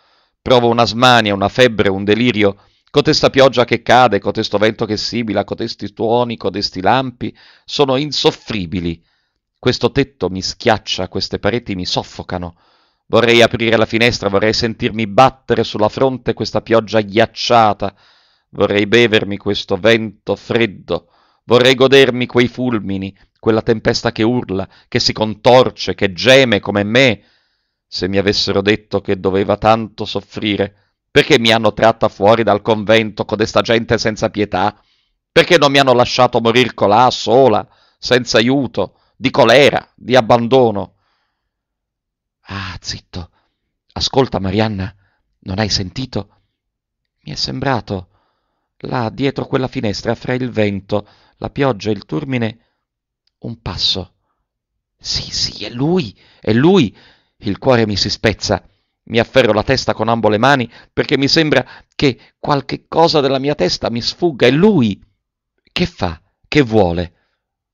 Provo una smania, una febbre, un delirio. Cotesta pioggia che cade, cotesto vento che sibila, cotesti tuoni, codesti lampi, sono insoffribili. Questo tetto mi schiaccia, queste pareti mi soffocano. Vorrei aprire la finestra, vorrei sentirmi battere sulla fronte questa pioggia ghiacciata, vorrei bevermi questo vento freddo, vorrei godermi quei fulmini, quella tempesta che urla, che si contorce, che geme come me. Se mi avessero detto che doveva tanto soffrire, perché mi hanno tratta fuori dal convento codesta gente senza pietà? Perché non mi hanno lasciato morir colà sola, senza aiuto, di colera, di abbandono? Ah, zitto. Ascolta, Marianna, non hai sentito? Mi è sembrato. Là, dietro quella finestra, fra il vento, la pioggia e il turmine, un passo. Sì, sì, è lui, è lui. Il cuore mi si spezza. Mi afferro la testa con ambo le mani perché mi sembra che qualche cosa della mia testa mi sfugga. È lui. Che fa? Che vuole?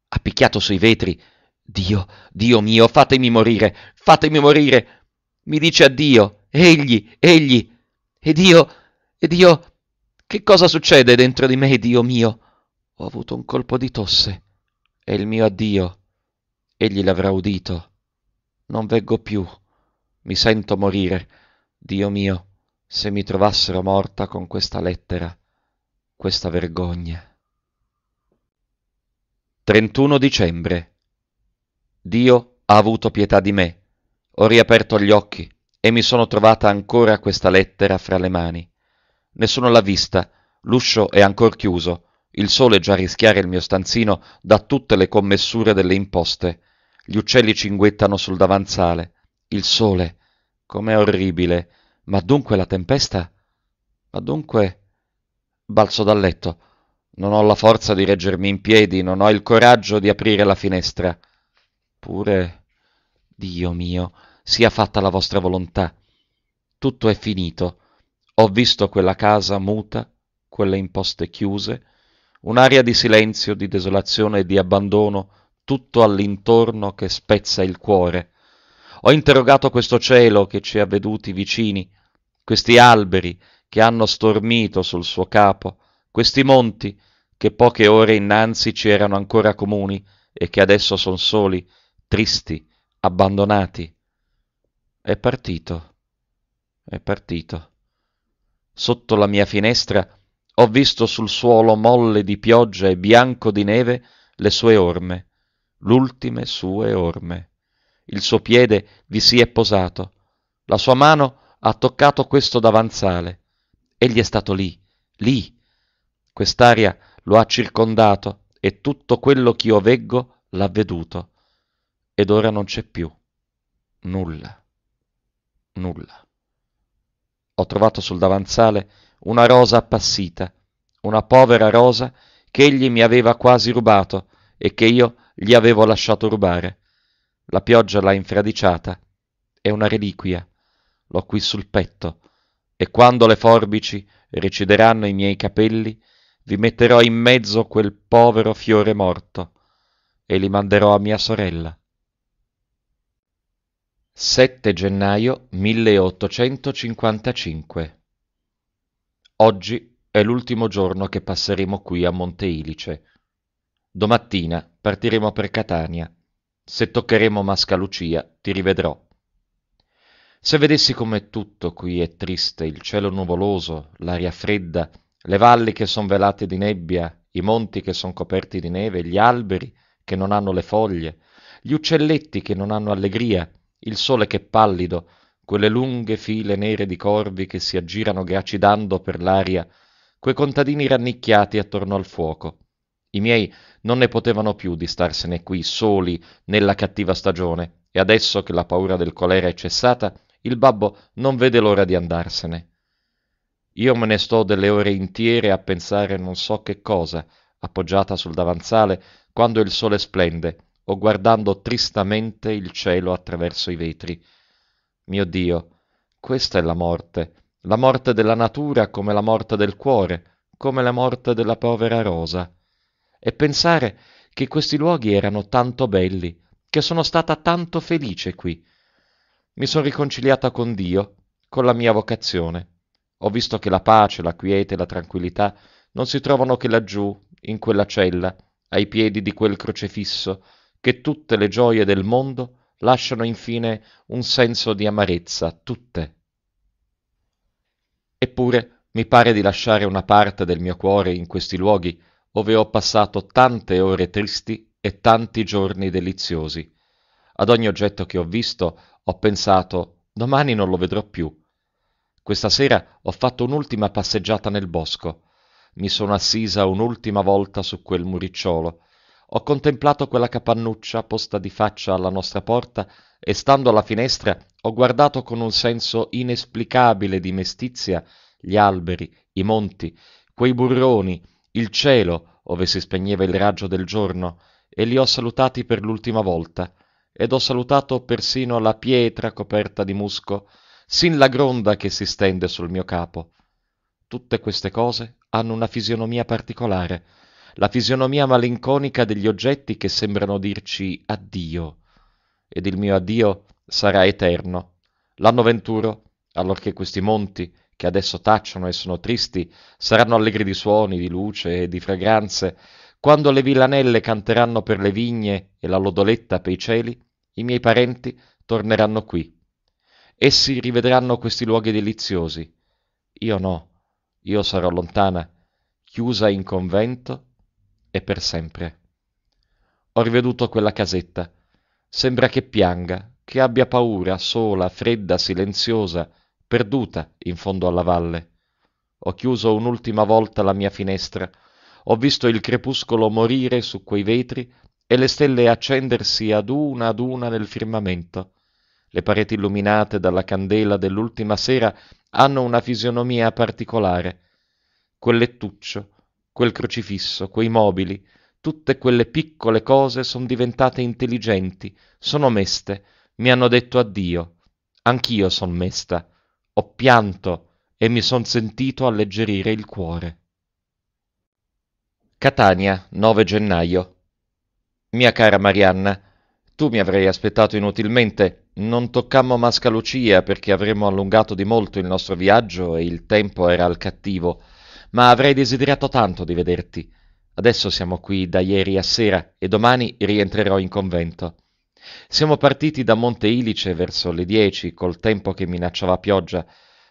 Ha picchiato sui vetri, Dio, Dio mio, fatemi morire, fatemi morire. Mi dice addio, egli, egli. Ed io, ed io, che cosa succede dentro di me, Dio mio? Ho avuto un colpo di tosse. È il mio addio. Egli l'avrà udito. Non veggo più. Mi sento morire. Dio mio, se mi trovassero morta con questa lettera, questa vergogna. 31 dicembre Dio ha avuto pietà di me. Ho riaperto gli occhi e mi sono trovata ancora questa lettera fra le mani. Nessuno l'ha vista, l'uscio è ancor chiuso, il sole già rischiare il mio stanzino da tutte le commessure delle imposte. Gli uccelli cinguettano sul davanzale. Il sole, com'è orribile. Ma dunque la tempesta? Ma dunque... Balzo dal letto. Non ho la forza di reggermi in piedi, non ho il coraggio di aprire la finestra. Eppure, Dio mio, sia fatta la vostra volontà. Tutto è finito. Ho visto quella casa muta, quelle imposte chiuse, un'aria di silenzio, di desolazione e di abbandono, tutto all'intorno che spezza il cuore. Ho interrogato questo cielo che ci ha veduti vicini, questi alberi che hanno stormito sul suo capo, questi monti che poche ore innanzi ci erano ancora comuni e che adesso son soli tristi, abbandonati. È partito, è partito. Sotto la mia finestra ho visto sul suolo molle di pioggia e bianco di neve le sue orme, l'ultime sue orme. Il suo piede vi si è posato, la sua mano ha toccato questo davanzale. Egli è stato lì, lì. Quest'aria lo ha circondato e tutto quello ch'io veggo l'ha veduto. Ed ora non c'è più nulla, nulla. Ho trovato sul davanzale una rosa appassita, una povera rosa che egli mi aveva quasi rubato e che io gli avevo lasciato rubare. La pioggia l'ha infradiciata, è una reliquia, l'ho qui sul petto, e quando le forbici recideranno i miei capelli, vi metterò in mezzo quel povero fiore morto e li manderò a mia sorella. 7 gennaio 1855. Oggi è l'ultimo giorno che passeremo qui a Monte Ilice. Domattina partiremo per Catania. Se toccheremo Mascalucia, ti rivedrò. Se vedessi come tutto qui è triste, il cielo nuvoloso, l'aria fredda, le valli che son velate di nebbia, i monti che son coperti di neve, gli alberi che non hanno le foglie, gli uccelletti che non hanno allegria, il sole che è pallido, quelle lunghe file nere di corvi che si aggirano gracidando per l'aria, quei contadini rannicchiati attorno al fuoco. I miei non ne potevano più di starsene qui soli nella cattiva stagione, e adesso che la paura del colera è cessata, il babbo non vede l'ora di andarsene. Io me ne sto delle ore intiere a pensare non so che cosa, appoggiata sul davanzale, quando il sole splende, o guardando tristamente il cielo attraverso i vetri. Mio Dio, questa è la morte, la morte della natura come la morte del cuore, come la morte della povera rosa. E pensare che questi luoghi erano tanto belli, che sono stata tanto felice qui. Mi sono riconciliata con Dio, con la mia vocazione. Ho visto che la pace, la quiete, la tranquillità non si trovano che laggiù, in quella cella, ai piedi di quel crocefisso, che tutte le gioie del mondo lasciano infine un senso di amarezza, tutte. Eppure mi pare di lasciare una parte del mio cuore in questi luoghi, ove ho passato tante ore tristi e tanti giorni deliziosi. Ad ogni oggetto che ho visto ho pensato domani non lo vedrò più. Questa sera ho fatto un'ultima passeggiata nel bosco. Mi sono assisa un'ultima volta su quel muricciolo ho contemplato quella capannuccia posta di faccia alla nostra porta e stando alla finestra ho guardato con un senso inesplicabile di mestizia gli alberi, i monti, quei burroni, il cielo ove si spegneva il raggio del giorno e li ho salutati per l'ultima volta ed ho salutato persino la pietra coperta di musco sin la gronda che si stende sul mio capo. Tutte queste cose hanno una fisionomia particolare, la fisionomia malinconica degli oggetti che sembrano dirci addio, ed il mio addio sarà eterno. L'anno venturo, allorché questi monti, che adesso tacciono e sono tristi, saranno allegri di suoni, di luce e di fragranze, quando le villanelle canteranno per le vigne e la lodoletta per i cieli, i miei parenti torneranno qui. Essi rivedranno questi luoghi deliziosi. Io no, io sarò lontana, chiusa in convento e per sempre. Ho riveduto quella casetta. Sembra che pianga, che abbia paura, sola, fredda, silenziosa, perduta in fondo alla valle. Ho chiuso un'ultima volta la mia finestra. Ho visto il crepuscolo morire su quei vetri e le stelle accendersi ad una ad una nel firmamento. Le pareti illuminate dalla candela dell'ultima sera hanno una fisionomia particolare. Quel lettuccio, quel crocifisso, quei mobili, tutte quelle piccole cose sono diventate intelligenti, sono meste, mi hanno detto addio. Anch'io son mesta, ho pianto e mi son sentito alleggerire il cuore. Catania, 9 gennaio. Mia cara Marianna, tu mi avrei aspettato inutilmente. Non toccammo Mascalucia perché avremmo allungato di molto il nostro viaggio e il tempo era al cattivo ma avrei desiderato tanto di vederti. Adesso siamo qui da ieri a sera e domani rientrerò in convento. Siamo partiti da Monte Ilice verso le dieci, col tempo che minacciava pioggia.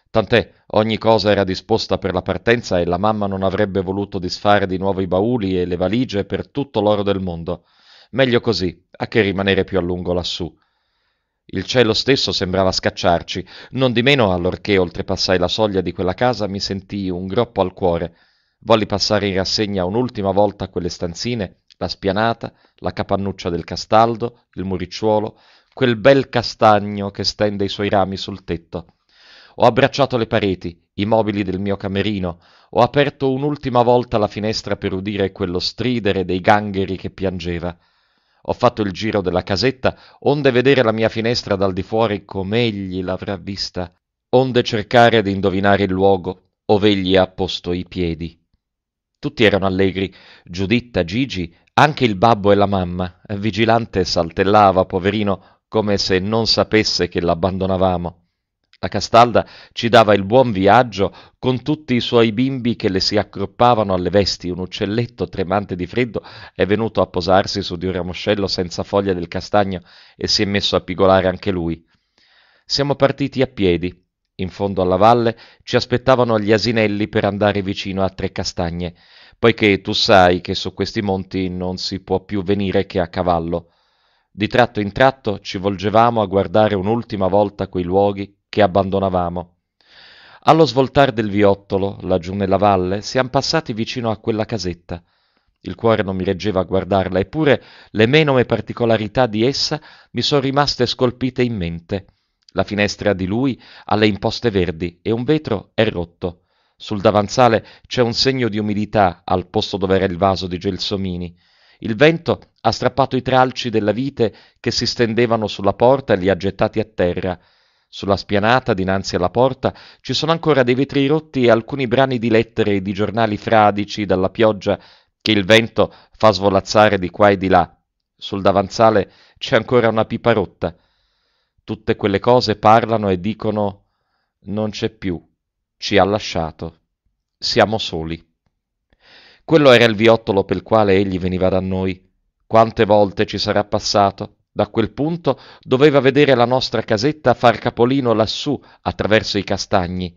Tant'è, ogni cosa era disposta per la partenza e la mamma non avrebbe voluto disfare di nuovo i bauli e le valigie per tutto l'oro del mondo. Meglio così, a che rimanere più a lungo lassù. Il cielo stesso sembrava scacciarci, non di meno allorché oltrepassai la soglia di quella casa mi sentii un groppo al cuore. Volli passare in rassegna un'ultima volta quelle stanzine, la spianata, la capannuccia del castaldo, il muricciuolo, quel bel castagno che stende i suoi rami sul tetto. Ho abbracciato le pareti, i mobili del mio camerino, ho aperto un'ultima volta la finestra per udire quello stridere dei gangheri che piangeva. Ho fatto il giro della casetta, onde vedere la mia finestra dal di fuori com'egli l'avrà vista, onde cercare di indovinare il luogo ov'egli ha posto i piedi. Tutti erano allegri, Giuditta, Gigi, anche il babbo e la mamma. Vigilante saltellava, poverino, come se non sapesse che l'abbandonavamo. La Castalda ci dava il buon viaggio con tutti i suoi bimbi che le si accroppavano alle vesti. Un uccelletto tremante di freddo è venuto a posarsi su di un ramoscello senza foglia del castagno e si è messo a pigolare anche lui. Siamo partiti a piedi. In fondo alla valle ci aspettavano gli asinelli per andare vicino a Tre Castagne, poiché tu sai che su questi monti non si può più venire che a cavallo. Di tratto in tratto ci volgevamo a guardare un'ultima volta quei luoghi che abbandonavamo. Allo svoltar del viottolo, laggiù nella valle, siamo passati vicino a quella casetta. Il cuore non mi reggeva a guardarla, eppure le menome particolarità di essa mi sono rimaste scolpite in mente. La finestra di lui ha le imposte verdi e un vetro è rotto. Sul davanzale c'è un segno di umidità al posto dove era il vaso di gelsomini. Il vento ha strappato i tralci della vite che si stendevano sulla porta e li ha gettati a terra. Sulla spianata, dinanzi alla porta, ci sono ancora dei vetri rotti e alcuni brani di lettere e di giornali fradici dalla pioggia che il vento fa svolazzare di qua e di là. Sul davanzale c'è ancora una pipa rotta. Tutte quelle cose parlano e dicono non c'è più, ci ha lasciato, siamo soli. Quello era il viottolo per il quale egli veniva da noi. Quante volte ci sarà passato? Da quel punto doveva vedere la nostra casetta far capolino lassù attraverso i castagni.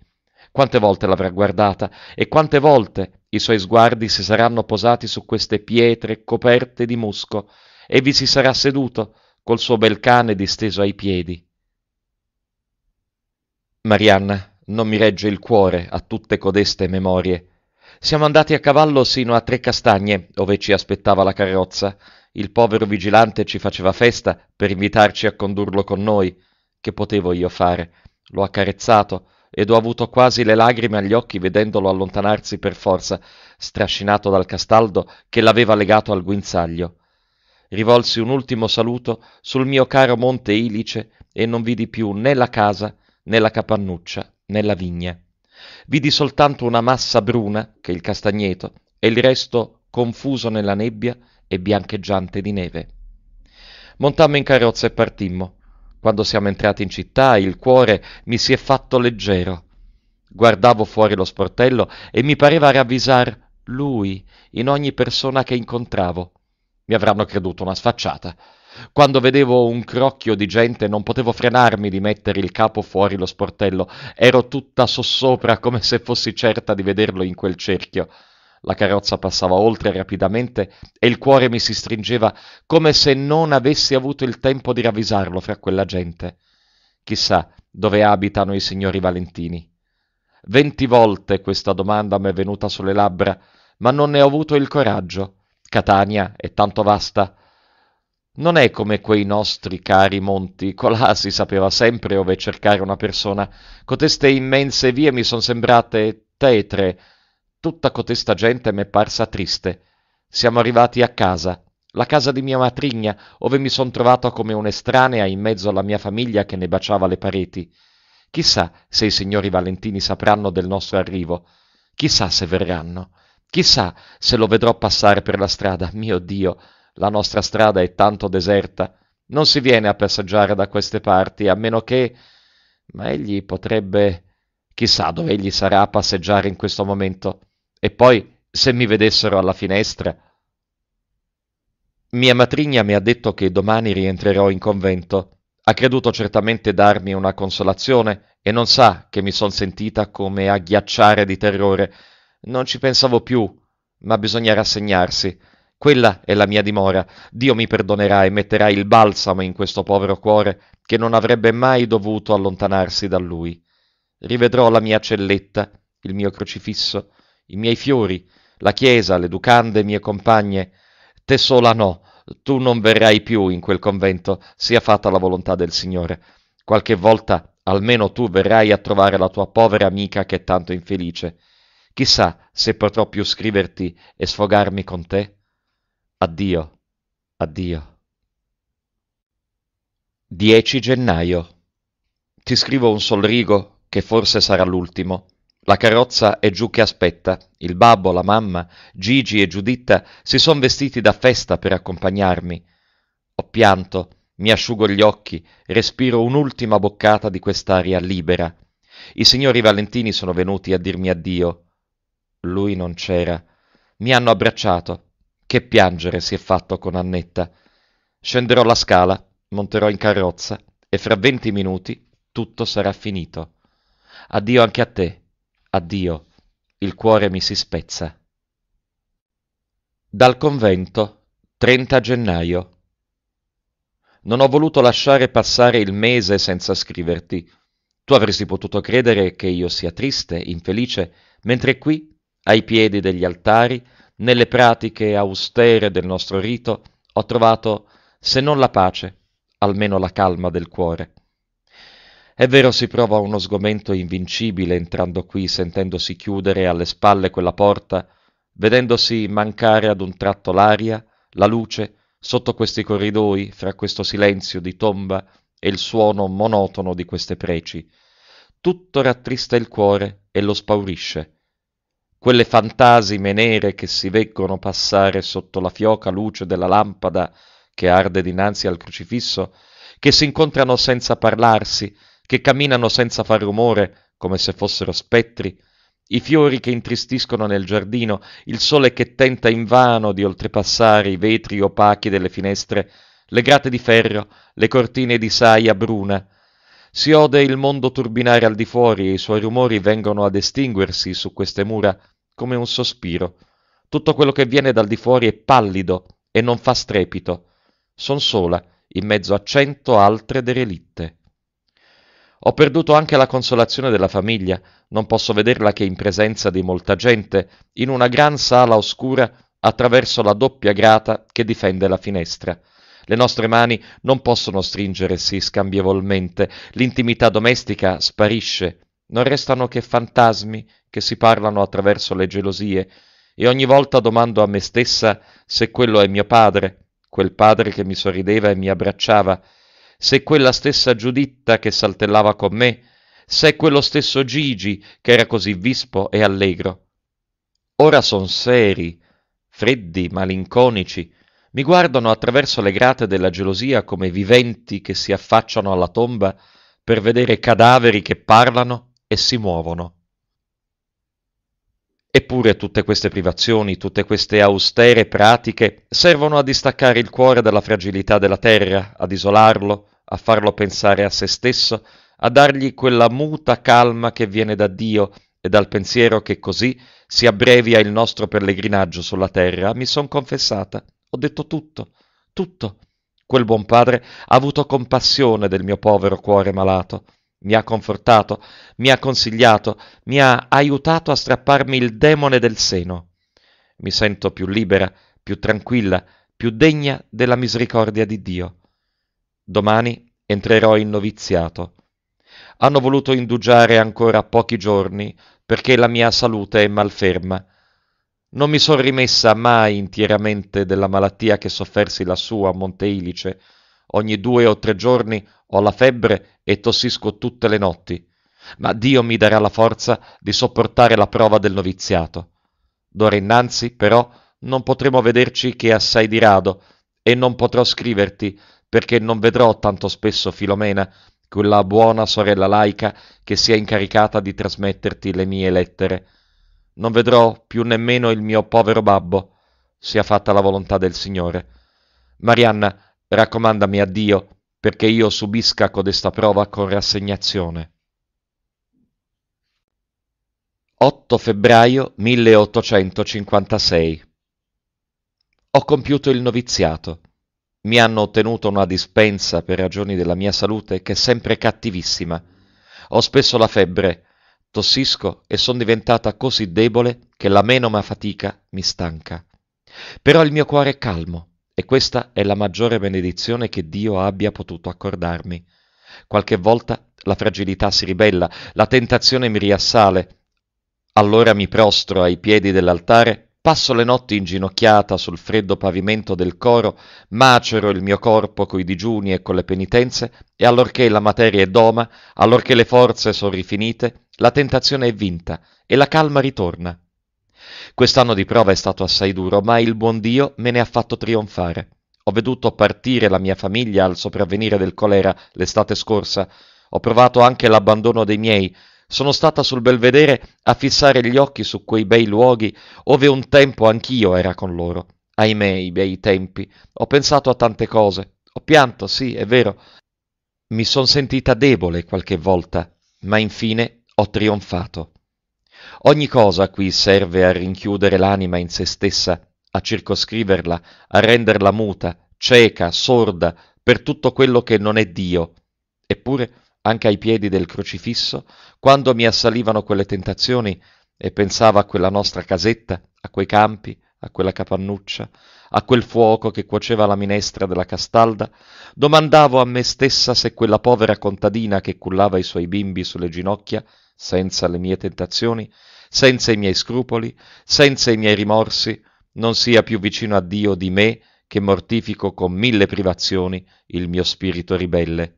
Quante volte l'avrà guardata e quante volte i suoi sguardi si saranno posati su queste pietre coperte di musco e vi si sarà seduto col suo bel cane disteso ai piedi. Marianna, non mi regge il cuore a tutte codeste memorie. Siamo andati a cavallo sino a Tre Castagne, dove ci aspettava la carrozza, il povero vigilante ci faceva festa per invitarci a condurlo con noi. Che potevo io fare? L'ho accarezzato ed ho avuto quasi le lagrime agli occhi vedendolo allontanarsi per forza, strascinato dal castaldo che l'aveva legato al guinzaglio. Rivolsi un ultimo saluto sul mio caro monte Ilice e non vidi più né la casa, né la capannuccia, né la vigna. Vidi soltanto una massa bruna, che il castagneto, e il resto confuso nella nebbia e biancheggiante di neve. Montammo in carrozza e partimmo. Quando siamo entrati in città, il cuore mi si è fatto leggero. Guardavo fuori lo sportello e mi pareva ravvisar lui in ogni persona che incontravo. Mi avranno creduto una sfacciata. Quando vedevo un crocchio di gente non potevo frenarmi di mettere il capo fuori lo sportello, ero tutta sossopra come se fossi certa di vederlo in quel cerchio la carrozza passava oltre rapidamente e il cuore mi si stringeva come se non avessi avuto il tempo di ravvisarlo fra quella gente. Chissà dove abitano i signori Valentini. Venti volte questa domanda m'è venuta sulle labbra, ma non ne ho avuto il coraggio. Catania è tanto vasta. Non è come quei nostri cari monti, colà si sapeva sempre ove cercare una persona. Coteste immense vie mi son sembrate tetre, Tutta cotesta gente m'è parsa triste. Siamo arrivati a casa, la casa di mia matrigna, ove mi son trovato come un'estranea in mezzo alla mia famiglia che ne baciava le pareti. Chissà se i signori Valentini sapranno del nostro arrivo. Chissà se verranno. Chissà se lo vedrò passare per la strada. Mio Dio, la nostra strada è tanto deserta. Non si viene a passeggiare da queste parti, a meno che... Ma egli potrebbe... Chissà dove egli sarà a passeggiare in questo momento. E poi, se mi vedessero alla finestra... Mia matrigna mi ha detto che domani rientrerò in convento. Ha creduto certamente darmi una consolazione e non sa che mi son sentita come agghiacciare di terrore. Non ci pensavo più, ma bisogna rassegnarsi. Quella è la mia dimora. Dio mi perdonerà e metterà il balsamo in questo povero cuore che non avrebbe mai dovuto allontanarsi da lui. Rivedrò la mia celletta, il mio crocifisso, i miei fiori, la chiesa, le ducande mie compagne, te sola no, tu non verrai più in quel convento, sia fatta la volontà del Signore. Qualche volta almeno tu verrai a trovare la tua povera amica che è tanto infelice. Chissà se potrò più scriverti e sfogarmi con te. Addio, addio. 10 gennaio. Ti scrivo un sol rigo, che forse sarà l'ultimo la carrozza è giù che aspetta. Il babbo, la mamma, Gigi e Giuditta si son vestiti da festa per accompagnarmi. Ho pianto, mi asciugo gli occhi, respiro un'ultima boccata di quest'aria libera. I signori Valentini sono venuti a dirmi addio. Lui non c'era. Mi hanno abbracciato. Che piangere si è fatto con Annetta. Scenderò la scala, monterò in carrozza e fra venti minuti tutto sarà finito. Addio anche a te addio, il cuore mi si spezza. Dal convento, 30 gennaio. Non ho voluto lasciare passare il mese senza scriverti. Tu avresti potuto credere che io sia triste, infelice, mentre qui, ai piedi degli altari, nelle pratiche austere del nostro rito, ho trovato, se non la pace, almeno la calma del cuore. È vero si prova uno sgomento invincibile entrando qui, sentendosi chiudere alle spalle quella porta, vedendosi mancare ad un tratto l'aria, la luce, sotto questi corridoi, fra questo silenzio di tomba e il suono monotono di queste preci. Tutto rattrista il cuore e lo spaurisce. Quelle fantasime nere che si veggono passare sotto la fioca luce della lampada che arde dinanzi al crocifisso, che si incontrano senza parlarsi, che camminano senza far rumore, come se fossero spettri, i fiori che intristiscono nel giardino, il sole che tenta invano di oltrepassare i vetri opachi delle finestre, le grate di ferro, le cortine di saia bruna. Si ode il mondo turbinare al di fuori e i suoi rumori vengono ad estinguersi su queste mura come un sospiro. Tutto quello che viene dal di fuori è pallido e non fa strepito. Son sola, in mezzo a cento altre derelitte. Ho perduto anche la consolazione della famiglia, non posso vederla che in presenza di molta gente, in una gran sala oscura, attraverso la doppia grata che difende la finestra. Le nostre mani non possono stringersi scambievolmente, l'intimità domestica sparisce, non restano che fantasmi che si parlano attraverso le gelosie, e ogni volta domando a me stessa se quello è mio padre, quel padre che mi sorrideva e mi abbracciava, se quella stessa Giuditta che saltellava con me, se quello stesso Gigi che era così vispo e allegro. Ora son seri, freddi, malinconici, mi guardano attraverso le grate della gelosia come viventi che si affacciano alla tomba per vedere cadaveri che parlano e si muovono. Eppure tutte queste privazioni, tutte queste austere pratiche servono a distaccare il cuore dalla fragilità della terra, ad isolarlo, a farlo pensare a se stesso, a dargli quella muta calma che viene da Dio e dal pensiero che così si abbrevia il nostro pellegrinaggio sulla terra. Mi son confessata, ho detto tutto, tutto. Quel buon padre ha avuto compassione del mio povero cuore malato mi ha confortato, mi ha consigliato, mi ha aiutato a strapparmi il demone del seno. Mi sento più libera, più tranquilla, più degna della misericordia di Dio. Domani entrerò in noviziato. Hanno voluto indugiare ancora pochi giorni perché la mia salute è malferma. Non mi sono rimessa mai intieramente della malattia che soffersi lassù a Monte Ilice, ogni due o tre giorni ho la febbre e tossisco tutte le notti, ma Dio mi darà la forza di sopportare la prova del noviziato. D'ora innanzi, però, non potremo vederci che assai di rado, e non potrò scriverti, perché non vedrò tanto spesso Filomena, quella buona sorella laica che si è incaricata di trasmetterti le mie lettere. Non vedrò più nemmeno il mio povero babbo, sia fatta la volontà del Signore. Marianna, raccomandami a Dio, perché io subisca codesta prova con rassegnazione. 8 febbraio 1856 Ho compiuto il noviziato. Mi hanno ottenuto una dispensa per ragioni della mia salute che è sempre cattivissima. Ho spesso la febbre, tossisco e sono diventata così debole che la menoma fatica mi stanca. Però il mio cuore è calmo e questa è la maggiore benedizione che Dio abbia potuto accordarmi. Qualche volta la fragilità si ribella, la tentazione mi riassale. Allora mi prostro ai piedi dell'altare, passo le notti inginocchiata sul freddo pavimento del coro, macero il mio corpo coi digiuni e con le penitenze, e allorché la materia è doma, allorché le forze sono rifinite, la tentazione è vinta e la calma ritorna. Quest'anno di prova è stato assai duro, ma il buon Dio me ne ha fatto trionfare. Ho veduto partire la mia famiglia al sopravvenire del colera l'estate scorsa, ho provato anche l'abbandono dei miei, sono stata sul belvedere a fissare gli occhi su quei bei luoghi ove un tempo anch'io era con loro. Ahimè, i bei tempi. Ho pensato a tante cose. Ho pianto, sì, è vero. Mi son sentita debole qualche volta, ma infine ho trionfato. Ogni cosa qui serve a rinchiudere l'anima in se stessa, a circoscriverla, a renderla muta, cieca, sorda, per tutto quello che non è Dio. Eppure, anche ai piedi del crocifisso, quando mi assalivano quelle tentazioni e pensavo a quella nostra casetta, a quei campi, a quella capannuccia, a quel fuoco che cuoceva la minestra della castalda, domandavo a me stessa se quella povera contadina che cullava i suoi bimbi sulle ginocchia senza le mie tentazioni, senza i miei scrupoli, senza i miei rimorsi, non sia più vicino a Dio di me che mortifico con mille privazioni il mio spirito ribelle.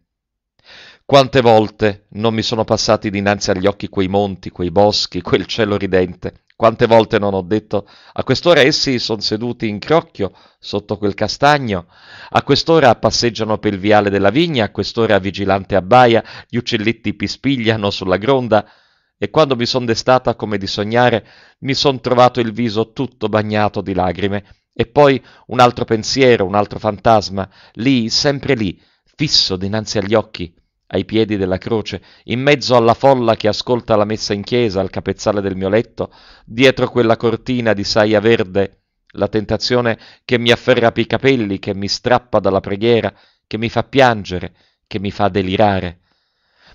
Quante volte non mi sono passati dinanzi agli occhi quei monti, quei boschi, quel cielo ridente, quante volte non ho detto, a quest'ora essi sono seduti in crocchio sotto quel castagno, a quest'ora passeggiano per il viale della vigna, a quest'ora vigilante abbaia, gli uccelletti pispigliano sulla gronda, e quando mi son destata come di sognare, mi son trovato il viso tutto bagnato di lagrime, e poi un altro pensiero, un altro fantasma, lì, sempre lì, fisso dinanzi agli occhi, ai piedi della croce, in mezzo alla folla che ascolta la messa in chiesa al capezzale del mio letto, dietro quella cortina di saia verde, la tentazione che mi afferra per i capelli, che mi strappa dalla preghiera, che mi fa piangere, che mi fa delirare.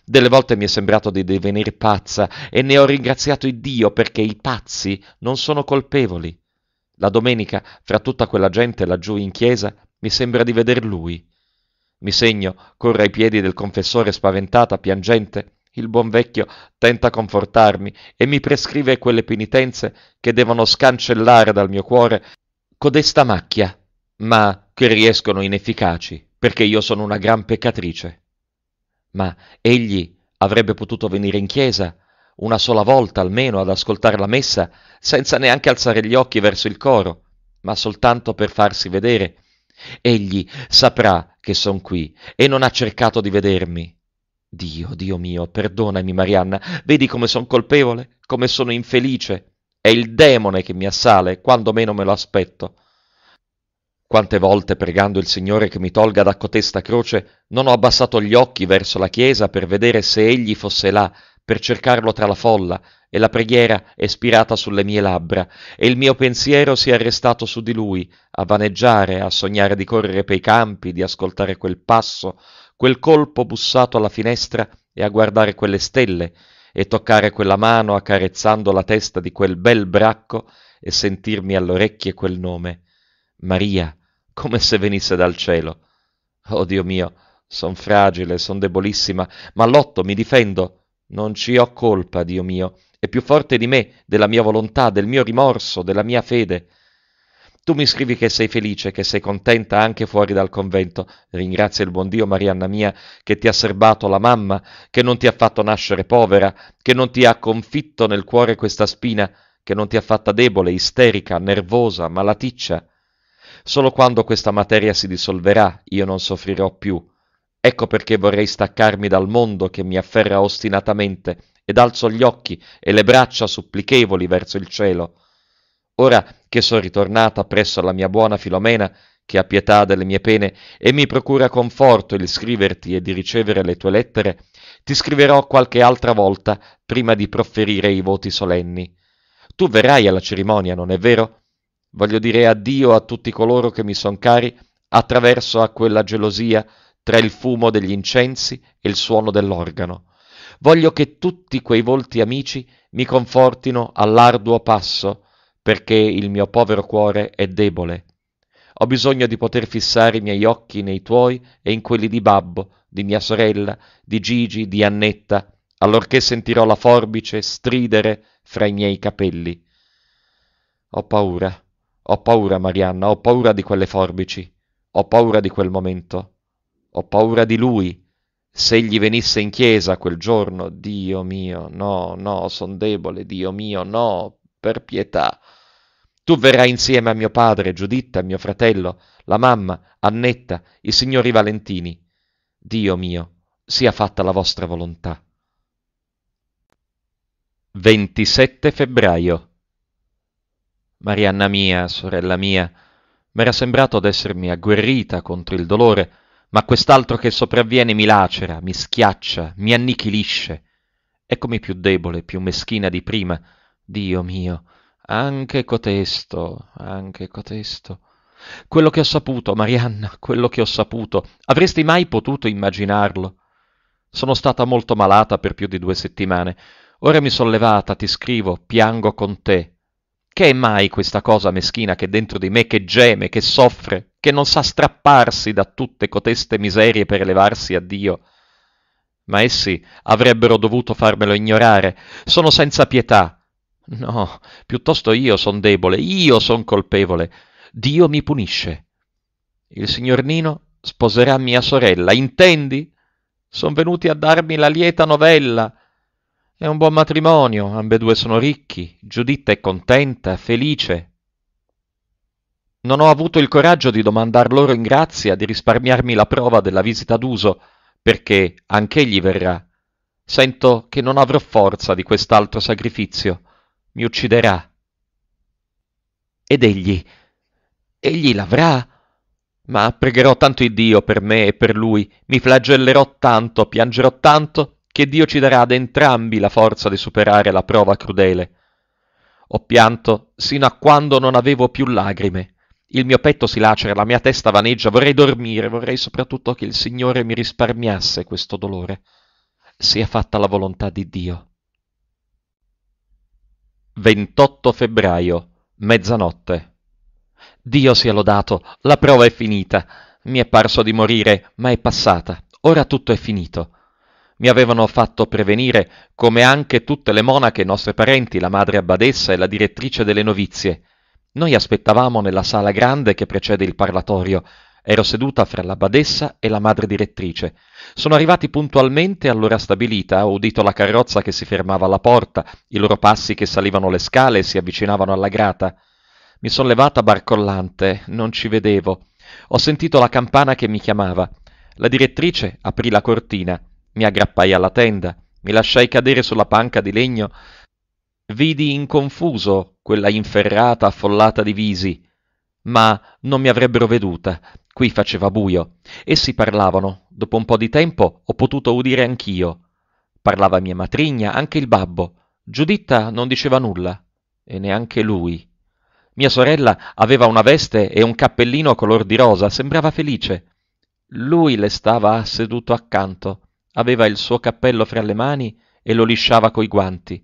Delle volte mi è sembrato di divenir pazza e ne ho ringraziato il Dio perché i pazzi non sono colpevoli. La domenica, fra tutta quella gente laggiù in chiesa, mi sembra di veder lui, mi segno, corre ai piedi del confessore spaventata, piangente. Il buon vecchio tenta confortarmi e mi prescrive quelle penitenze che devono scancellare dal mio cuore codesta macchia, ma che riescono inefficaci, perché io sono una gran peccatrice. Ma egli avrebbe potuto venire in chiesa una sola volta almeno ad ascoltare la messa, senza neanche alzare gli occhi verso il coro, ma soltanto per farsi vedere Egli saprà che son qui e non ha cercato di vedermi. Dio, Dio mio, perdonami Marianna, vedi come son colpevole, come sono infelice. È il demone che mi assale quando meno me lo aspetto. Quante volte pregando il Signore che mi tolga da cotesta croce, non ho abbassato gli occhi verso la chiesa per vedere se egli fosse là, per cercarlo tra la folla, e la preghiera è spirata sulle mie labbra, e il mio pensiero si è arrestato su di lui, a vaneggiare, a sognare di correre pei campi, di ascoltare quel passo, quel colpo bussato alla finestra e a guardare quelle stelle, e toccare quella mano accarezzando la testa di quel bel bracco e sentirmi alle orecchie quel nome, Maria, come se venisse dal cielo. Oh Dio mio, son fragile, son debolissima, ma lotto, mi difendo, non ci ho colpa, Dio mio, è più forte di me, della mia volontà, del mio rimorso, della mia fede. Tu mi scrivi che sei felice, che sei contenta anche fuori dal convento. Ringrazia il buon Dio, Marianna mia, che ti ha serbato la mamma, che non ti ha fatto nascere povera, che non ti ha confitto nel cuore questa spina, che non ti ha fatta debole, isterica, nervosa, malaticcia. Solo quando questa materia si dissolverà io non soffrirò più. Ecco perché vorrei staccarmi dal mondo che mi afferra ostinatamente ed alzo gli occhi e le braccia supplichevoli verso il cielo. Ora che sono ritornata presso la mia buona Filomena, che ha pietà delle mie pene e mi procura conforto il scriverti e di ricevere le tue lettere, ti scriverò qualche altra volta prima di profferire i voti solenni. Tu verrai alla cerimonia, non è vero? Voglio dire addio a tutti coloro che mi son cari attraverso a quella gelosia tra il fumo degli incensi e il suono dell'organo. Voglio che tutti quei volti amici mi confortino all'arduo passo, perché il mio povero cuore è debole. Ho bisogno di poter fissare i miei occhi nei tuoi e in quelli di Babbo, di mia sorella, di Gigi, di Annetta, allorché sentirò la forbice stridere fra i miei capelli. Ho paura, ho paura, Marianna, ho paura di quelle forbici, ho paura di quel momento ho paura di lui. Se egli venisse in chiesa quel giorno, Dio mio, no, no, son debole, Dio mio, no, per pietà. Tu verrai insieme a mio padre, Giuditta, mio fratello, la mamma, Annetta, i signori Valentini. Dio mio, sia fatta la vostra volontà. 27 febbraio Marianna mia, sorella mia, m'era sembrato d'essermi agguerrita contro il dolore, ma quest'altro che sopravviene mi lacera, mi schiaccia, mi annichilisce. Eccomi più debole, più meschina di prima. Dio mio, anche cotesto, anche cotesto. Quello che ho saputo, Marianna, quello che ho saputo, avresti mai potuto immaginarlo? Sono stata molto malata per più di due settimane. Ora mi sono levata, ti scrivo, piango con te. Che è mai questa cosa meschina che dentro di me, che geme, che soffre, che non sa strapparsi da tutte coteste miserie per elevarsi a Dio? Ma essi avrebbero dovuto farmelo ignorare. Sono senza pietà. No, piuttosto io son debole, io son colpevole. Dio mi punisce. Il signor Nino sposerà mia sorella, intendi? Son venuti a darmi la lieta novella è un buon matrimonio, ambedue sono ricchi, Giuditta è contenta, felice. Non ho avuto il coraggio di domandar loro in grazia di risparmiarmi la prova della visita d'uso, perché anch'egli verrà. Sento che non avrò forza di quest'altro sacrifizio. Mi ucciderà. Ed egli, egli l'avrà? Ma pregherò tanto Iddio per me e per lui, mi flagellerò tanto, piangerò tanto, che Dio ci darà ad entrambi la forza di superare la prova crudele. Ho pianto sino a quando non avevo più lagrime. Il mio petto si lacera, la mia testa vaneggia, vorrei dormire, vorrei soprattutto che il Signore mi risparmiasse questo dolore. Sia fatta la volontà di Dio. 28 febbraio, mezzanotte. Dio sia lodato, la prova è finita. Mi è parso di morire, ma è passata. Ora tutto è finito mi avevano fatto prevenire, come anche tutte le monache nostre parenti, la madre abbadessa e la direttrice delle novizie. Noi aspettavamo nella sala grande che precede il parlatorio. Ero seduta fra la badessa e la madre direttrice. Sono arrivati puntualmente all'ora stabilita, ho udito la carrozza che si fermava alla porta, i loro passi che salivano le scale e si avvicinavano alla grata. Mi sono levata barcollante, non ci vedevo. Ho sentito la campana che mi chiamava. La direttrice aprì la cortina. Mi aggrappai alla tenda, mi lasciai cadere sulla panca di legno. Vidi in confuso quella inferrata affollata di visi, ma non mi avrebbero veduta. Qui faceva buio. Essi parlavano. Dopo un po' di tempo ho potuto udire anch'io. Parlava mia matrigna, anche il babbo. Giuditta non diceva nulla, e neanche lui. Mia sorella aveva una veste e un cappellino color di rosa, sembrava felice. Lui le stava seduto accanto aveva il suo cappello fra le mani e lo lisciava coi guanti.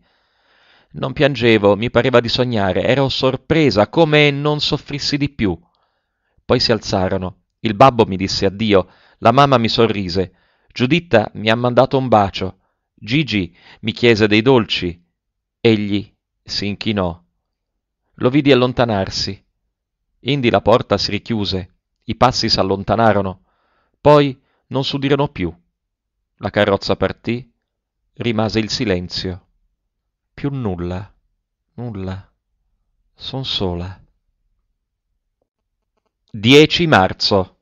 Non piangevo, mi pareva di sognare, ero sorpresa come non soffrissi di più. Poi si alzarono. Il babbo mi disse addio, la mamma mi sorrise. Giuditta mi ha mandato un bacio. Gigi mi chiese dei dolci. Egli si inchinò. Lo vidi allontanarsi. Indi la porta si richiuse, i passi s'allontanarono, poi non s'udirono più. La carrozza partì, rimase il silenzio. Più nulla, nulla. Son sola. 10 marzo.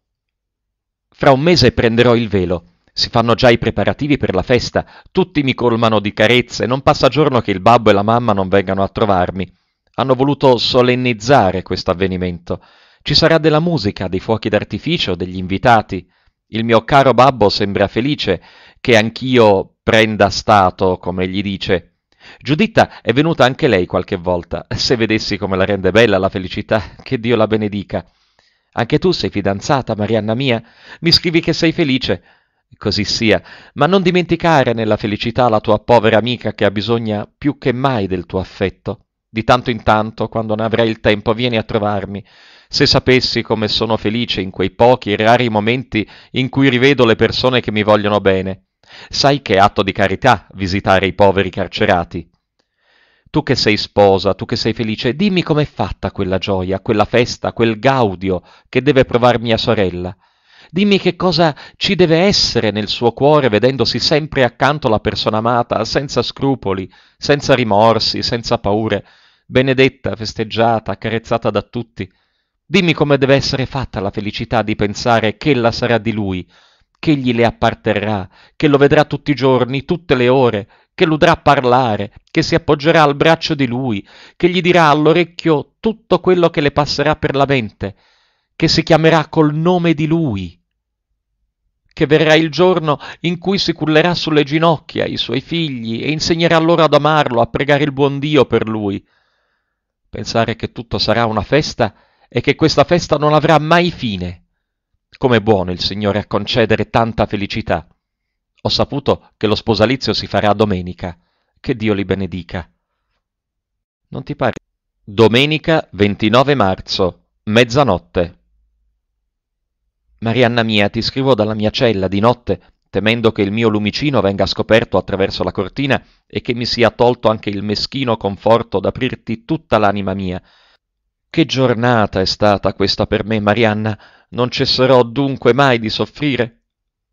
Fra un mese prenderò il velo. Si fanno già i preparativi per la festa, tutti mi colmano di carezze, non passa giorno che il babbo e la mamma non vengano a trovarmi. Hanno voluto solennizzare questo avvenimento. Ci sarà della musica, dei fuochi d'artificio, degli invitati. Il mio caro babbo sembra felice, che anch'io prenda stato, come gli dice. Giuditta è venuta anche lei qualche volta, se vedessi come la rende bella la felicità, che Dio la benedica. Anche tu sei fidanzata, Marianna mia, mi scrivi che sei felice. Così sia, ma non dimenticare nella felicità la tua povera amica che ha bisogno più che mai del tuo affetto. Di tanto in tanto, quando ne avrai il tempo, vieni a trovarmi. Se sapessi come sono felice in quei pochi e rari momenti in cui rivedo le persone che mi vogliono bene. Sai che atto di carità visitare i poveri carcerati. Tu che sei sposa, tu che sei felice, dimmi com'è fatta quella gioia, quella festa, quel gaudio che deve provare mia sorella. Dimmi che cosa ci deve essere nel suo cuore vedendosi sempre accanto la persona amata, senza scrupoli, senza rimorsi, senza paure, benedetta, festeggiata, accarezzata da tutti. Dimmi come deve essere fatta la felicità di pensare che ella sarà di lui, che gli le apparterrà, che lo vedrà tutti i giorni, tutte le ore, che l'udrà parlare, che si appoggerà al braccio di lui, che gli dirà all'orecchio tutto quello che le passerà per la mente, che si chiamerà col nome di lui, che verrà il giorno in cui si cullerà sulle ginocchia i suoi figli e insegnerà loro ad amarlo, a pregare il buon Dio per lui. Pensare che tutto sarà una festa e che questa festa non avrà mai fine. Com'è buono il Signore a concedere tanta felicità. Ho saputo che lo sposalizio si farà domenica. Che Dio li benedica. Non ti pare? Domenica 29 marzo, mezzanotte. Marianna mia, ti scrivo dalla mia cella di notte, temendo che il mio lumicino venga scoperto attraverso la cortina e che mi sia tolto anche il meschino conforto d'aprirti tutta l'anima mia che giornata è stata questa per me, Marianna! Non cesserò dunque mai di soffrire.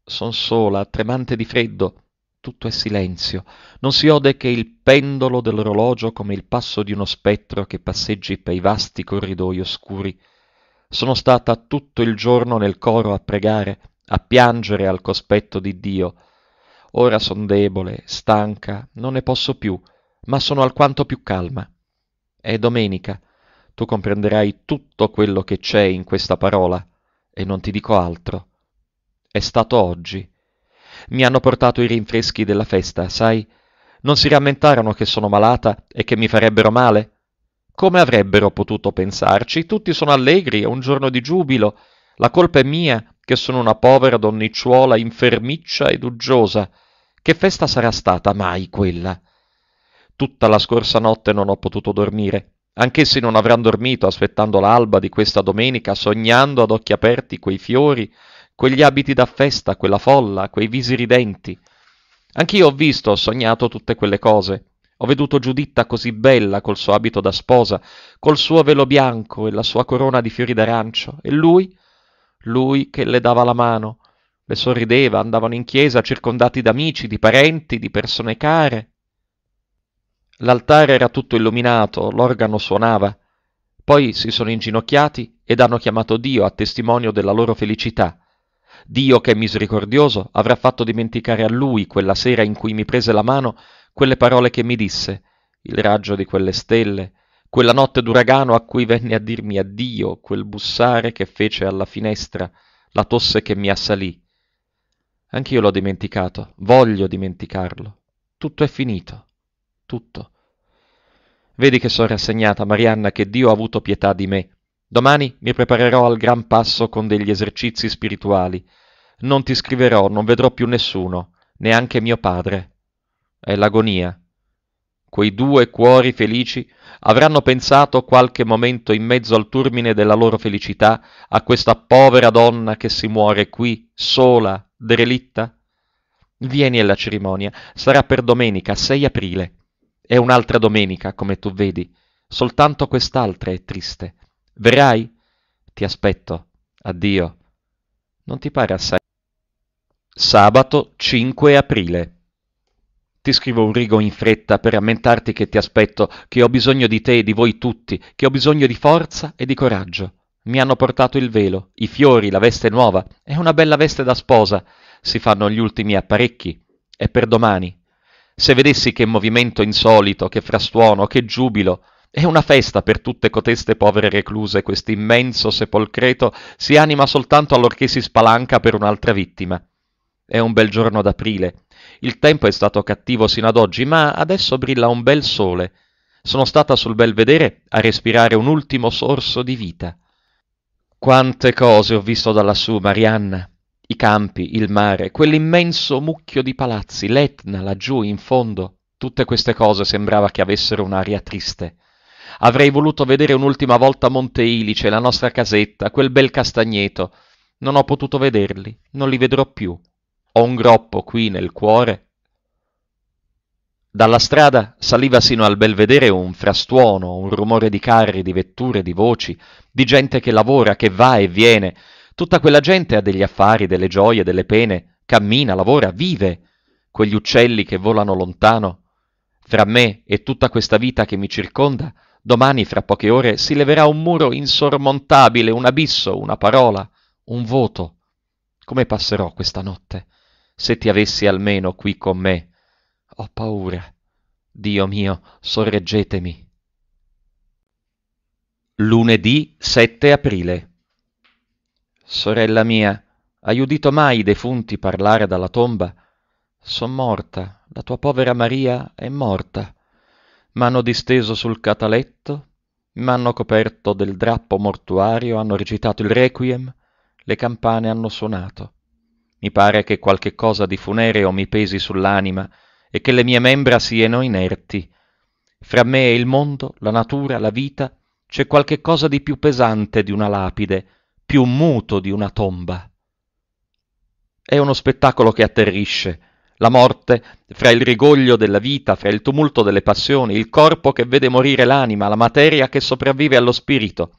Son sola, tremante di freddo. Tutto è silenzio. Non si ode che il pendolo dell'orologio come il passo di uno spettro che passeggi per i vasti corridoi oscuri. Sono stata tutto il giorno nel coro a pregare, a piangere al cospetto di Dio. Ora son debole, stanca, non ne posso più, ma sono alquanto più calma. È domenica tu comprenderai tutto quello che c'è in questa parola e non ti dico altro. È stato oggi. Mi hanno portato i rinfreschi della festa, sai? Non si rammentarono che sono malata e che mi farebbero male? Come avrebbero potuto pensarci? Tutti sono allegri, è un giorno di giubilo. La colpa è mia, che sono una povera donnicciuola infermiccia ed uggiosa. Che festa sarà stata mai quella? Tutta la scorsa notte non ho potuto dormire Anch'essi non avranno dormito aspettando l'alba di questa domenica, sognando ad occhi aperti quei fiori, quegli abiti da festa, quella folla, quei visi ridenti. Anch'io ho visto, ho sognato tutte quelle cose. Ho veduto Giuditta così bella col suo abito da sposa, col suo velo bianco e la sua corona di fiori d'arancio, e lui, lui che le dava la mano, le sorrideva, andavano in chiesa circondati d'amici, di parenti, di persone care. L'altare era tutto illuminato, l'organo suonava. Poi si sono inginocchiati ed hanno chiamato Dio a testimonio della loro felicità. Dio che è misericordioso avrà fatto dimenticare a lui quella sera in cui mi prese la mano quelle parole che mi disse, il raggio di quelle stelle, quella notte d'uragano a cui venne a dirmi addio, quel bussare che fece alla finestra, la tosse che mi assalì. Anch'io l'ho dimenticato, voglio dimenticarlo. Tutto è finito, tutto. Vedi che sono rassegnata, Marianna, che Dio ha avuto pietà di me. Domani mi preparerò al gran passo con degli esercizi spirituali. Non ti scriverò, non vedrò più nessuno, neanche mio padre. È l'agonia. Quei due cuori felici avranno pensato qualche momento in mezzo al turmine della loro felicità a questa povera donna che si muore qui, sola, derelitta? Vieni alla cerimonia, sarà per domenica 6 aprile. È un'altra domenica, come tu vedi, soltanto quest'altra è triste. Verrai? Ti aspetto. Addio. Non ti pare assai? Sabato 5 aprile. Ti scrivo un rigo in fretta per rammentarti che ti aspetto, che ho bisogno di te e di voi tutti, che ho bisogno di forza e di coraggio. Mi hanno portato il velo, i fiori, la veste nuova. È una bella veste da sposa. Si fanno gli ultimi apparecchi. È per domani, se vedessi che movimento insolito, che frastuono, che giubilo, è una festa per tutte coteste povere recluse, questo immenso sepolcreto si anima soltanto allorché si spalanca per un'altra vittima. È un bel giorno d'aprile. Il tempo è stato cattivo sino ad oggi, ma adesso brilla un bel sole. Sono stata sul belvedere a respirare un ultimo sorso di vita. Quante cose ho visto da lassù, Marianna i campi, il mare, quell'immenso mucchio di palazzi, l'Etna laggiù in fondo. Tutte queste cose sembrava che avessero un'aria triste. Avrei voluto vedere un'ultima volta Monte Ilice, la nostra casetta, quel bel castagneto. Non ho potuto vederli, non li vedrò più. Ho un groppo qui nel cuore. Dalla strada saliva sino al belvedere un frastuono, un rumore di carri, di vetture, di voci, di gente che lavora, che va e viene, Tutta quella gente ha degli affari, delle gioie, delle pene, cammina, lavora, vive. Quegli uccelli che volano lontano. Fra me e tutta questa vita che mi circonda, domani fra poche ore si leverà un muro insormontabile, un abisso, una parola, un voto. Come passerò questa notte? Se ti avessi almeno qui con me. Ho paura. Dio mio, sorreggetemi. Lunedì 7 aprile sorella mia, hai udito mai i defunti parlare dalla tomba? Son morta, la tua povera Maria è morta. M'hanno disteso sul cataletto, m'hanno coperto del drappo mortuario, hanno recitato il requiem, le campane hanno suonato. Mi pare che qualche cosa di funereo mi pesi sull'anima e che le mie membra siano inerti. Fra me e il mondo, la natura, la vita, c'è qualche cosa di più pesante di una lapide, più muto di una tomba. È uno spettacolo che atterrisce. La morte, fra il rigoglio della vita, fra il tumulto delle passioni, il corpo che vede morire l'anima, la materia che sopravvive allo spirito.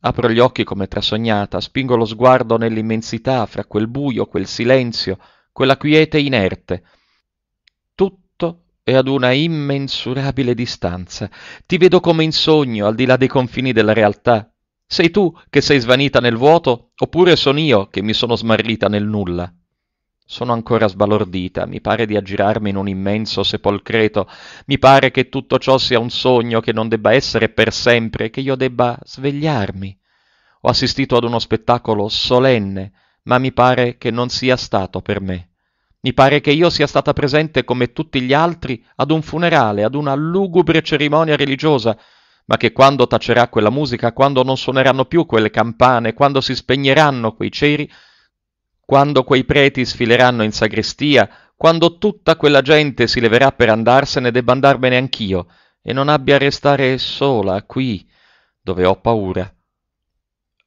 Apro gli occhi come trasognata, spingo lo sguardo nell'immensità, fra quel buio, quel silenzio, quella quiete inerte. Tutto è ad una immensurabile distanza. Ti vedo come in sogno, al di là dei confini della realtà. Sei tu che sei svanita nel vuoto, oppure sono io che mi sono smarrita nel nulla? Sono ancora sbalordita, mi pare di aggirarmi in un immenso sepolcreto, mi pare che tutto ciò sia un sogno che non debba essere per sempre, che io debba svegliarmi. Ho assistito ad uno spettacolo solenne, ma mi pare che non sia stato per me. Mi pare che io sia stata presente come tutti gli altri ad un funerale, ad una lugubre cerimonia religiosa, ma che quando tacerà quella musica, quando non suoneranno più quelle campane, quando si spegneranno quei ceri, quando quei preti sfileranno in sagrestia, quando tutta quella gente si leverà per andarsene, debba andarmene anch'io, e non abbia a restare sola qui, dove ho paura.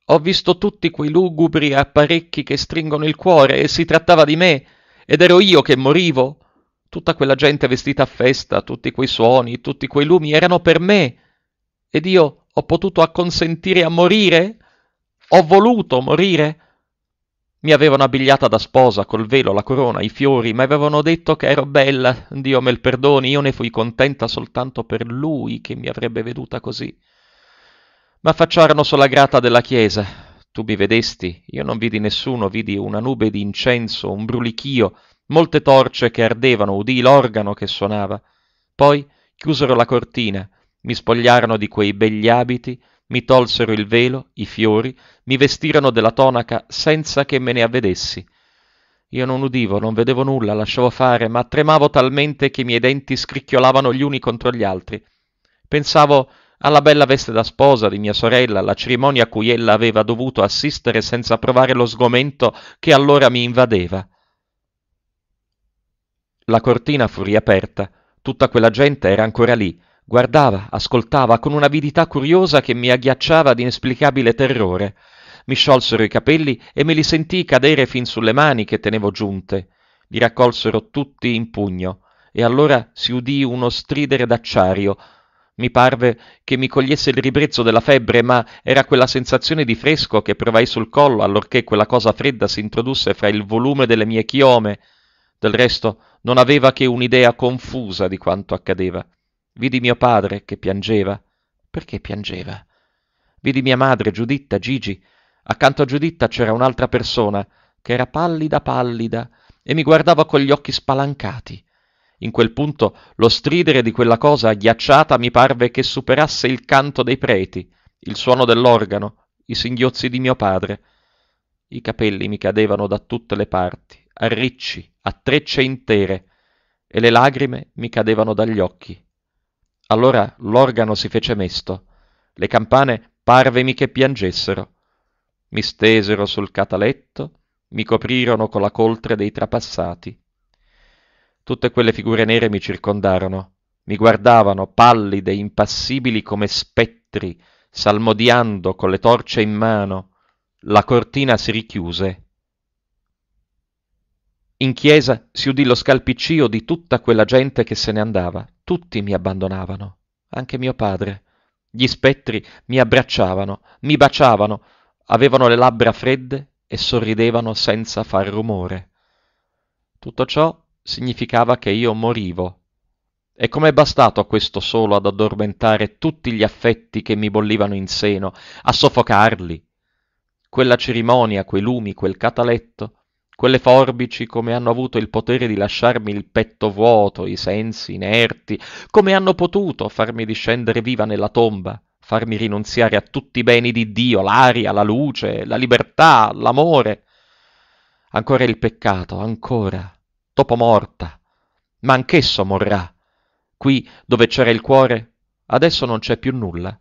Ho visto tutti quei lugubri apparecchi che stringono il cuore, e si trattava di me, ed ero io che morivo. Tutta quella gente vestita a festa, tutti quei suoni, tutti quei lumi erano per me ed io ho potuto acconsentire a morire? Ho voluto morire? Mi avevano abbigliata da sposa, col velo, la corona, i fiori, mi avevano detto che ero bella, Dio me il perdoni, io ne fui contenta soltanto per lui che mi avrebbe veduta così. Ma facciarono sulla grata della chiesa. Tu mi vedesti, io non vidi nessuno, vidi una nube di incenso, un brulichio, molte torce che ardevano, udì l'organo che suonava. Poi chiusero la cortina, mi spogliarono di quei begli abiti, mi tolsero il velo, i fiori, mi vestirono della tonaca senza che me ne avvedessi. Io non udivo, non vedevo nulla, lasciavo fare, ma tremavo talmente che i miei denti scricchiolavano gli uni contro gli altri. Pensavo alla bella veste da sposa di mia sorella, alla cerimonia a cui ella aveva dovuto assistere senza provare lo sgomento che allora mi invadeva. La cortina fu riaperta, tutta quella gente era ancora lì, Guardava, ascoltava con un'avidità curiosa che mi agghiacciava di inesplicabile terrore. Mi sciolsero i capelli e me li sentii cadere fin sulle mani che tenevo giunte. Li raccolsero tutti in pugno, e allora si udì uno stridere d'acciario. Mi parve che mi cogliesse il ribrezzo della febbre, ma era quella sensazione di fresco che provai sul collo allorché quella cosa fredda si introdusse fra il volume delle mie chiome. Del resto non aveva che un'idea confusa di quanto accadeva. Vidi mio padre che piangeva. Perché piangeva? Vidi mia madre, Giuditta, Gigi. Accanto a Giuditta c'era un'altra persona che era pallida pallida e mi guardava con gli occhi spalancati. In quel punto lo stridere di quella cosa agghiacciata mi parve che superasse il canto dei preti, il suono dell'organo, i singhiozzi di mio padre. I capelli mi cadevano da tutte le parti, a ricci, a trecce intere, e le lagrime mi cadevano dagli occhi. Allora l'organo si fece mesto, le campane parvemi che piangessero. Mi stesero sul cataletto, mi coprirono con la coltre dei trapassati. Tutte quelle figure nere mi circondarono, mi guardavano pallide, impassibili come spettri, salmodiando con le torce in mano. La cortina si richiuse in chiesa si udì lo scalpiccio di tutta quella gente che se ne andava. Tutti mi abbandonavano, anche mio padre. Gli spettri mi abbracciavano, mi baciavano, avevano le labbra fredde e sorridevano senza far rumore. Tutto ciò significava che io morivo. E com'è bastato questo solo ad addormentare tutti gli affetti che mi bollivano in seno, a soffocarli? Quella cerimonia, quei lumi, quel cataletto, quelle forbici come hanno avuto il potere di lasciarmi il petto vuoto, i sensi inerti, come hanno potuto farmi discendere viva nella tomba, farmi rinunziare a tutti i beni di Dio, l'aria, la luce, la libertà, l'amore. Ancora il peccato, ancora, dopo morta, ma anch'esso morrà. Qui, dove c'era il cuore, adesso non c'è più nulla.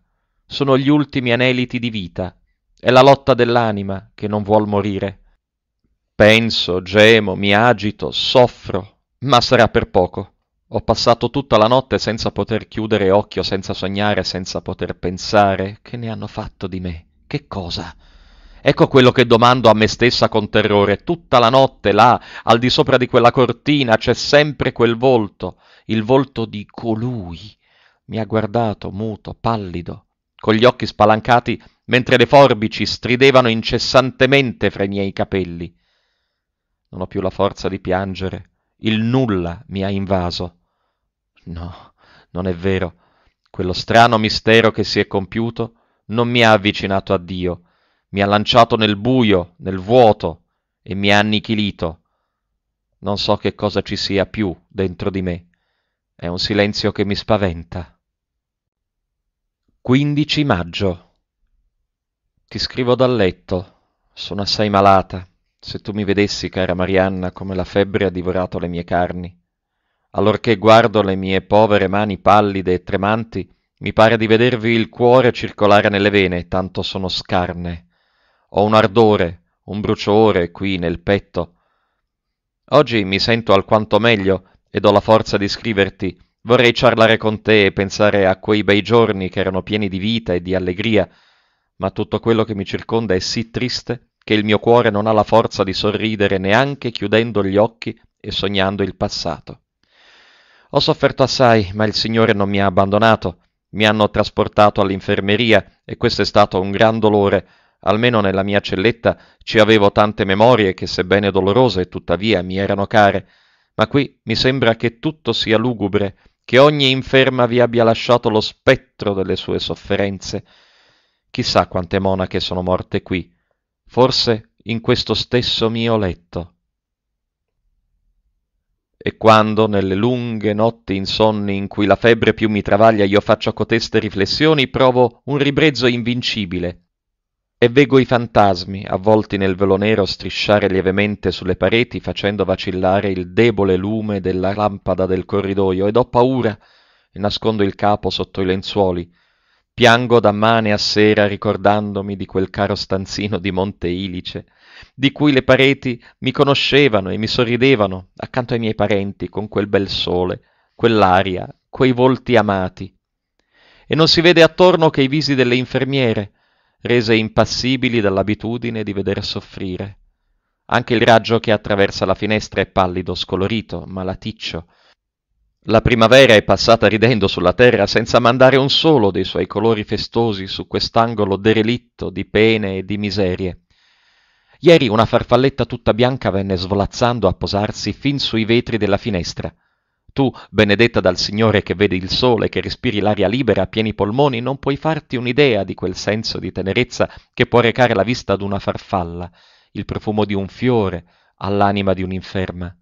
Sono gli ultimi aneliti di vita, è la lotta dell'anima che non vuol morire. Penso, gemo, mi agito, soffro, ma sarà per poco. Ho passato tutta la notte senza poter chiudere occhio, senza sognare, senza poter pensare. Che ne hanno fatto di me? Che cosa? Ecco quello che domando a me stessa con terrore. Tutta la notte là, al di sopra di quella cortina, c'è sempre quel volto, il volto di colui. Mi ha guardato muto, pallido, con gli occhi spalancati, mentre le forbici stridevano incessantemente fra i miei capelli non ho più la forza di piangere, il nulla mi ha invaso. No, non è vero, quello strano mistero che si è compiuto non mi ha avvicinato a Dio, mi ha lanciato nel buio, nel vuoto e mi ha annichilito. Non so che cosa ci sia più dentro di me. È un silenzio che mi spaventa. 15 maggio. Ti scrivo dal letto. Sono assai malata. Se tu mi vedessi, cara Marianna, come la febbre ha divorato le mie carni. Allorché guardo le mie povere mani pallide e tremanti, mi pare di vedervi il cuore circolare nelle vene, tanto sono scarne. Ho un ardore, un bruciore qui nel petto. Oggi mi sento alquanto meglio ed ho la forza di scriverti. Vorrei ciarlare con te e pensare a quei bei giorni che erano pieni di vita e di allegria, ma tutto quello che mi circonda è sì triste che il mio cuore non ha la forza di sorridere neanche chiudendo gli occhi e sognando il passato. Ho sofferto assai, ma il Signore non mi ha abbandonato. Mi hanno trasportato all'infermeria e questo è stato un gran dolore. Almeno nella mia celletta ci avevo tante memorie che, sebbene dolorose, tuttavia mi erano care. Ma qui mi sembra che tutto sia lugubre, che ogni inferma vi abbia lasciato lo spettro delle sue sofferenze. Chissà quante monache sono morte qui, forse in questo stesso mio letto. E quando, nelle lunghe notti insonni in cui la febbre più mi travaglia, io faccio coteste riflessioni, provo un ribrezzo invincibile e vego i fantasmi, avvolti nel velo nero, strisciare lievemente sulle pareti, facendo vacillare il debole lume della lampada del corridoio, ed ho paura e nascondo il capo sotto i lenzuoli, Piango da mane a sera ricordandomi di quel caro stanzino di Monte Ilice, di cui le pareti mi conoscevano e mi sorridevano accanto ai miei parenti con quel bel sole, quell'aria, quei volti amati. E non si vede attorno che i visi delle infermiere, rese impassibili dall'abitudine di veder soffrire. Anche il raggio che attraversa la finestra è pallido, scolorito, malaticcio, la primavera è passata ridendo sulla terra senza mandare un solo dei suoi colori festosi su quest'angolo derelitto di pene e di miserie. Ieri una farfalletta tutta bianca venne svolazzando a posarsi fin sui vetri della finestra. Tu, benedetta dal Signore che vedi il sole, che respiri l'aria libera a pieni polmoni, non puoi farti un'idea di quel senso di tenerezza che può recare la vista ad una farfalla, il profumo di un fiore all'anima di un'inferma.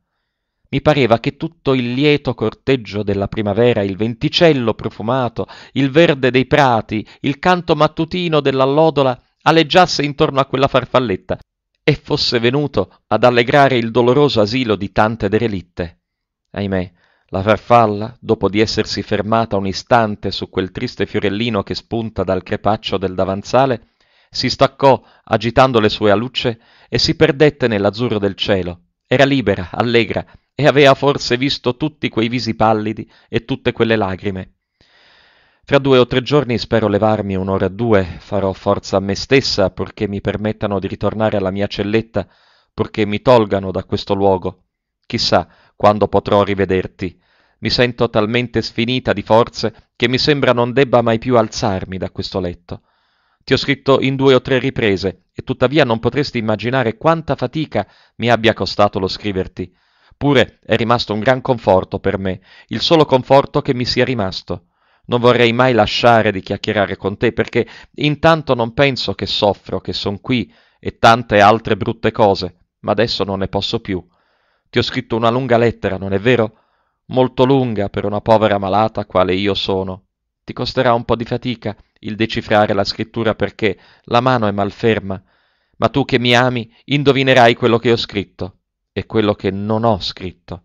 Mi pareva che tutto il lieto corteggio della primavera, il venticello profumato, il verde dei prati, il canto mattutino dell'allodola aleggiasse intorno a quella farfalletta e fosse venuto ad allegrare il doloroso asilo di tante derelitte. Ahimè, la farfalla, dopo di essersi fermata un istante su quel triste fiorellino che spunta dal crepaccio del davanzale, si staccò agitando le sue alucce e si perdette nell'azzurro del cielo. Era libera, allegra, e aveva forse visto tutti quei visi pallidi e tutte quelle lagrime. Fra due o tre giorni spero levarmi un'ora o due, farò forza a me stessa purché mi permettano di ritornare alla mia celletta, purché mi tolgano da questo luogo. Chissà quando potrò rivederti. Mi sento talmente sfinita di forze che mi sembra non debba mai più alzarmi da questo letto. Ti ho scritto in due o tre riprese e tuttavia non potresti immaginare quanta fatica mi abbia costato lo scriverti. Eppure è rimasto un gran conforto per me, il solo conforto che mi sia rimasto. Non vorrei mai lasciare di chiacchierare con te, perché intanto non penso che soffro, che son qui e tante altre brutte cose, ma adesso non ne posso più. Ti ho scritto una lunga lettera, non è vero? Molto lunga per una povera malata quale io sono. Ti costerà un po' di fatica il decifrare la scrittura perché la mano è malferma, ma tu che mi ami indovinerai quello che ho scritto e quello che non ho scritto.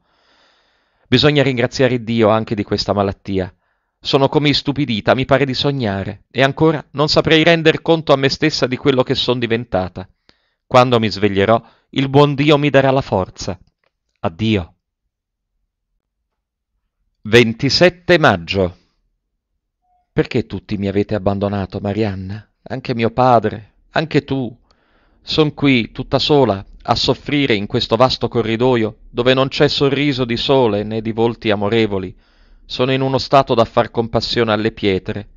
Bisogna ringraziare Dio anche di questa malattia. Sono come istupidita, mi pare di sognare, e ancora non saprei render conto a me stessa di quello che sono diventata. Quando mi sveglierò, il buon Dio mi darà la forza. Addio. 27 maggio. Perché tutti mi avete abbandonato, Marianna? Anche mio padre, anche tu. Son qui, tutta sola, a soffrire in questo vasto corridoio dove non c'è sorriso di sole né di volti amorevoli. Sono in uno stato da far compassione alle pietre.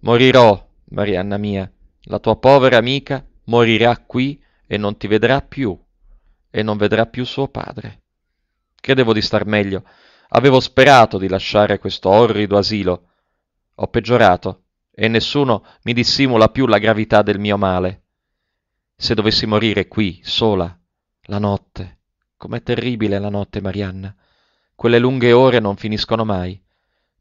Morirò, Marianna mia, la tua povera amica morirà qui e non ti vedrà più, e non vedrà più suo padre. Credevo di star meglio. Avevo sperato di lasciare questo orrido asilo. Ho peggiorato, e nessuno mi dissimula più la gravità del mio male. Se dovessi morire qui, sola, la notte. Com'è terribile la notte, Marianna. Quelle lunghe ore non finiscono mai.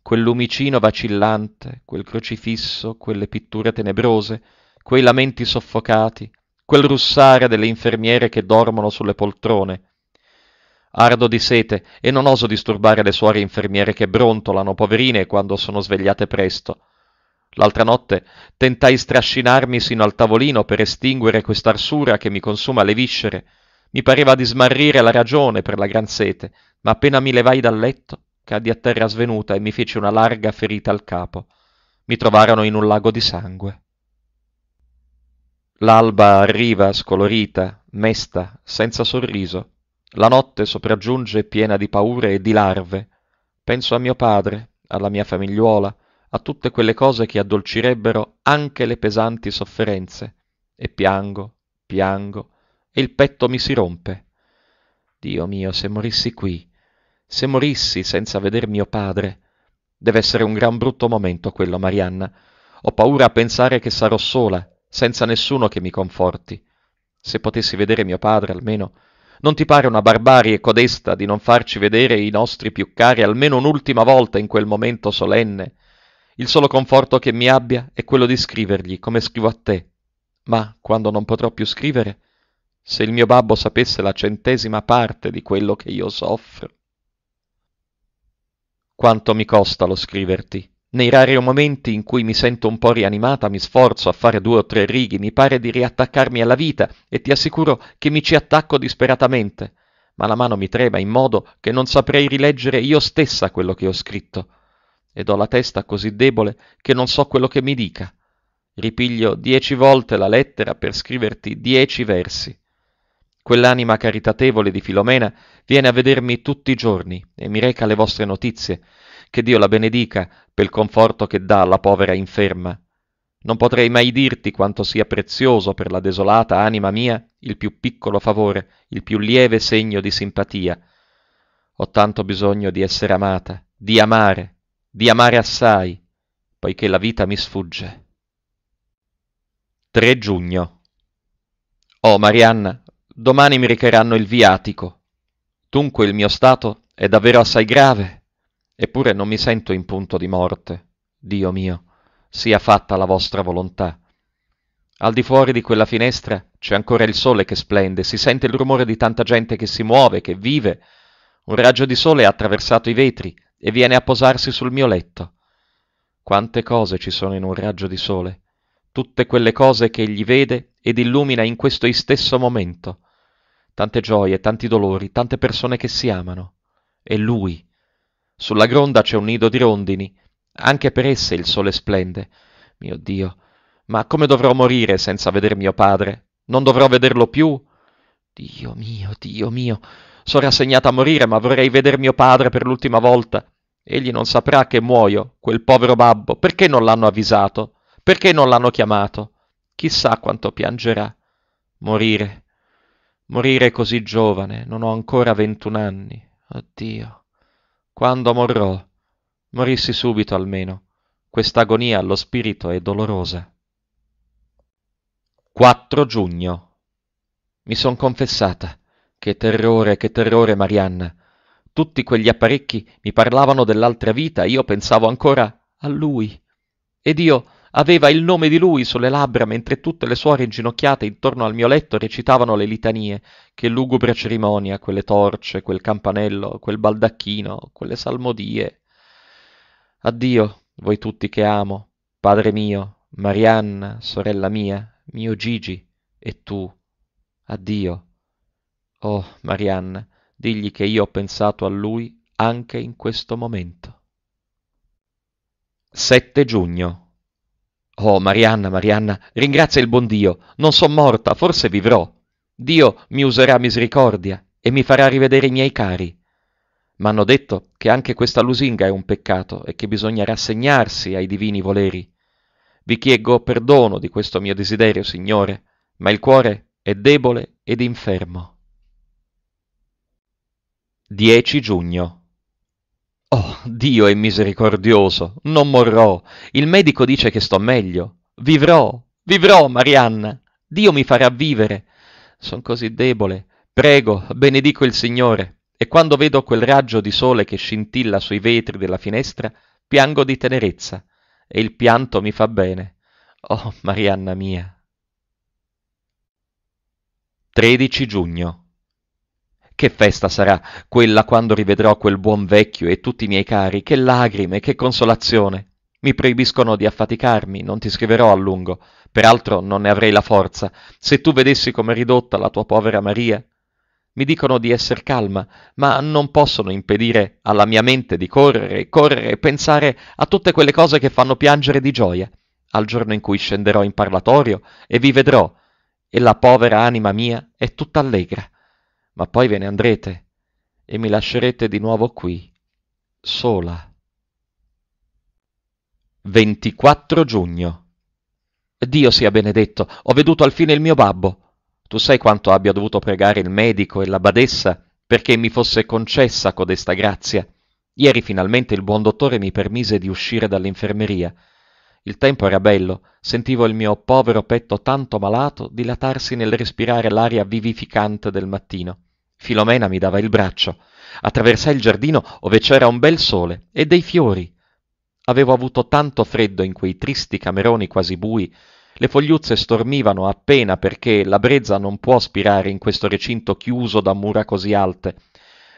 Quel lumicino vacillante, quel crocifisso, quelle pitture tenebrose, quei lamenti soffocati, quel russare delle infermiere che dormono sulle poltrone. Ardo di sete e non oso disturbare le suore infermiere che brontolano, poverine, quando sono svegliate presto. L'altra notte tentai strascinarmi sino al tavolino per estinguere quest'arsura che mi consuma le viscere, mi pareva di smarrire la ragione per la gran sete, ma appena mi levai dal letto, caddi a terra svenuta e mi feci una larga ferita al capo. Mi trovarono in un lago di sangue. L'alba arriva scolorita, mesta, senza sorriso. La notte sopraggiunge piena di paure e di larve. Penso a mio padre, alla mia famigliuola, a tutte quelle cose che addolcirebbero anche le pesanti sofferenze. E piango, piango, e il petto mi si rompe. Dio mio, se morissi qui, se morissi senza veder mio padre, deve essere un gran brutto momento quello, Marianna. Ho paura a pensare che sarò sola, senza nessuno che mi conforti. Se potessi vedere mio padre almeno. Non ti pare una barbarie codesta di non farci vedere i nostri più cari almeno un'ultima volta in quel momento solenne? Il solo conforto che mi abbia è quello di scrivergli, come scrivo a te. Ma quando non potrò più scrivere, se il mio babbo sapesse la centesima parte di quello che io soffro. Quanto mi costa lo scriverti? Nei rari momenti in cui mi sento un po' rianimata, mi sforzo a fare due o tre righe, mi pare di riattaccarmi alla vita e ti assicuro che mi ci attacco disperatamente, ma la mano mi trema in modo che non saprei rileggere io stessa quello che ho scritto ed ho la testa così debole che non so quello che mi dica. Ripiglio dieci volte la lettera per scriverti dieci versi. Quell'anima caritatevole di Filomena viene a vedermi tutti i giorni e mi reca le vostre notizie. Che Dio la benedica per il conforto che dà alla povera inferma. Non potrei mai dirti quanto sia prezioso per la desolata anima mia il più piccolo favore, il più lieve segno di simpatia. Ho tanto bisogno di essere amata, di amare, di amare assai, poiché la vita mi sfugge. 3 giugno. Oh Marianna, domani mi recheranno il viatico. Dunque il mio stato è davvero assai grave, eppure non mi sento in punto di morte. Dio mio, sia fatta la vostra volontà. Al di fuori di quella finestra c'è ancora il sole che splende, si sente il rumore di tanta gente che si muove, che vive. Un raggio di sole ha attraversato i vetri e viene a posarsi sul mio letto. Quante cose ci sono in un raggio di sole, tutte quelle cose che egli vede ed illumina in questo istesso momento tante gioie, tanti dolori, tante persone che si amano. E lui. Sulla gronda c'è un nido di rondini, anche per esse il sole splende. Mio Dio, ma come dovrò morire senza veder mio padre? Non dovrò vederlo più? Dio mio, Dio mio, sono rassegnata a morire, ma vorrei veder mio padre per l'ultima volta. Egli non saprà che muoio, quel povero babbo. Perché non l'hanno avvisato? Perché non l'hanno chiamato? Chissà quanto piangerà. Morire. Morire così giovane, non ho ancora ventun anni. Oddio. Quando morrò? Morissi subito almeno. Quest'agonia allo spirito è dolorosa. 4 giugno. Mi son confessata. Che terrore, che terrore, Marianna. Tutti quegli apparecchi mi parlavano dell'altra vita, io pensavo ancora a lui. Ed io Aveva il nome di lui sulle labbra mentre tutte le suore inginocchiate intorno al mio letto recitavano le litanie. Che lugubre cerimonia, quelle torce, quel campanello, quel baldacchino, quelle salmodie. Addio, voi tutti che amo, padre mio, Marianna, sorella mia, mio Gigi, e tu. Addio. Oh, Marianna, digli che io ho pensato a lui anche in questo momento. 7 giugno Oh, Marianna, Marianna, ringrazia il buon Dio, non sono morta, forse vivrò. Dio mi userà misericordia e mi farà rivedere i miei cari. M'hanno detto che anche questa lusinga è un peccato e che bisogna rassegnarsi ai divini voleri. Vi chiego perdono di questo mio desiderio, Signore, ma il cuore è debole ed infermo. 10 giugno Oh, Dio è misericordioso, non morrò. Il medico dice che sto meglio. Vivrò, vivrò, Marianna. Dio mi farà vivere. Sono così debole. Prego, benedico il Signore. E quando vedo quel raggio di sole che scintilla sui vetri della finestra, piango di tenerezza. E il pianto mi fa bene. Oh, Marianna mia. 13 giugno che festa sarà quella quando rivedrò quel buon vecchio e tutti i miei cari, che lagrime, che consolazione! Mi proibiscono di affaticarmi, non ti scriverò a lungo, peraltro non ne avrei la forza, se tu vedessi com'è ridotta la tua povera Maria. Mi dicono di esser calma, ma non possono impedire alla mia mente di correre, correre e pensare a tutte quelle cose che fanno piangere di gioia, al giorno in cui scenderò in parlatorio e vi vedrò, e la povera anima mia è tutta allegra ma poi ve ne andrete e mi lascerete di nuovo qui, sola. 24 giugno. Dio sia benedetto, ho veduto alfine il mio babbo. Tu sai quanto abbia dovuto pregare il medico e la badessa perché mi fosse concessa codesta grazia. Ieri finalmente il buon dottore mi permise di uscire dall'infermeria. Il tempo era bello, sentivo il mio povero petto tanto malato dilatarsi nel respirare l'aria vivificante del mattino. Filomena mi dava il braccio. Attraversai il giardino ove c'era un bel sole e dei fiori. Avevo avuto tanto freddo in quei tristi cameroni quasi bui. Le fogliuzze stormivano appena perché la brezza non può spirare in questo recinto chiuso da mura così alte.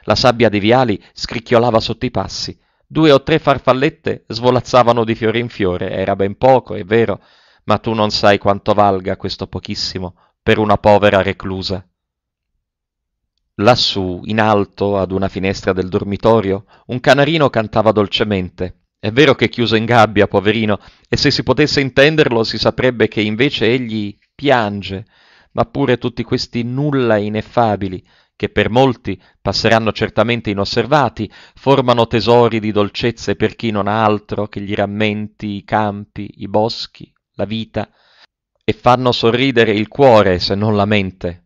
La sabbia dei viali scricchiolava sotto i passi. Due o tre farfallette svolazzavano di fiore in fiore. Era ben poco, è vero, ma tu non sai quanto valga questo pochissimo per una povera reclusa lassù in alto ad una finestra del dormitorio un canarino cantava dolcemente è vero che è chiuso in gabbia poverino e se si potesse intenderlo si saprebbe che invece egli piange ma pure tutti questi nulla ineffabili che per molti passeranno certamente inosservati formano tesori di dolcezze per chi non ha altro che gli rammenti i campi i boschi la vita e fanno sorridere il cuore se non la mente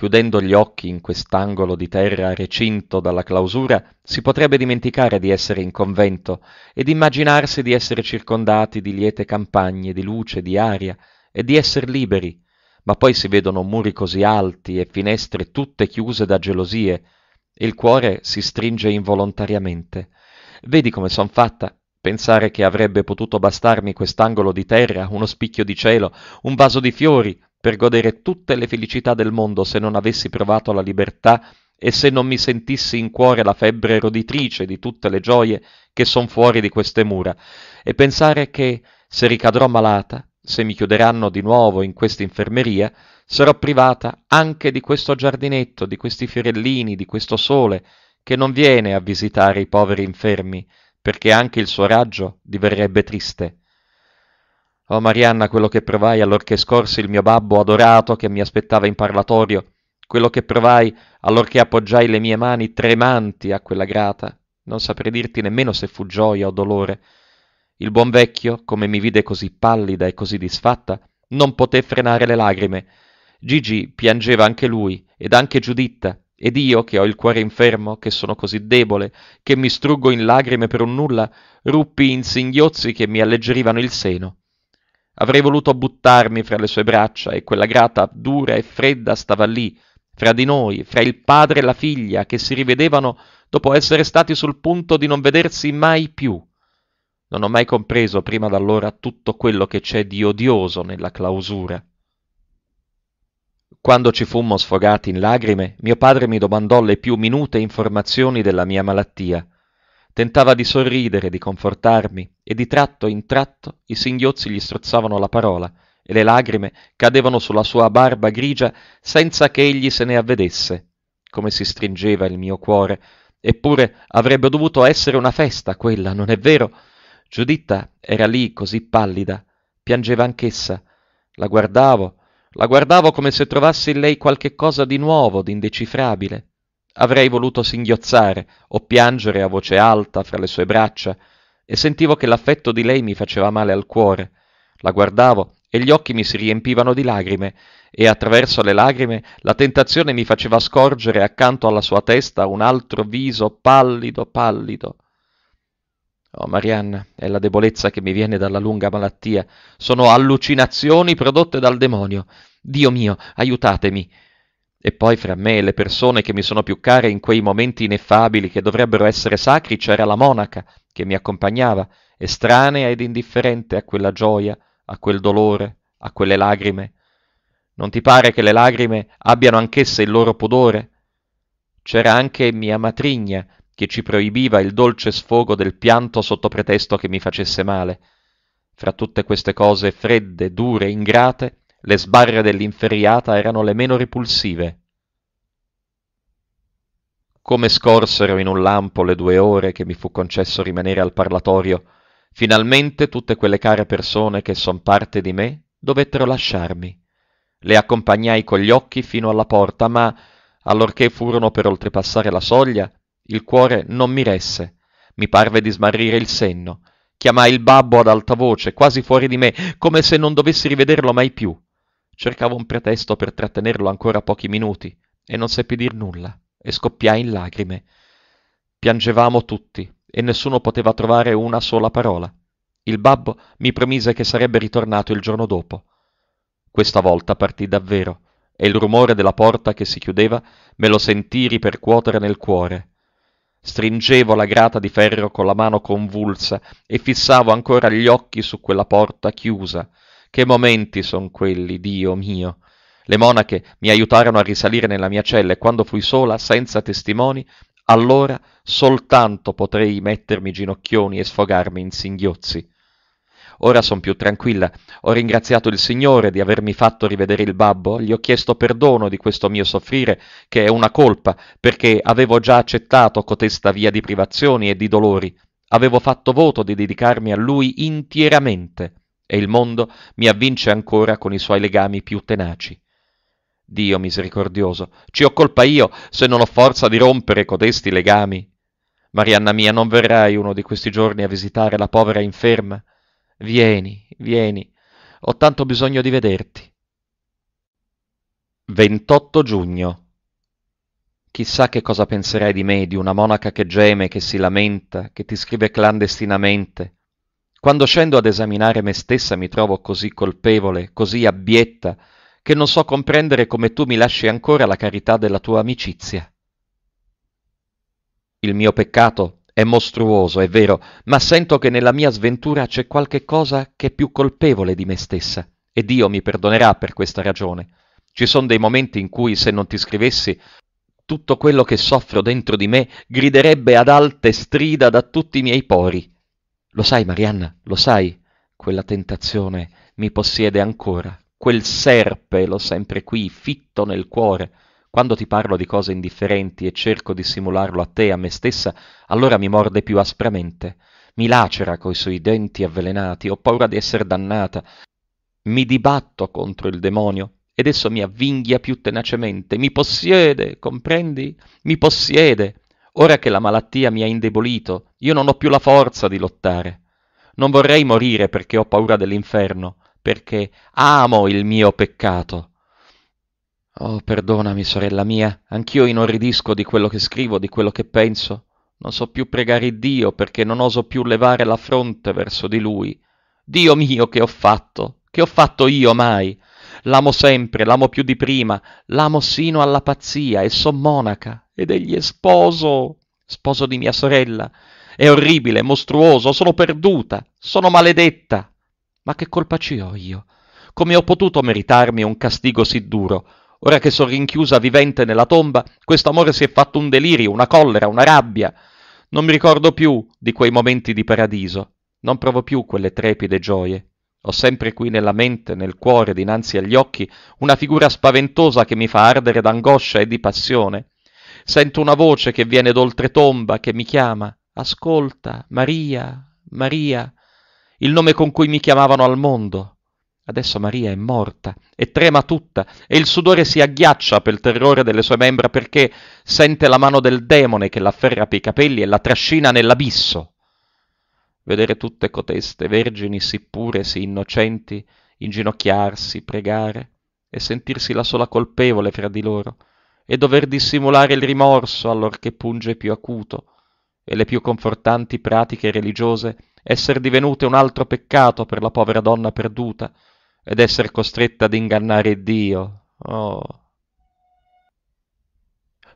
Chiudendo gli occhi in quest'angolo di terra recinto dalla clausura, si potrebbe dimenticare di essere in convento ed immaginarsi di essere circondati di liete campagne, di luce, di aria e di esser liberi, ma poi si vedono muri così alti e finestre tutte chiuse da gelosie, e il cuore si stringe involontariamente. Vedi come son fatta, Pensare che avrebbe potuto bastarmi quest'angolo di terra, uno spicchio di cielo, un vaso di fiori, per godere tutte le felicità del mondo se non avessi provato la libertà e se non mi sentissi in cuore la febbre roditrice di tutte le gioie che son fuori di queste mura, e pensare che, se ricadrò malata, se mi chiuderanno di nuovo in questa infermeria, sarò privata anche di questo giardinetto, di questi fiorellini, di questo sole, che non viene a visitare i poveri infermi, perché anche il suo raggio diverrebbe triste. Oh Marianna, quello che provai allorché scorsi il mio babbo adorato che mi aspettava in parlatorio, quello che provai allorché appoggiai le mie mani tremanti a quella grata, non saprei dirti nemmeno se fu gioia o dolore. Il buon vecchio, come mi vide così pallida e così disfatta, non poté frenare le lagrime. Gigi piangeva anche lui, ed anche Giuditta, ed io, che ho il cuore infermo, che sono così debole, che mi struggo in lagrime per un nulla, ruppi in singhiozzi che mi alleggerivano il seno. Avrei voluto buttarmi fra le sue braccia e quella grata dura e fredda stava lì, fra di noi, fra il padre e la figlia, che si rivedevano dopo essere stati sul punto di non vedersi mai più. Non ho mai compreso prima d'allora tutto quello che c'è di odioso nella clausura. Quando ci fummo sfogati in lagrime, mio padre mi domandò le più minute informazioni della mia malattia. Tentava di sorridere, di confortarmi, e di tratto in tratto i singhiozzi gli strozzavano la parola e le lagrime cadevano sulla sua barba grigia senza che egli se ne avvedesse. Come si stringeva il mio cuore. Eppure avrebbe dovuto essere una festa quella, non è vero? Giuditta era lì così pallida, piangeva anch'essa. La guardavo, la guardavo come se trovassi in lei qualche cosa di nuovo, di indecifrabile. Avrei voluto singhiozzare o piangere a voce alta fra le sue braccia, e sentivo che l'affetto di lei mi faceva male al cuore. La guardavo e gli occhi mi si riempivano di lagrime, e attraverso le lagrime la tentazione mi faceva scorgere accanto alla sua testa un altro viso pallido, pallido. Oh Marianna, è la debolezza che mi viene dalla lunga malattia. Sono allucinazioni prodotte dal demonio. Dio mio, aiutatemi. E poi fra me e le persone che mi sono più care in quei momenti ineffabili che dovrebbero essere sacri c'era la monaca che mi accompagnava, estranea ed indifferente a quella gioia, a quel dolore, a quelle lagrime. Non ti pare che le lagrime abbiano anch'esse il loro pudore? C'era anche mia matrigna che ci proibiva il dolce sfogo del pianto sotto pretesto che mi facesse male. Fra tutte queste cose fredde, dure, ingrate, le sbarre dell'inferriata erano le meno repulsive. Come scorsero in un lampo le due ore che mi fu concesso rimanere al parlatorio, finalmente tutte quelle care persone che son parte di me dovettero lasciarmi. Le accompagnai con gli occhi fino alla porta, ma, allorché furono per oltrepassare la soglia, il cuore non mi resse. Mi parve di smarrire il senno. Chiamai il babbo ad alta voce, quasi fuori di me, come se non dovessi rivederlo mai più. Cercavo un pretesto per trattenerlo ancora pochi minuti e non seppi dir nulla e scoppiai in lagrime. Piangevamo tutti e nessuno poteva trovare una sola parola. Il babbo mi promise che sarebbe ritornato il giorno dopo. Questa volta partì davvero e il rumore della porta che si chiudeva me lo sentii ripercuotere nel cuore. Stringevo la grata di ferro con la mano convulsa e fissavo ancora gli occhi su quella porta chiusa, che momenti son quelli, Dio mio! Le monache mi aiutarono a risalire nella mia cella e quando fui sola, senza testimoni, allora soltanto potrei mettermi ginocchioni e sfogarmi in singhiozzi. Ora son più tranquilla, ho ringraziato il Signore di avermi fatto rivedere il babbo, gli ho chiesto perdono di questo mio soffrire, che è una colpa, perché avevo già accettato cotesta via di privazioni e di dolori, avevo fatto voto di dedicarmi a lui intieramente e il mondo mi avvince ancora con i suoi legami più tenaci. Dio misericordioso, ci ho colpa io se non ho forza di rompere codesti legami. Marianna mia, non verrai uno di questi giorni a visitare la povera inferma? Vieni, vieni, ho tanto bisogno di vederti. 28 giugno. Chissà che cosa penserai di me, di una monaca che geme, che si lamenta, che ti scrive clandestinamente, quando scendo ad esaminare me stessa mi trovo così colpevole, così abietta, che non so comprendere come tu mi lasci ancora la carità della tua amicizia. Il mio peccato è mostruoso, è vero, ma sento che nella mia sventura c'è qualche cosa che è più colpevole di me stessa, e Dio mi perdonerà per questa ragione. Ci sono dei momenti in cui, se non ti scrivessi, tutto quello che soffro dentro di me griderebbe ad alte strida da tutti i miei pori. Lo sai, Marianna, lo sai, quella tentazione mi possiede ancora, quel serpe l'ho sempre qui, fitto nel cuore. Quando ti parlo di cose indifferenti e cerco di simularlo a te, a me stessa, allora mi morde più aspramente, mi lacera coi suoi denti avvelenati, ho paura di essere dannata, mi dibatto contro il demonio ed esso mi avvinghia più tenacemente, mi possiede, comprendi? Mi possiede. Ora che la malattia mi ha indebolito, io non ho più la forza di lottare. Non vorrei morire perché ho paura dell'inferno, perché amo il mio peccato. Oh, perdonami, sorella mia, anch'io inorridisco di quello che scrivo, di quello che penso. Non so più pregare Dio perché non oso più levare la fronte verso di Lui. Dio mio, che ho fatto? Che ho fatto io mai? L'amo sempre, l'amo più di prima, l'amo sino alla pazzia e son monaca ed egli è sposo, sposo di mia sorella, è orribile, mostruoso, sono perduta, sono maledetta. Ma che colpa ci ho io? Come ho potuto meritarmi un castigo sì duro? Ora che sono rinchiusa vivente nella tomba, questo amore si è fatto un delirio, una collera, una rabbia. Non mi ricordo più di quei momenti di paradiso, non provo più quelle trepide gioie. Ho sempre qui nella mente, nel cuore, dinanzi agli occhi, una figura spaventosa che mi fa ardere d'angoscia e di passione. Sento una voce che viene d'oltretomba, che mi chiama ascolta, Maria, Maria, il nome con cui mi chiamavano al mondo. Adesso Maria è morta e trema tutta e il sudore si agghiaccia per il terrore delle sue membra perché sente la mano del demone che l'afferra per i capelli e la trascina nell'abisso. Vedere tutte coteste, vergini sì pure, sì innocenti, inginocchiarsi, pregare e sentirsi la sola colpevole fra di loro e dover dissimulare il rimorso allorché punge più acuto e le più confortanti pratiche religiose esser divenute un altro peccato per la povera donna perduta ed esser costretta ad ingannare Dio. Oh.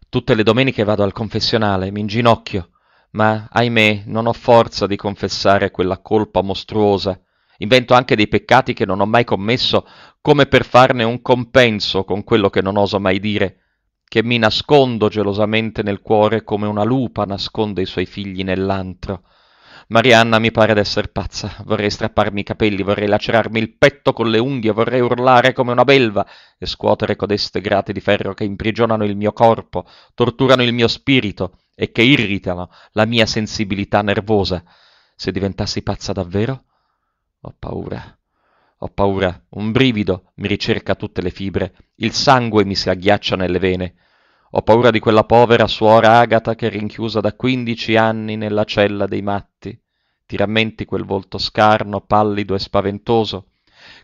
Tutte le domeniche vado al confessionale, mi inginocchio, ma ahimè non ho forza di confessare quella colpa mostruosa. Invento anche dei peccati che non ho mai commesso, come per farne un compenso con quello che non oso mai dire che mi nascondo gelosamente nel cuore come una lupa nasconde i suoi figli nell'antro. Marianna mi pare d'essere pazza, vorrei strapparmi i capelli, vorrei lacerarmi il petto con le unghie, vorrei urlare come una belva e scuotere codeste grate di ferro che imprigionano il mio corpo, torturano il mio spirito e che irritano la mia sensibilità nervosa. Se diventassi pazza davvero? Ho paura. Ho paura, un brivido mi ricerca tutte le fibre, il sangue mi si agghiaccia nelle vene. Ho paura di quella povera suora Agata che è rinchiusa da quindici anni nella cella dei matti. Ti rammenti quel volto scarno, pallido e spaventoso?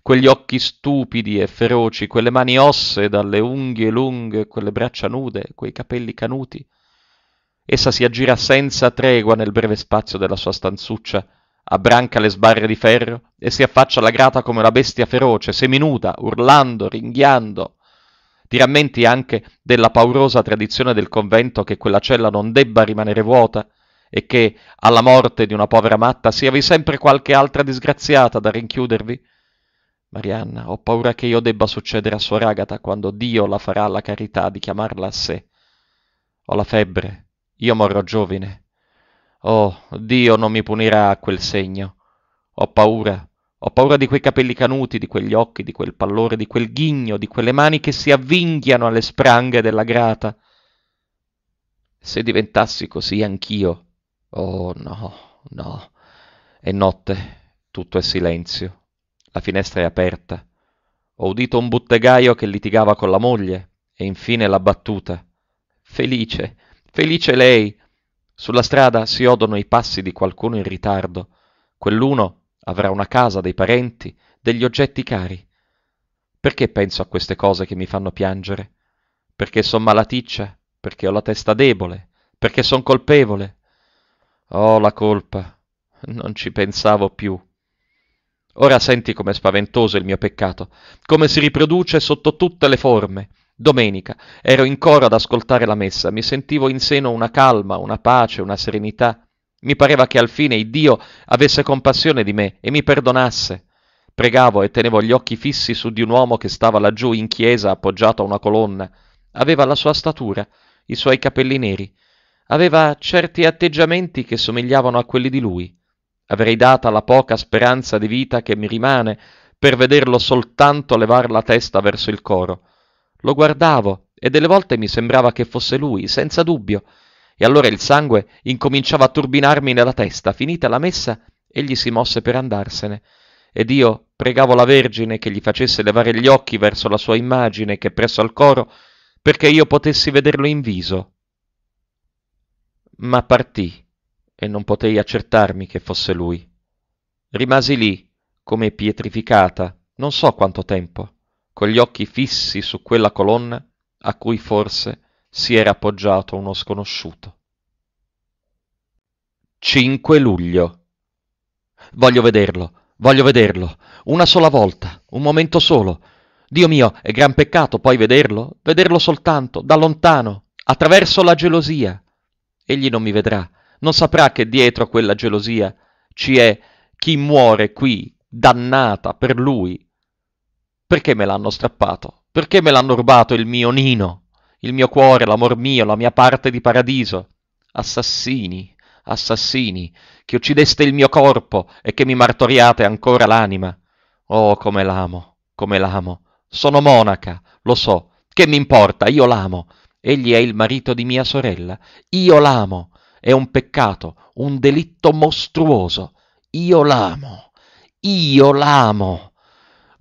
Quegli occhi stupidi e feroci, quelle mani osse dalle unghie lunghe, quelle braccia nude, quei capelli canuti? Essa si aggira senza tregua nel breve spazio della sua stanzuccia, abbranca le sbarre di ferro e si affaccia alla grata come una bestia feroce, seminuda, urlando, ringhiando. Ti rammenti anche della paurosa tradizione del convento che quella cella non debba rimanere vuota e che, alla morte di una povera matta, siavi sempre qualche altra disgraziata da rinchiudervi? Marianna, ho paura che io debba succedere a suor Agata quando Dio la farà la carità di chiamarla a sé. Ho la febbre, io morrò giovine, Oh, Dio non mi punirà a quel segno. Ho paura. Ho paura di quei capelli canuti, di quegli occhi, di quel pallore, di quel ghigno, di quelle mani che si avvinghiano alle spranghe della grata. Se diventassi così anch'io. Oh no, no. È notte, tutto è silenzio. La finestra è aperta. Ho udito un buttegaio che litigava con la moglie e infine la battuta. Felice, felice lei, sulla strada si odono i passi di qualcuno in ritardo. Quell'uno avrà una casa, dei parenti, degli oggetti cari. Perché penso a queste cose che mi fanno piangere? Perché son malaticcia? Perché ho la testa debole? Perché son colpevole? Oh, la colpa. Non ci pensavo più. Ora senti com'è spaventoso il mio peccato, come si riproduce sotto tutte le forme. Domenica. Ero in coro ad ascoltare la messa, mi sentivo in seno una calma, una pace, una serenità. Mi pareva che al fine Dio avesse compassione di me e mi perdonasse. Pregavo e tenevo gli occhi fissi su di un uomo che stava laggiù in chiesa appoggiato a una colonna. Aveva la sua statura, i suoi capelli neri. Aveva certi atteggiamenti che somigliavano a quelli di lui. Avrei data la poca speranza di vita che mi rimane per vederlo soltanto levar la testa verso il coro. Lo guardavo e delle volte mi sembrava che fosse lui, senza dubbio, e allora il sangue incominciava a turbinarmi nella testa. Finita la messa, egli si mosse per andarsene, ed io pregavo la Vergine che gli facesse levare gli occhi verso la sua immagine che presso al coro, perché io potessi vederlo in viso. Ma partì, e non potei accertarmi che fosse lui. Rimasi lì, come pietrificata, non so quanto tempo con gli occhi fissi su quella colonna a cui forse si era appoggiato uno sconosciuto. 5 luglio. Voglio vederlo, voglio vederlo, una sola volta, un momento solo. Dio mio, è gran peccato poi vederlo, vederlo soltanto, da lontano, attraverso la gelosia. Egli non mi vedrà, non saprà che dietro quella gelosia ci è chi muore qui, dannata per lui, perché me l'hanno strappato? Perché me l'hanno rubato il mio nino, il mio cuore, l'amor mio, la mia parte di paradiso? Assassini, assassini, che uccideste il mio corpo e che mi martoriate ancora l'anima. Oh, come l'amo, come l'amo. Sono monaca, lo so. Che mi importa, io l'amo. Egli è il marito di mia sorella. Io l'amo. È un peccato, un delitto mostruoso. Io l'amo. Io l'amo.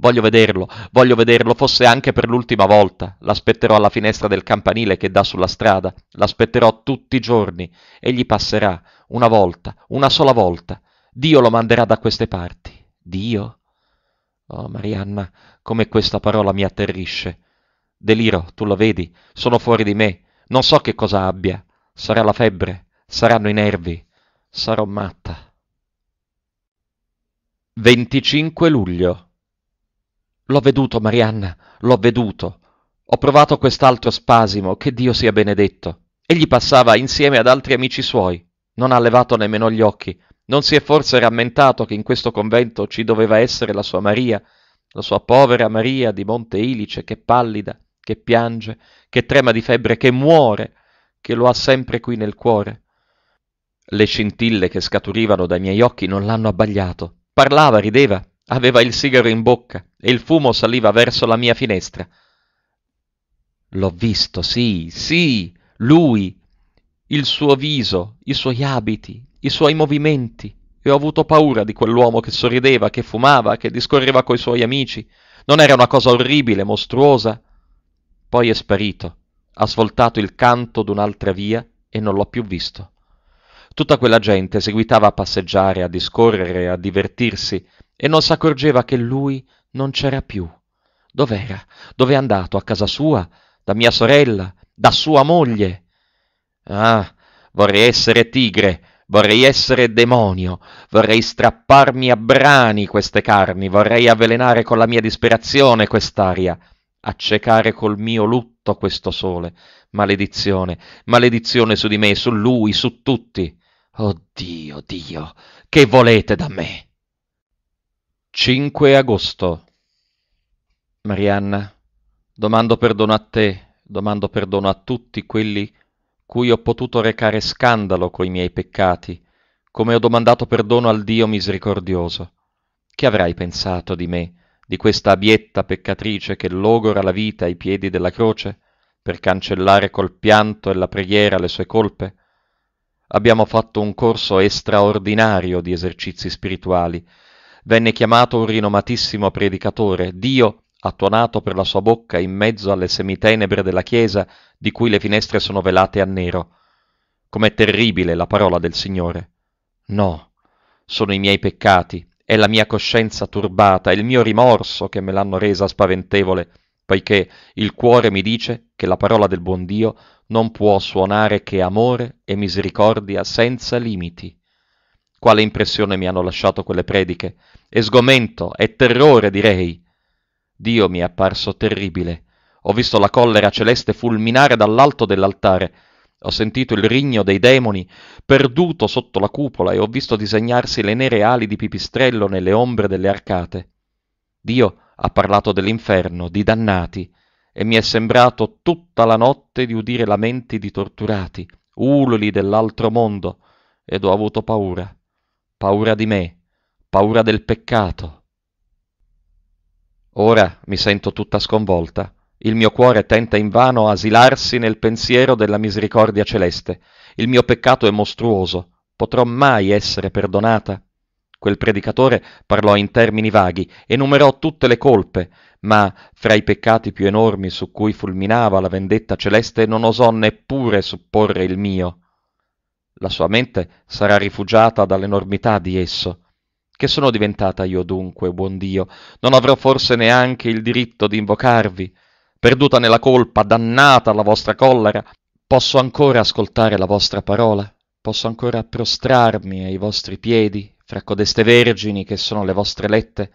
Voglio vederlo, voglio vederlo, fosse anche per l'ultima volta. L'aspetterò alla finestra del campanile che dà sulla strada. L'aspetterò tutti i giorni. Egli passerà, una volta, una sola volta. Dio lo manderà da queste parti. Dio? Oh, Marianna, come questa parola mi atterrisce. Deliro, tu lo vedi, sono fuori di me. Non so che cosa abbia. Sarà la febbre, saranno i nervi. Sarò matta. 25 luglio l'ho veduto, Marianna, l'ho veduto. Ho provato quest'altro spasimo, che Dio sia benedetto. Egli passava insieme ad altri amici suoi. Non ha levato nemmeno gli occhi. Non si è forse rammentato che in questo convento ci doveva essere la sua Maria, la sua povera Maria di Monte Ilice, che pallida, che piange, che trema di febbre, che muore, che lo ha sempre qui nel cuore. Le scintille che scaturivano dai miei occhi non l'hanno abbagliato. Parlava, rideva, Aveva il sigaro in bocca e il fumo saliva verso la mia finestra. L'ho visto, sì, sì, lui, il suo viso, i suoi abiti, i suoi movimenti, e ho avuto paura di quell'uomo che sorrideva, che fumava, che discorreva coi suoi amici. Non era una cosa orribile, mostruosa. Poi è sparito, ha svoltato il canto d'un'altra via e non l'ho più visto. Tutta quella gente seguitava a passeggiare, a discorrere, a divertirsi e non s'accorgeva che lui non c'era più. Dov'era? Dove è andato? A casa sua? Da mia sorella? Da sua moglie? Ah, vorrei essere tigre, vorrei essere demonio, vorrei strapparmi a brani queste carni, vorrei avvelenare con la mia disperazione quest'aria, accecare col mio lutto questo sole, Maledizione, maledizione su di me, su lui, su tutti. Oh Dio, Dio, che volete da me? 5 agosto. Marianna, domando perdono a te, domando perdono a tutti quelli cui ho potuto recare scandalo coi miei peccati, come ho domandato perdono al Dio misericordioso. Che avrai pensato di me, di questa abietta peccatrice che logora la vita ai piedi della croce? per cancellare col pianto e la preghiera le sue colpe? Abbiamo fatto un corso straordinario di esercizi spirituali. Venne chiamato un rinomatissimo predicatore. Dio ha tuonato per la sua bocca in mezzo alle semitenebre della chiesa di cui le finestre sono velate a nero. Com'è terribile la parola del Signore. No, sono i miei peccati, è la mia coscienza turbata, è il mio rimorso che me l'hanno resa spaventevole poiché il cuore mi dice che la parola del buon Dio non può suonare che amore e misericordia senza limiti. Quale impressione mi hanno lasciato quelle prediche, e sgomento e terrore direi. Dio mi è apparso terribile. Ho visto la collera celeste fulminare dall'alto dell'altare, ho sentito il rigno dei demoni perduto sotto la cupola e ho visto disegnarsi le nere ali di pipistrello nelle ombre delle arcate. Dio ha parlato dell'inferno, di dannati, e mi è sembrato tutta la notte di udire lamenti di torturati, ululi dell'altro mondo, ed ho avuto paura, paura di me, paura del peccato. Ora mi sento tutta sconvolta, il mio cuore tenta invano asilarsi nel pensiero della misericordia celeste, il mio peccato è mostruoso, potrò mai essere perdonata? Quel predicatore parlò in termini vaghi, enumerò tutte le colpe, ma fra i peccati più enormi su cui fulminava la vendetta celeste non osò neppure supporre il mio. La sua mente sarà rifugiata dall'enormità di esso. Che sono diventata io dunque, buon Dio? Non avrò forse neanche il diritto di invocarvi? Perduta nella colpa, dannata alla vostra collera, posso ancora ascoltare la vostra parola? Posso ancora prostrarmi ai vostri piedi fra codeste vergini che sono le vostre lette.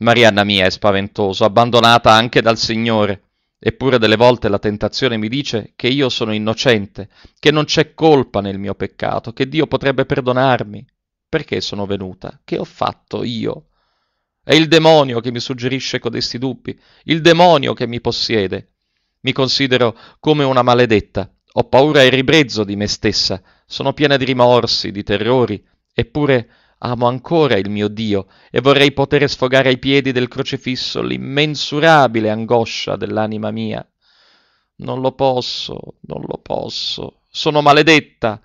Marianna mia è spaventoso, abbandonata anche dal Signore. Eppure delle volte la tentazione mi dice che io sono innocente, che non c'è colpa nel mio peccato, che Dio potrebbe perdonarmi. Perché sono venuta? Che ho fatto io? È il demonio che mi suggerisce codesti dubbi, il demonio che mi possiede. Mi considero come una maledetta, ho paura e ribrezzo di me stessa, sono piena di rimorsi, di terrori, eppure Amo ancora il mio Dio e vorrei poter sfogare ai piedi del crocifisso l'immensurabile angoscia dell'anima mia. Non lo posso, non lo posso. Sono maledetta.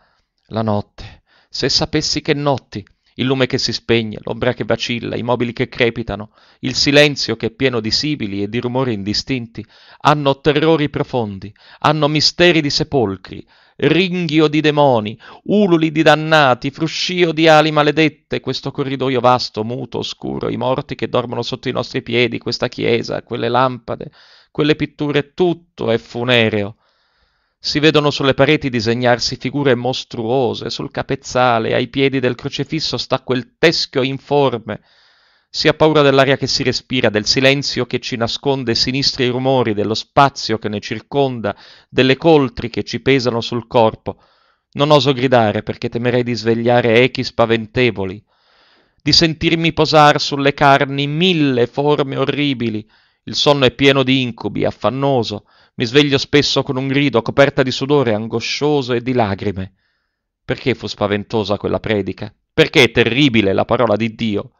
La notte. Se sapessi che notti il lume che si spegne, l'ombra che vacilla, i mobili che crepitano, il silenzio che è pieno di sibili e di rumori indistinti, hanno terrori profondi, hanno misteri di sepolcri, ringhio di demoni, ululi di dannati, fruscio di ali maledette, questo corridoio vasto, muto, oscuro, i morti che dormono sotto i nostri piedi, questa chiesa, quelle lampade, quelle pitture, tutto è funereo si vedono sulle pareti disegnarsi figure mostruose, sul capezzale, ai piedi del crocifisso sta quel teschio informe. Si ha paura dell'aria che si respira, del silenzio che ci nasconde sinistri rumori, dello spazio che ne circonda, delle coltri che ci pesano sul corpo. Non oso gridare perché temerei di svegliare echi spaventevoli, di sentirmi posar sulle carni mille forme orribili. Il sonno è pieno di incubi, affannoso. Mi sveglio spesso con un grido, coperta di sudore, angoscioso e di lagrime. Perché fu spaventosa quella predica? Perché è terribile la parola di Dio?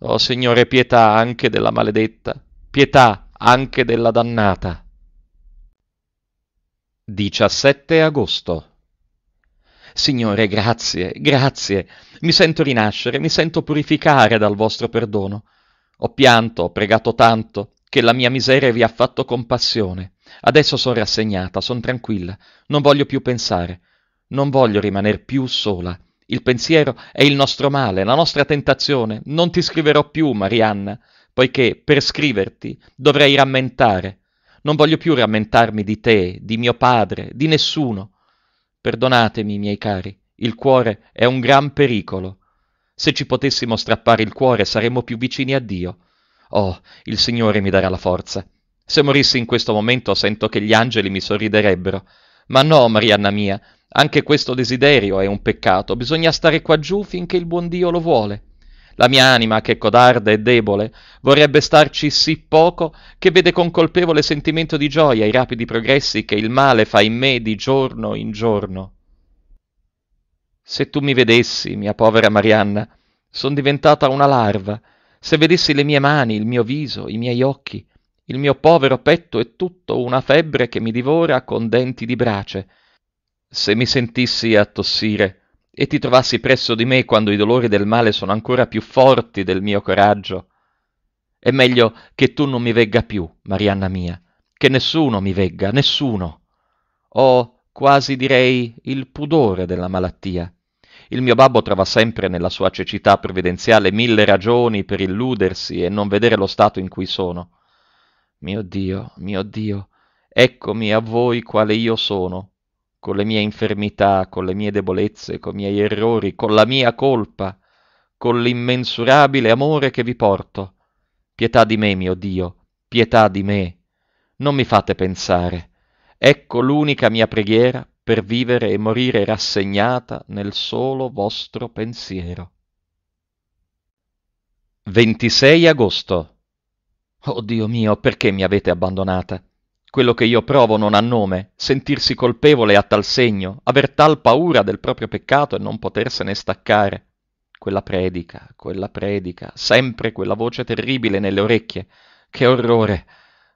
Oh Signore, pietà anche della maledetta, pietà anche della dannata. 17 agosto. Signore, grazie, grazie. Mi sento rinascere, mi sento purificare dal vostro perdono. Ho pianto, ho pregato tanto, che la mia miseria vi ha fatto compassione. Adesso sono rassegnata, sono tranquilla, non voglio più pensare, non voglio rimaner più sola. Il pensiero è il nostro male, la nostra tentazione. Non ti scriverò più, Marianna, poiché per scriverti dovrei rammentare. Non voglio più rammentarmi di te, di mio padre, di nessuno. Perdonatemi, miei cari, il cuore è un gran pericolo. Se ci potessimo strappare il cuore saremmo più vicini a Dio. Oh, il Signore mi darà la forza. Se morissi in questo momento sento che gli angeli mi sorriderebbero. Ma no, Marianna mia, anche questo desiderio è un peccato, bisogna stare qua giù finché il buon Dio lo vuole. La mia anima, che è codarda e debole, vorrebbe starci sì poco che vede con colpevole sentimento di gioia i rapidi progressi che il male fa in me di giorno in giorno. Se tu mi vedessi, mia povera Marianna, sono diventata una larva, se vedessi le mie mani, il mio viso, i miei occhi, il mio povero petto è tutto una febbre che mi divora con denti di brace. Se mi sentissi a tossire e ti trovassi presso di me quando i dolori del male sono ancora più forti del mio coraggio, è meglio che tu non mi vegga più, Marianna mia, che nessuno mi vegga, nessuno. Ho quasi direi il pudore della malattia. Il mio babbo trova sempre nella sua cecità provvidenziale mille ragioni per illudersi e non vedere lo stato in cui sono. Mio Dio, mio Dio, eccomi a voi quale io sono, con le mie infermità, con le mie debolezze, con i miei errori, con la mia colpa, con l'immensurabile amore che vi porto. Pietà di me, mio Dio, pietà di me. Non mi fate pensare. Ecco l'unica mia preghiera per vivere e morire rassegnata nel solo vostro pensiero. 26 agosto Oh Dio mio, perché mi avete abbandonata? Quello che io provo non ha nome, sentirsi colpevole a tal segno, aver tal paura del proprio peccato e non potersene staccare. Quella predica, quella predica, sempre quella voce terribile nelle orecchie. Che orrore!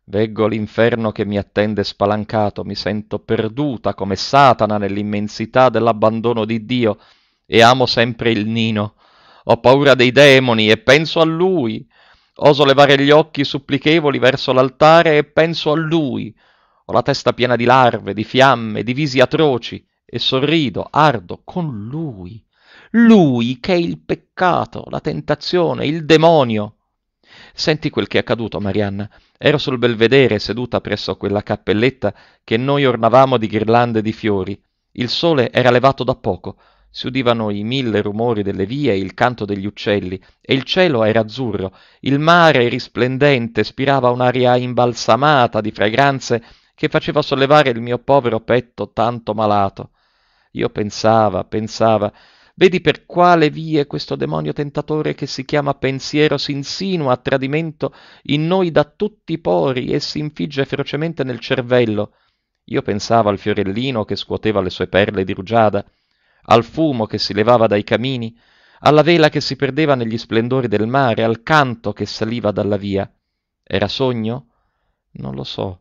Veggo l'inferno che mi attende spalancato, mi sento perduta come Satana nell'immensità dell'abbandono di Dio e amo sempre il Nino. Ho paura dei demoni e penso a lui Oso levare gli occhi supplichevoli verso l'altare e penso a lui. Ho la testa piena di larve, di fiamme, di visi atroci e sorrido, ardo, con lui. Lui che è il peccato, la tentazione, il demonio. Senti quel che è accaduto, Marianna. Ero sul belvedere, seduta presso quella cappelletta che noi ornavamo di ghirlande di fiori. Il sole era levato da poco si udivano i mille rumori delle vie, e il canto degli uccelli, e il cielo era azzurro, il mare risplendente spirava un'aria imbalsamata di fragranze che faceva sollevare il mio povero petto tanto malato. Io pensava, pensava, vedi per quale vie questo demonio tentatore che si chiama pensiero si insinua a tradimento in noi da tutti i pori e si infigge ferocemente nel cervello. Io pensavo al fiorellino che scuoteva le sue perle di rugiada, al fumo che si levava dai camini, alla vela che si perdeva negli splendori del mare, al canto che saliva dalla via. Era sogno? Non lo so.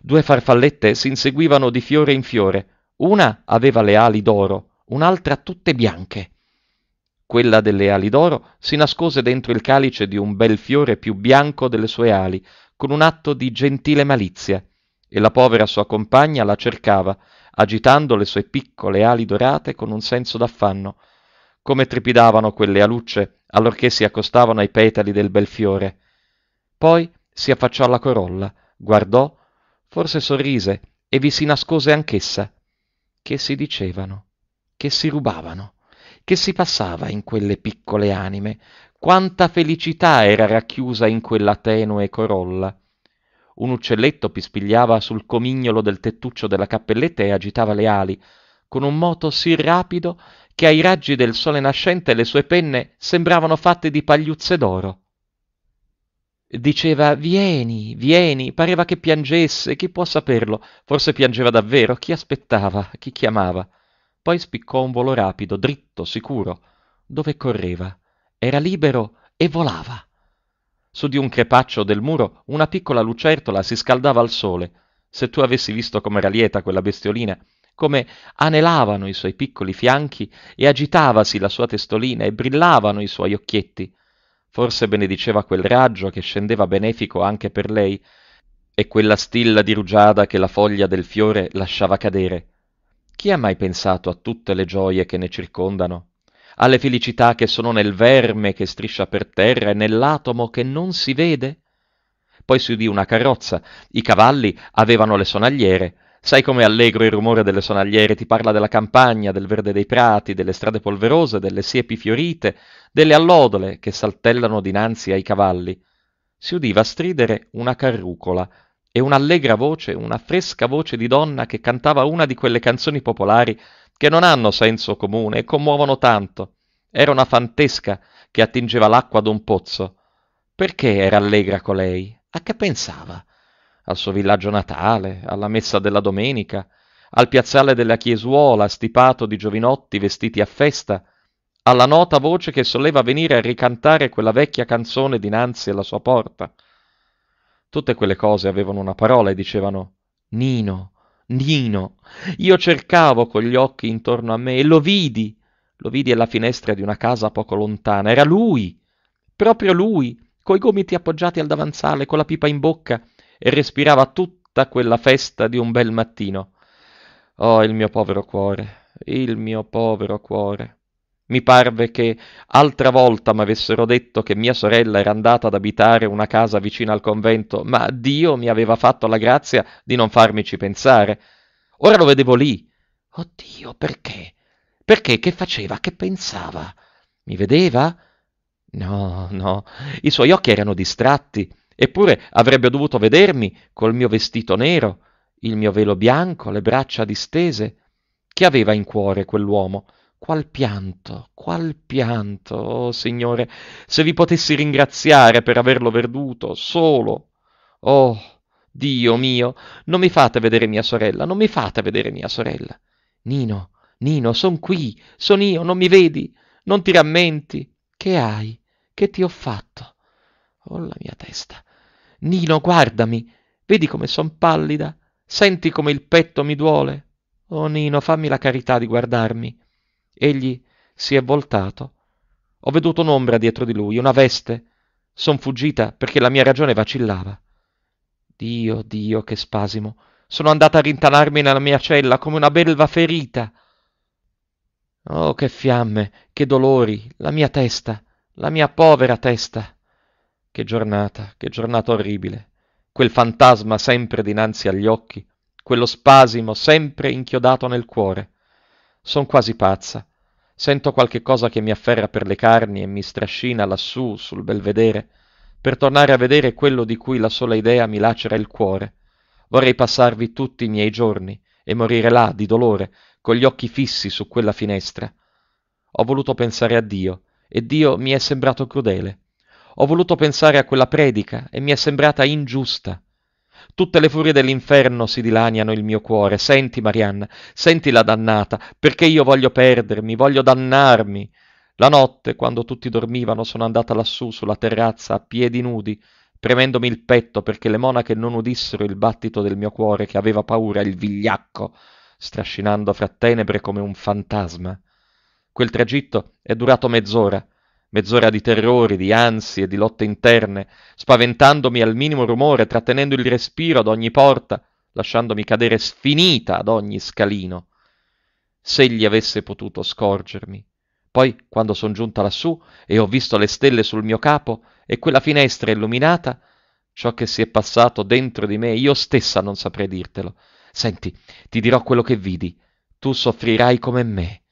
Due farfallette si inseguivano di fiore in fiore. Una aveva le ali d'oro, un'altra tutte bianche. Quella delle ali d'oro si nascose dentro il calice di un bel fiore più bianco delle sue ali, con un atto di gentile malizia, e la povera sua compagna la cercava, agitando le sue piccole ali dorate con un senso d'affanno. Come trepidavano quelle alucce allorché si accostavano ai petali del bel fiore. Poi si affacciò alla corolla, guardò, forse sorrise e vi si nascose anch'essa. Che si dicevano, che si rubavano, che si passava in quelle piccole anime, quanta felicità era racchiusa in quella tenue corolla. Un uccelletto pispigliava sul comignolo del tettuccio della cappelletta e agitava le ali, con un moto sì rapido che ai raggi del sole nascente le sue penne sembravano fatte di pagliuzze d'oro. Diceva Vieni, vieni, pareva che piangesse, chi può saperlo? Forse piangeva davvero, chi aspettava, chi chiamava. Poi spiccò un volo rapido, dritto, sicuro, dove correva. Era libero e volava. Su di un crepaccio del muro una piccola lucertola si scaldava al sole. Se tu avessi visto com'era lieta quella bestiolina, come anelavano i suoi piccoli fianchi e agitavasi la sua testolina e brillavano i suoi occhietti. Forse benediceva quel raggio che scendeva benefico anche per lei e quella stilla di rugiada che la foglia del fiore lasciava cadere. Chi ha mai pensato a tutte le gioie che ne circondano? alle felicità che sono nel verme che striscia per terra e nell'atomo che non si vede? Poi si udì una carrozza, i cavalli avevano le sonagliere, Sai com'è allegro il rumore delle sonagliere, ti parla della campagna, del verde dei prati, delle strade polverose, delle siepi fiorite, delle allodole che saltellano dinanzi ai cavalli. Si udiva stridere una carrucola e un'allegra voce, una fresca voce di donna che cantava una di quelle canzoni popolari che non hanno senso comune e commuovono tanto. Era una fantesca che attingeva l'acqua d'un pozzo. Perché era allegra colei? A che pensava? Al suo villaggio natale, alla messa della domenica, al piazzale della chiesuola stipato di giovinotti vestiti a festa, alla nota voce che soleva venire a ricantare quella vecchia canzone dinanzi alla sua porta. Tutte quelle cose avevano una parola e dicevano Nino, Nino. Io cercavo con gli occhi intorno a me e lo vidi. Lo vidi alla finestra di una casa poco lontana. Era lui, proprio lui, coi gomiti appoggiati al davanzale, con la pipa in bocca, e respirava tutta quella festa di un bel mattino. Oh, il mio povero cuore, il mio povero cuore. Mi parve che altra volta m'avessero detto che mia sorella era andata ad abitare una casa vicino al convento, ma Dio mi aveva fatto la grazia di non farmici pensare. Ora lo vedevo lì. Oddio, perché? Perché? Che faceva? Che pensava? Mi vedeva? No, no, i suoi occhi erano distratti, eppure avrebbe dovuto vedermi col mio vestito nero, il mio velo bianco, le braccia distese. Che aveva in cuore quell'uomo? Qual pianto, qual pianto, oh Signore, se vi potessi ringraziare per averlo perduto, solo. Oh, Dio mio, non mi fate vedere mia sorella, non mi fate vedere mia sorella. Nino, Nino, son qui, son io, non mi vedi, non ti rammenti. Che hai? Che ti ho fatto? Oh, la mia testa. Nino, guardami, vedi come son pallida, senti come il petto mi duole. Oh, Nino, fammi la carità di guardarmi. Egli si è voltato. Ho veduto un'ombra dietro di lui, una veste. Son fuggita perché la mia ragione vacillava. Dio, Dio, che spasimo. Sono andata a rintanarmi nella mia cella come una belva ferita. Oh, che fiamme, che dolori, la mia testa, la mia povera testa. Che giornata, che giornata orribile. Quel fantasma sempre dinanzi agli occhi, quello spasimo sempre inchiodato nel cuore. Son quasi pazza. Sento qualche cosa che mi afferra per le carni e mi strascina lassù sul belvedere, per tornare a vedere quello di cui la sola idea mi lacera il cuore. Vorrei passarvi tutti i miei giorni e morire là di dolore, con gli occhi fissi su quella finestra. Ho voluto pensare a Dio, e Dio mi è sembrato crudele. Ho voluto pensare a quella predica, e mi è sembrata ingiusta. Tutte le furie dell'inferno si dilaniano il mio cuore. Senti, Marianna, senti la dannata, perché io voglio perdermi, voglio dannarmi. La notte, quando tutti dormivano, sono andata lassù sulla terrazza a piedi nudi, premendomi il petto perché le monache non udissero il battito del mio cuore che aveva paura, il vigliacco, strascinando fra tenebre come un fantasma. Quel tragitto è durato mezz'ora mezz'ora di terrori, di ansie, di lotte interne, spaventandomi al minimo rumore, trattenendo il respiro ad ogni porta, lasciandomi cadere sfinita ad ogni scalino. Se egli avesse potuto scorgermi. Poi, quando son giunta lassù e ho visto le stelle sul mio capo e quella finestra illuminata, ciò che si è passato dentro di me io stessa non saprei dirtelo. Senti, ti dirò quello che vidi. Tu soffrirai come me.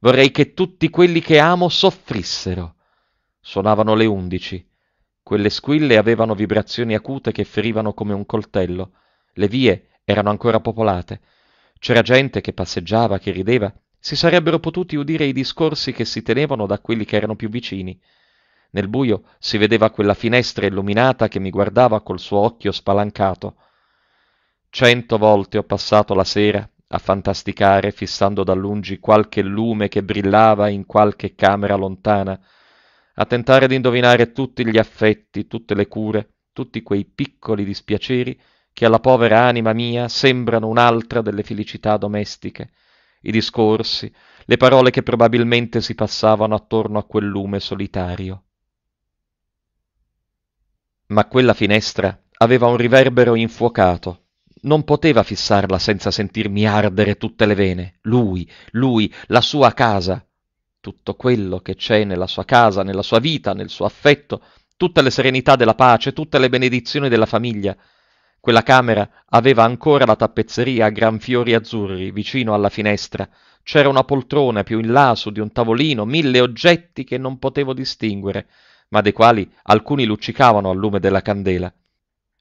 Vorrei che tutti quelli che amo soffrissero. Suonavano le undici. Quelle squille avevano vibrazioni acute che ferivano come un coltello. Le vie erano ancora popolate. C'era gente che passeggiava, che rideva. Si sarebbero potuti udire i discorsi che si tenevano da quelli che erano più vicini. Nel buio si vedeva quella finestra illuminata che mi guardava col suo occhio spalancato. Cento volte ho passato la sera a fantasticare, fissando da lungi qualche lume che brillava in qualche camera lontana, a tentare di indovinare tutti gli affetti, tutte le cure, tutti quei piccoli dispiaceri che alla povera anima mia sembrano un'altra delle felicità domestiche, i discorsi, le parole che probabilmente si passavano attorno a quel lume solitario. Ma quella finestra aveva un riverbero infuocato. Non poteva fissarla senza sentirmi ardere tutte le vene. Lui, lui, la sua casa, tutto quello che c'è nella sua casa, nella sua vita, nel suo affetto, tutte le serenità della pace, tutte le benedizioni della famiglia. Quella camera aveva ancora la tappezzeria a gran fiori azzurri vicino alla finestra. C'era una poltrona più in là su di un tavolino, mille oggetti che non potevo distinguere, ma dei quali alcuni luccicavano al lume della candela.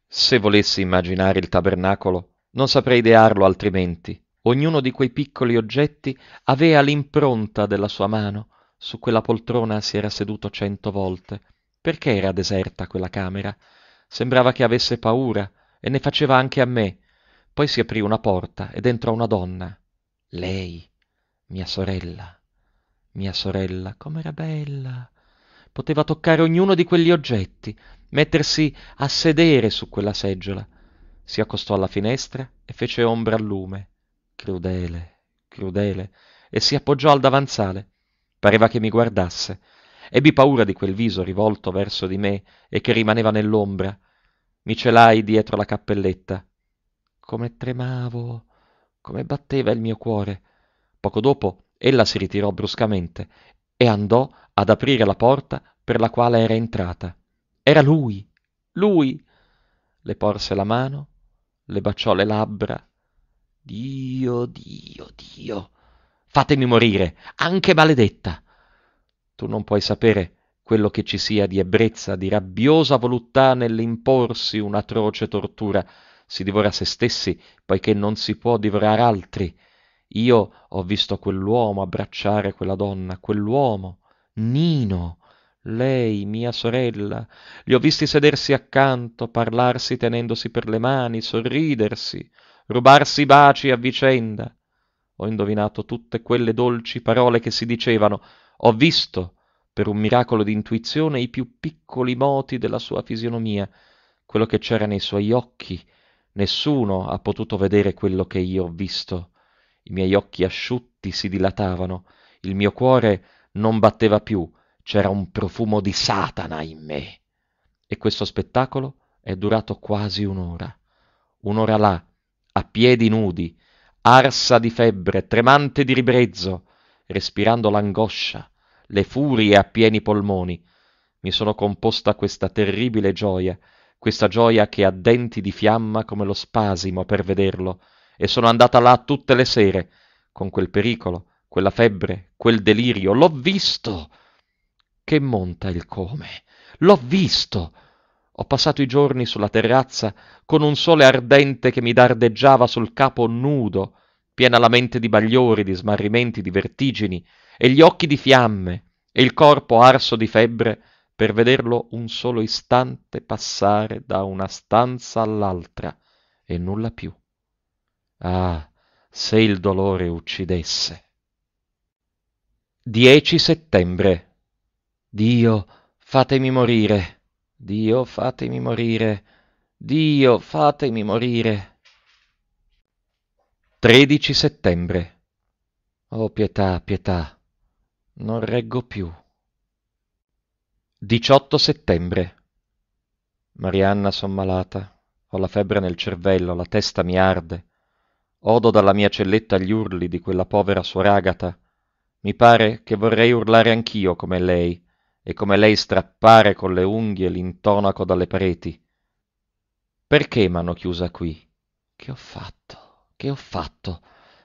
Se volessi immaginare il tabernacolo, non saprei idearlo altrimenti. Ognuno di quei piccoli oggetti aveva l'impronta della sua mano. Su quella poltrona si era seduto cento volte. Perché era deserta quella camera? Sembrava che avesse paura, e ne faceva anche a me. Poi si aprì una porta ed entrò una donna. Lei, mia sorella. Mia sorella, com'era bella. Poteva toccare ognuno di quegli oggetti, mettersi a sedere su quella seggiola. Si accostò alla finestra e fece ombra al lume crudele crudele e si appoggiò al davanzale pareva che mi guardasse ebbi paura di quel viso rivolto verso di me e che rimaneva nell'ombra mi celai dietro la cappelletta come tremavo come batteva il mio cuore poco dopo ella si ritirò bruscamente e andò ad aprire la porta per la quale era entrata era lui lui le porse la mano le baciò le labbra Dio, Dio, Dio. Fatemi morire, anche maledetta. Tu non puoi sapere quello che ci sia di ebbrezza, di rabbiosa voluttà nell'imporsi un'atroce tortura. Si divora se stessi, poiché non si può divorare altri. Io ho visto quell'uomo abbracciare quella donna, quell'uomo, Nino, lei, mia sorella. Li ho visti sedersi accanto, parlarsi tenendosi per le mani, sorridersi rubarsi baci a vicenda. Ho indovinato tutte quelle dolci parole che si dicevano, ho visto, per un miracolo di intuizione, i più piccoli moti della sua fisionomia, quello che c'era nei suoi occhi. Nessuno ha potuto vedere quello che io ho visto. I miei occhi asciutti si dilatavano, il mio cuore non batteva più, c'era un profumo di Satana in me. E questo spettacolo è durato quasi un'ora. Un'ora là, a piedi nudi, arsa di febbre, tremante di ribrezzo, respirando l'angoscia, le furie a pieni polmoni, mi sono composta questa terribile gioia, questa gioia che ha denti di fiamma come lo spasimo per vederlo, e sono andata là tutte le sere, con quel pericolo, quella febbre, quel delirio, l'ho visto! Che monta il come! L'ho visto! Ho passato i giorni sulla terrazza con un sole ardente che mi dardeggiava sul capo nudo, piena la mente di bagliori, di smarrimenti, di vertigini, e gli occhi di fiamme, e il corpo arso di febbre, per vederlo un solo istante passare da una stanza all'altra, e nulla più. Ah, se il dolore uccidesse. 10 settembre. Dio, fatemi morire. Dio, fatemi morire. Dio, fatemi morire. 13 settembre. Oh pietà, pietà, non reggo più. 18 settembre. Marianna, son malata, ho la febbre nel cervello, la testa mi arde. Odo dalla mia celletta gli urli di quella povera suor Agata. Mi pare che vorrei urlare anch'io come lei e come lei strappare con le unghie l'intonaco dalle pareti. Perché m'hanno chiusa qui? Che ho fatto? Che ho fatto?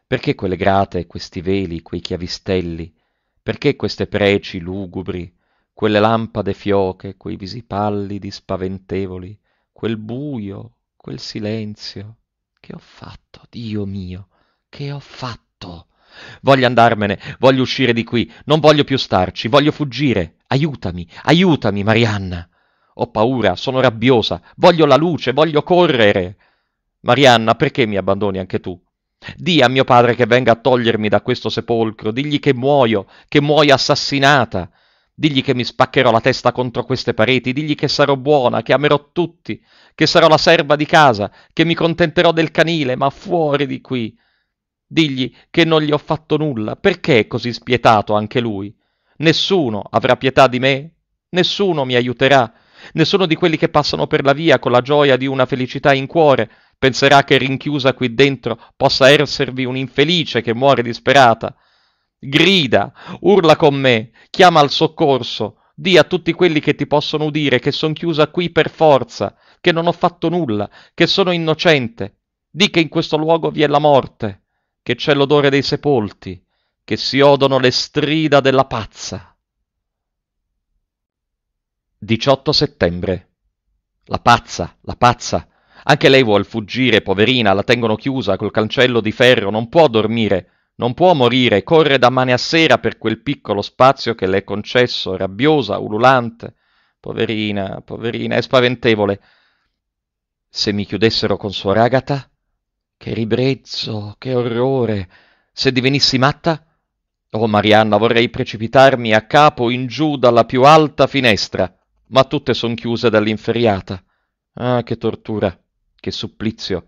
Perché quelle grate, questi veli, quei chiavistelli? Perché queste preci lugubri, quelle lampade fioche, quei visi pallidi spaventevoli, quel buio, quel silenzio? Che ho fatto, Dio mio? Che ho fatto? Voglio andarmene, voglio uscire di qui, non voglio più starci, voglio fuggire. Aiutami, aiutami, Marianna. Ho paura, sono rabbiosa, voglio la luce, voglio correre. Marianna, perché mi abbandoni anche tu? Di a mio padre che venga a togliermi da questo sepolcro, digli che muoio, che muoio assassinata. Digli che mi spaccherò la testa contro queste pareti, digli che sarò buona, che amerò tutti, che sarò la serva di casa, che mi contenterò del canile, ma fuori di qui. Digli che non gli ho fatto nulla, perché è così spietato anche lui? Nessuno avrà pietà di me, nessuno mi aiuterà, nessuno di quelli che passano per la via con la gioia di una felicità in cuore penserà che rinchiusa qui dentro possa esservi un infelice che muore disperata. Grida, urla con me, chiama al soccorso, di a tutti quelli che ti possono udire che son chiusa qui per forza, che non ho fatto nulla, che sono innocente. Di che in questo luogo vi è la morte, che c'è l'odore dei sepolti, che si odono le strida della pazza. 18 settembre. La pazza, la pazza. Anche lei vuol fuggire, poverina, la tengono chiusa col cancello di ferro, non può dormire, non può morire, corre da mane a sera per quel piccolo spazio che le è concesso, rabbiosa, ululante. Poverina, poverina, è spaventevole. Se mi chiudessero con suor Agata? Che ribrezzo, che orrore. Se divenissi matta? Oh Marianna, vorrei precipitarmi a capo in giù dalla più alta finestra, ma tutte son chiuse dall'inferriata. Ah, che tortura, che supplizio.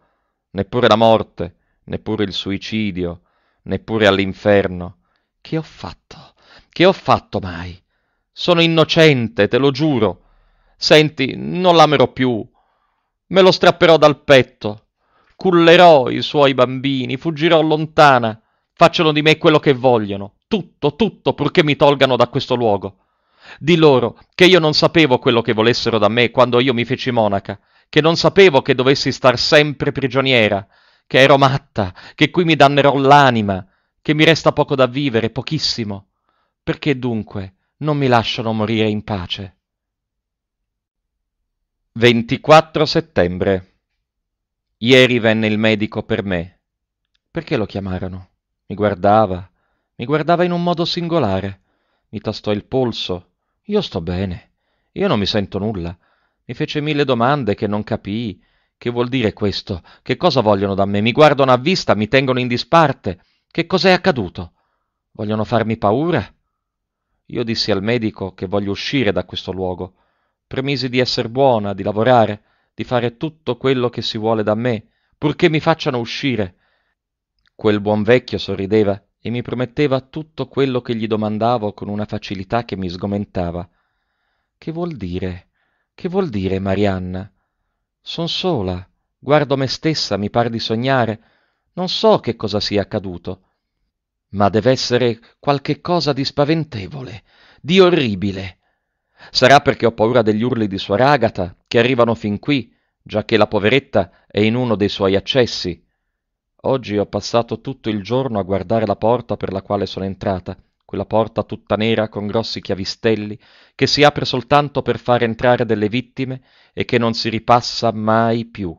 Neppure la morte, neppure il suicidio, neppure all'inferno. Che ho fatto? Che ho fatto mai? Sono innocente, te lo giuro. Senti, non l'amerò più. Me lo strapperò dal petto. Cullerò i suoi bambini, fuggirò lontana Facciano di me quello che vogliono, tutto, tutto, purché mi tolgano da questo luogo. Di loro che io non sapevo quello che volessero da me quando io mi feci monaca, che non sapevo che dovessi star sempre prigioniera, che ero matta, che qui mi dannerò l'anima, che mi resta poco da vivere, pochissimo. Perché dunque non mi lasciano morire in pace? 24 settembre. Ieri venne il medico per me. Perché lo chiamarono? Mi guardava, mi guardava in un modo singolare, mi tastò il polso. Io sto bene, io non mi sento nulla. Mi fece mille domande che non capii. Che vuol dire questo? Che cosa vogliono da me? Mi guardano a vista, mi tengono in disparte. Che cos'è accaduto? Vogliono farmi paura? Io dissi al medico che voglio uscire da questo luogo. Premisi di essere buona, di lavorare, di fare tutto quello che si vuole da me, purché mi facciano uscire. Quel buon vecchio sorrideva e mi prometteva tutto quello che gli domandavo con una facilità che mi sgomentava. Che vuol dire? Che vuol dire, Marianna? Son sola, guardo me stessa, mi par di sognare, non so che cosa sia accaduto. Ma dev'essere qualche cosa di spaventevole, di orribile. Sarà perché ho paura degli urli di suor Agata, che arrivano fin qui, giacché la poveretta è in uno dei suoi accessi. Oggi ho passato tutto il giorno a guardare la porta per la quale sono entrata, quella porta tutta nera con grossi chiavistelli, che si apre soltanto per far entrare delle vittime e che non si ripassa mai più.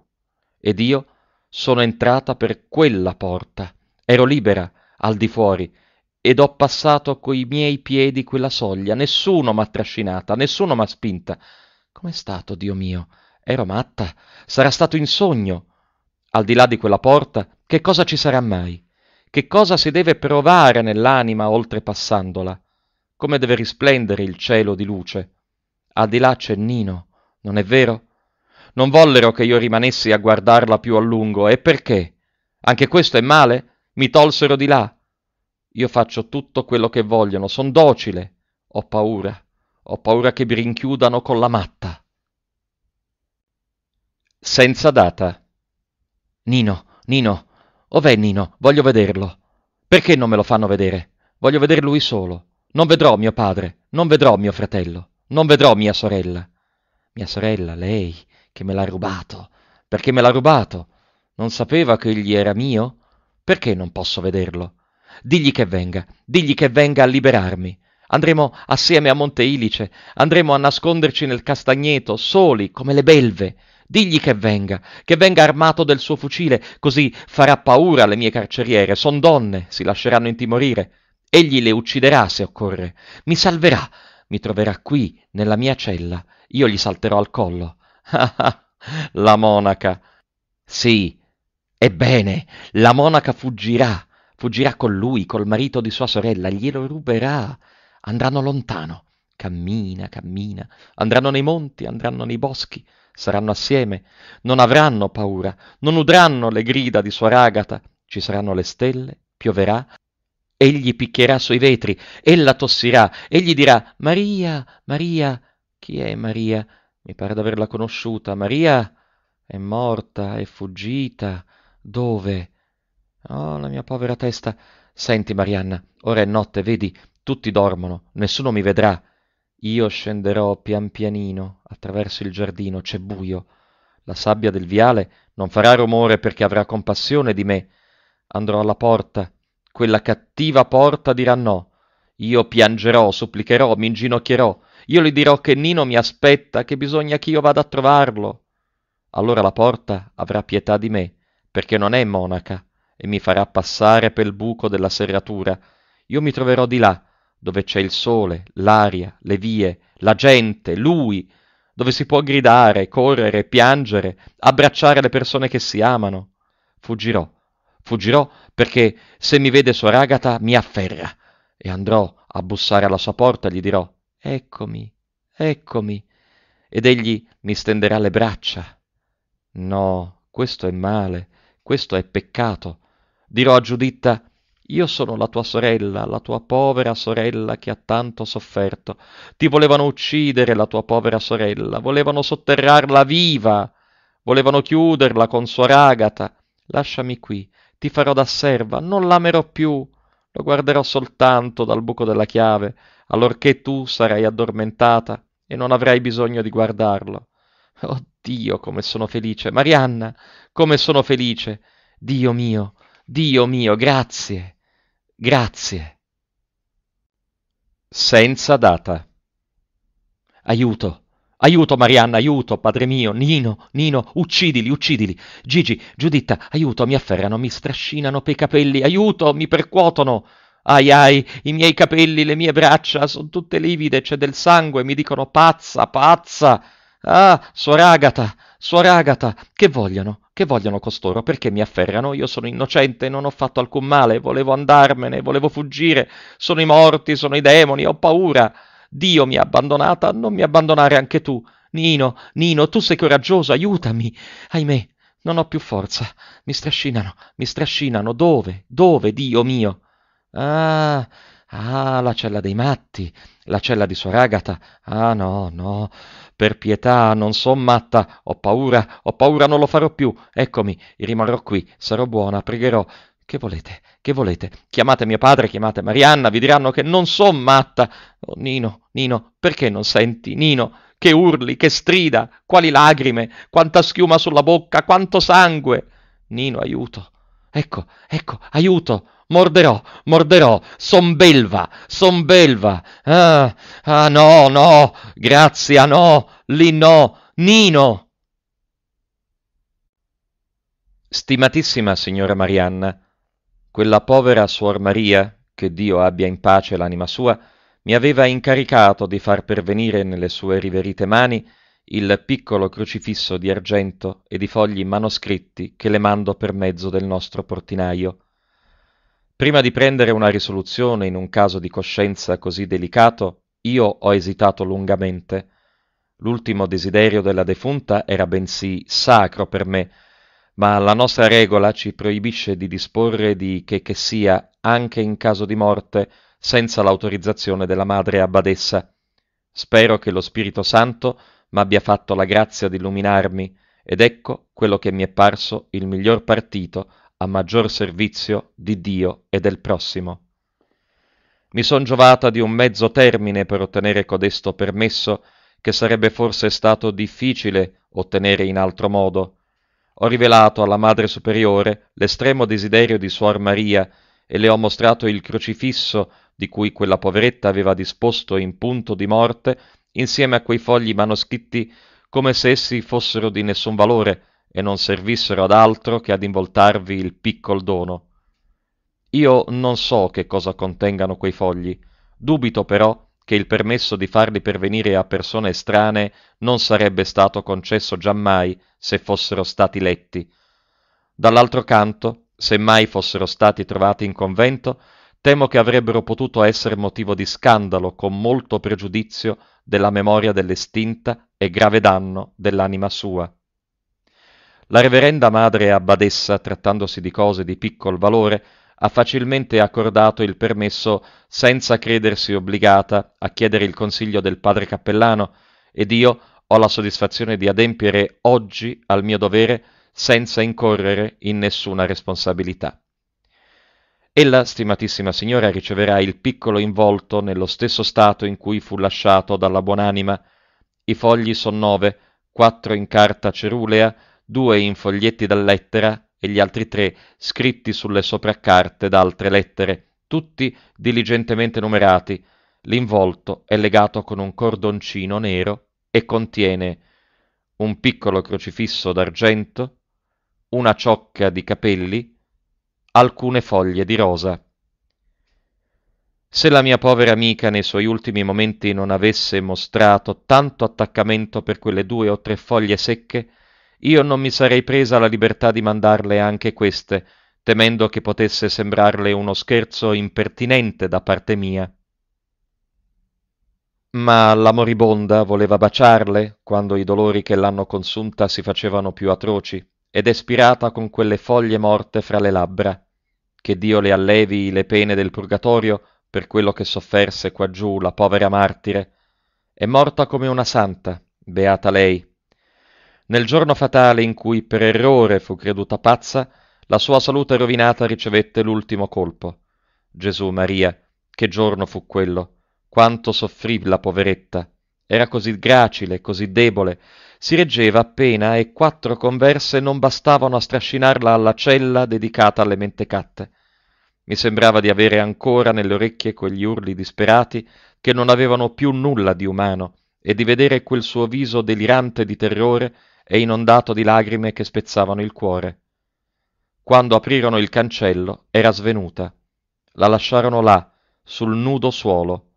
Ed io sono entrata per quella porta. Ero libera, al di fuori, ed ho passato coi miei piedi quella soglia. Nessuno m'ha trascinata, nessuno m'ha spinta. Com'è stato, Dio mio? Ero matta? Sarà stato in sogno? Al di là di quella porta che cosa ci sarà mai? Che cosa si deve provare nell'anima oltrepassandola? Come deve risplendere il cielo di luce? Al di là c'è Nino, non è vero? Non vollero che io rimanessi a guardarla più a lungo, e perché? Anche questo è male? Mi tolsero di là. Io faccio tutto quello che vogliono, son docile. Ho paura, ho paura che mi rinchiudano con la matta. Senza data. Nino, Nino, o oh, Nino? voglio vederlo. Perché non me lo fanno vedere? Voglio veder lui solo. Non vedrò mio padre, non vedrò mio fratello, non vedrò mia sorella. Mia sorella, lei, che me l'ha rubato. Perché me l'ha rubato? Non sapeva che egli era mio? Perché non posso vederlo? Digli che venga, digli che venga a liberarmi. Andremo assieme a Monte Ilice, andremo a nasconderci nel castagneto, soli, come le belve. Digli che venga, che venga armato del suo fucile, così farà paura alle mie carceriere. Son donne, si lasceranno intimorire. Egli le ucciderà se occorre. Mi salverà, mi troverà qui, nella mia cella. Io gli salterò al collo. Ah ah, la monaca. Sì, ebbene, la monaca fuggirà. Fuggirà con lui, col marito di sua sorella, glielo ruberà. Andranno lontano. Cammina, cammina. Andranno nei monti, andranno nei boschi saranno assieme, non avranno paura, non udranno le grida di suor Agata, ci saranno le stelle, pioverà, egli picchierà sui vetri, ella tossirà, egli dirà Maria, Maria, chi è Maria? Mi pare d'averla conosciuta, Maria è morta, è fuggita, dove? Oh, la mia povera testa. Senti, Marianna, ora è notte, vedi, tutti dormono, nessuno mi vedrà. Io scenderò pian pianino attraverso il giardino, c'è buio. La sabbia del viale non farà rumore perché avrà compassione di me. Andrò alla porta, quella cattiva porta dirà no. Io piangerò, supplicherò, mi inginocchierò. Io gli dirò che Nino mi aspetta, che bisogna che io vada a trovarlo. Allora la porta avrà pietà di me, perché non è monaca, e mi farà passare pel buco della serratura. Io mi troverò di là, dove c'è il sole, l'aria, le vie, la gente, lui, dove si può gridare, correre, piangere, abbracciare le persone che si amano. Fuggirò, fuggirò perché se mi vede sua ragata mi afferra e andrò a bussare alla sua porta e gli dirò eccomi, eccomi ed egli mi stenderà le braccia. No, questo è male, questo è peccato. Dirò a Giuditta io sono la tua sorella, la tua povera sorella che ha tanto sofferto. Ti volevano uccidere la tua povera sorella, volevano sotterrarla viva, volevano chiuderla con suor Agata. Lasciami qui, ti farò da serva, non l'amerò più, lo guarderò soltanto dal buco della chiave, allorché tu sarai addormentata e non avrai bisogno di guardarlo. Oh Dio, come sono felice! Marianna, come sono felice! Dio mio, Dio mio, grazie! Grazie. Senza data. Aiuto. Aiuto Marianna, aiuto, padre mio, Nino, Nino, uccidili, uccidili. Gigi, Giuditta, aiuto, mi afferrano, mi strascinano pei capelli, aiuto, mi percuotono. Ai ai, i miei capelli, le mie braccia, sono tutte livide, c'è del sangue, mi dicono pazza, pazza. Ah, suor Agata, suor Agata, che vogliono? Che vogliono costoro? Perché mi afferrano? Io sono innocente, non ho fatto alcun male, volevo andarmene, volevo fuggire, sono i morti, sono i demoni, ho paura. Dio mi ha abbandonata, non mi abbandonare anche tu. Nino, Nino, tu sei coraggioso, aiutami. Ahimè, non ho più forza. Mi strascinano, mi strascinano. Dove? Dove, Dio mio? Ah, ah, la cella dei matti, la cella di Soragata. Ah, no, no. Per pietà, non son matta, ho paura, ho paura, non lo farò più. Eccomi, rimarrò qui, sarò buona, pregherò. Che volete? Che volete? Chiamate mio padre, chiamate Marianna, vi diranno che non son matta. Oh, Nino, Nino, perché non senti? Nino, che urli, che strida, quali lagrime, quanta schiuma sulla bocca, quanto sangue. Nino, aiuto. Ecco, ecco, aiuto morderò, morderò, son belva, son belva. Ah, ah no, no, grazia, no, lì no, Nino. Stimatissima signora Marianna, quella povera suor Maria, che Dio abbia in pace l'anima sua, mi aveva incaricato di far pervenire nelle sue riverite mani il piccolo crocifisso di argento e di fogli manoscritti che le mando per mezzo del nostro portinaio Prima di prendere una risoluzione in un caso di coscienza così delicato, io ho esitato lungamente. L'ultimo desiderio della defunta era bensì sacro per me, ma la nostra regola ci proibisce di disporre di che che sia anche in caso di morte senza l'autorizzazione della madre abbadessa. Spero che lo Spirito Santo m'abbia fatto la grazia di illuminarmi, ed ecco quello che mi è parso il miglior partito a maggior servizio di Dio e del prossimo. Mi son giovata di un mezzo termine per ottenere codesto permesso, che sarebbe forse stato difficile ottenere in altro modo. Ho rivelato alla Madre Superiore l'estremo desiderio di Suor Maria e le ho mostrato il crocifisso di cui quella poveretta aveva disposto in punto di morte insieme a quei fogli manoscritti come se essi fossero di nessun valore, e non servissero ad altro che ad involtarvi il piccol dono. Io non so che cosa contengano quei fogli, dubito però che il permesso di farli pervenire a persone estranee non sarebbe stato concesso giammai se fossero stati letti. Dall'altro canto, se mai fossero stati trovati in convento, temo che avrebbero potuto essere motivo di scandalo con molto pregiudizio della memoria dell'estinta e grave danno dell'anima sua. La reverenda madre abbadessa, trattandosi di cose di piccol valore, ha facilmente accordato il permesso senza credersi obbligata a chiedere il consiglio del padre cappellano ed io ho la soddisfazione di adempiere oggi al mio dovere senza incorrere in nessuna responsabilità. Ella, stimatissima signora, riceverà il piccolo involto nello stesso stato in cui fu lasciato dalla buonanima. I fogli sono nove, quattro in carta cerulea, due in foglietti da lettera e gli altri tre scritti sulle sopraccarte da altre lettere, tutti diligentemente numerati. L'involto è legato con un cordoncino nero e contiene un piccolo crocifisso d'argento, una ciocca di capelli, alcune foglie di rosa. Se la mia povera amica nei suoi ultimi momenti non avesse mostrato tanto attaccamento per quelle due o tre foglie secche, io non mi sarei presa la libertà di mandarle anche queste, temendo che potesse sembrarle uno scherzo impertinente da parte mia. Ma la moribonda voleva baciarle quando i dolori che l'hanno consunta si facevano più atroci, ed è spirata con quelle foglie morte fra le labbra. Che Dio le allevi le pene del purgatorio per quello che sofferse quaggiù la povera martire. È morta come una santa, beata lei, nel giorno fatale in cui per errore fu creduta pazza, la sua salute rovinata ricevette l'ultimo colpo. Gesù Maria, che giorno fu quello? Quanto soffrì la poveretta! Era così gracile, così debole, si reggeva appena e quattro converse non bastavano a strascinarla alla cella dedicata alle mentecatte. Mi sembrava di avere ancora nelle orecchie quegli urli disperati che non avevano più nulla di umano e di vedere quel suo viso delirante di terrore e inondato di lagrime che spezzavano il cuore. Quando aprirono il cancello era svenuta. La lasciarono là, sul nudo suolo.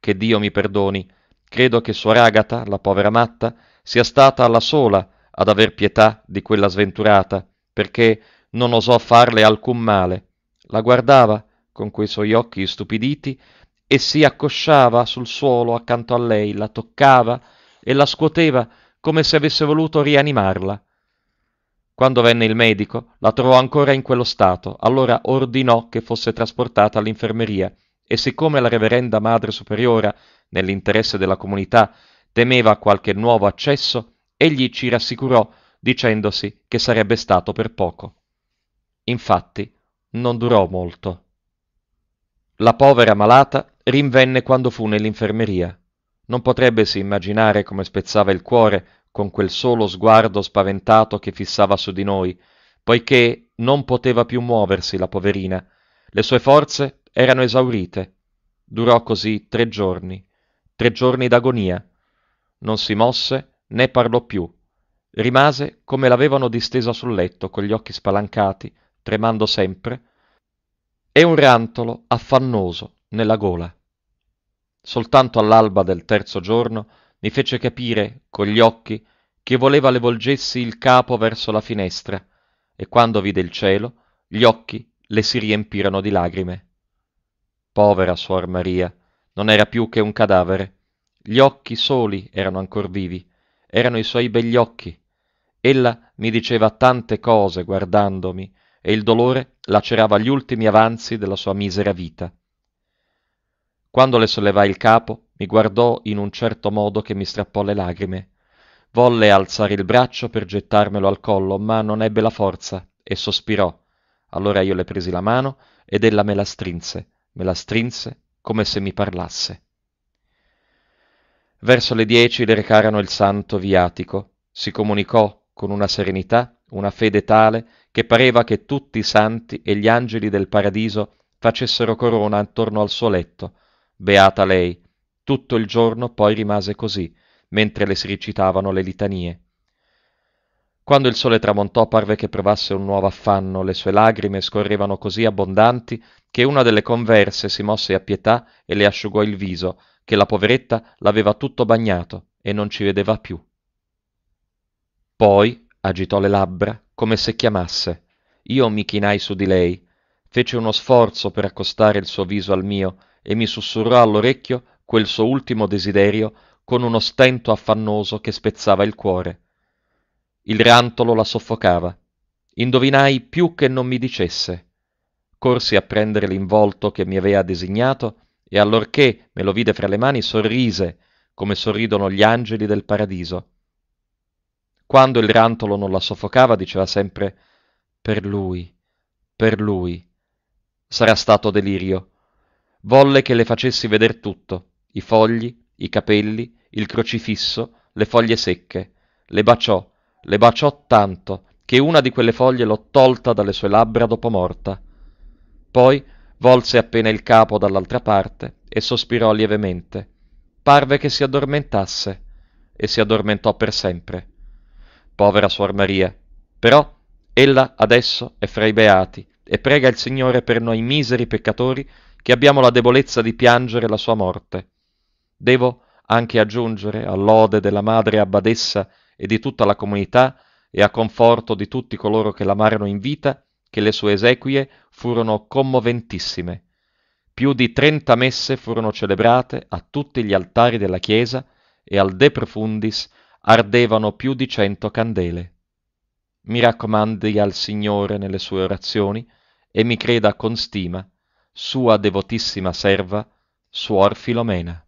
Che Dio mi perdoni, credo che suor Agata, la povera matta, sia stata la sola ad aver pietà di quella sventurata, perché non osò farle alcun male. La guardava con quei suoi occhi stupiditi e si accosciava sul suolo accanto a lei, la toccava e la scuoteva come se avesse voluto rianimarla. Quando venne il medico, la trovò ancora in quello stato, allora ordinò che fosse trasportata all'infermeria e siccome la reverenda madre superiora, nell'interesse della comunità, temeva qualche nuovo accesso, egli ci rassicurò dicendosi che sarebbe stato per poco. Infatti, non durò molto. La povera malata rinvenne quando fu nell'infermeria. Non potrebbesi immaginare come spezzava il cuore con quel solo sguardo spaventato che fissava su di noi, poiché non poteva più muoversi la poverina. Le sue forze erano esaurite. Durò così tre giorni, tre giorni d'agonia. Non si mosse né parlò più. Rimase come l'avevano distesa sul letto, con gli occhi spalancati, tremando sempre, e un rantolo affannoso nella gola soltanto all'alba del terzo giorno mi fece capire con gli occhi che voleva le volgessi il capo verso la finestra e quando vide il cielo gli occhi le si riempirono di lagrime povera suor maria non era più che un cadavere gli occhi soli erano ancor vivi erano i suoi begli occhi ella mi diceva tante cose guardandomi e il dolore lacerava gli ultimi avanzi della sua misera vita quando le sollevai il capo, mi guardò in un certo modo che mi strappò le lagrime. Volle alzare il braccio per gettarmelo al collo, ma non ebbe la forza e sospirò. Allora io le presi la mano ed ella me la strinse, me la strinse come se mi parlasse. Verso le dieci le recarono il santo viatico. Si comunicò con una serenità, una fede tale che pareva che tutti i santi e gli angeli del paradiso facessero corona attorno al suo letto, Beata lei. Tutto il giorno poi rimase così, mentre le si recitavano le litanie. Quando il sole tramontò parve che provasse un nuovo affanno, le sue lagrime scorrevano così abbondanti che una delle converse si mosse a pietà e le asciugò il viso, che la poveretta l'aveva tutto bagnato e non ci vedeva più. Poi agitò le labbra, come se chiamasse. Io mi chinai su di lei, fece uno sforzo per accostare il suo viso al mio e mi sussurrò all'orecchio quel suo ultimo desiderio con uno stento affannoso che spezzava il cuore. Il rantolo la soffocava. Indovinai più che non mi dicesse. Corsi a prendere l'involto che mi aveva designato e allorché me lo vide fra le mani sorrise come sorridono gli angeli del paradiso. Quando il rantolo non la soffocava diceva sempre per lui, per lui. Sarà stato delirio Volle che le facessi veder tutto, i fogli, i capelli, il crocifisso, le foglie secche. Le baciò, le baciò tanto, che una di quelle foglie l'ho tolta dalle sue labbra dopo morta. Poi volse appena il capo dall'altra parte e sospirò lievemente. Parve che si addormentasse e si addormentò per sempre. Povera suor Maria, però ella adesso è fra i beati e prega il Signore per noi miseri peccatori che abbiamo la debolezza di piangere la sua morte. Devo anche aggiungere all'ode della madre abbadessa e di tutta la comunità e a conforto di tutti coloro che l'amarono in vita, che le sue esequie furono commoventissime. Più di trenta messe furono celebrate a tutti gli altari della chiesa e al De Profundis ardevano più di cento candele. Mi raccomandi al Signore nelle sue orazioni e mi creda con stima sua devotissima serva, Suor Filomena.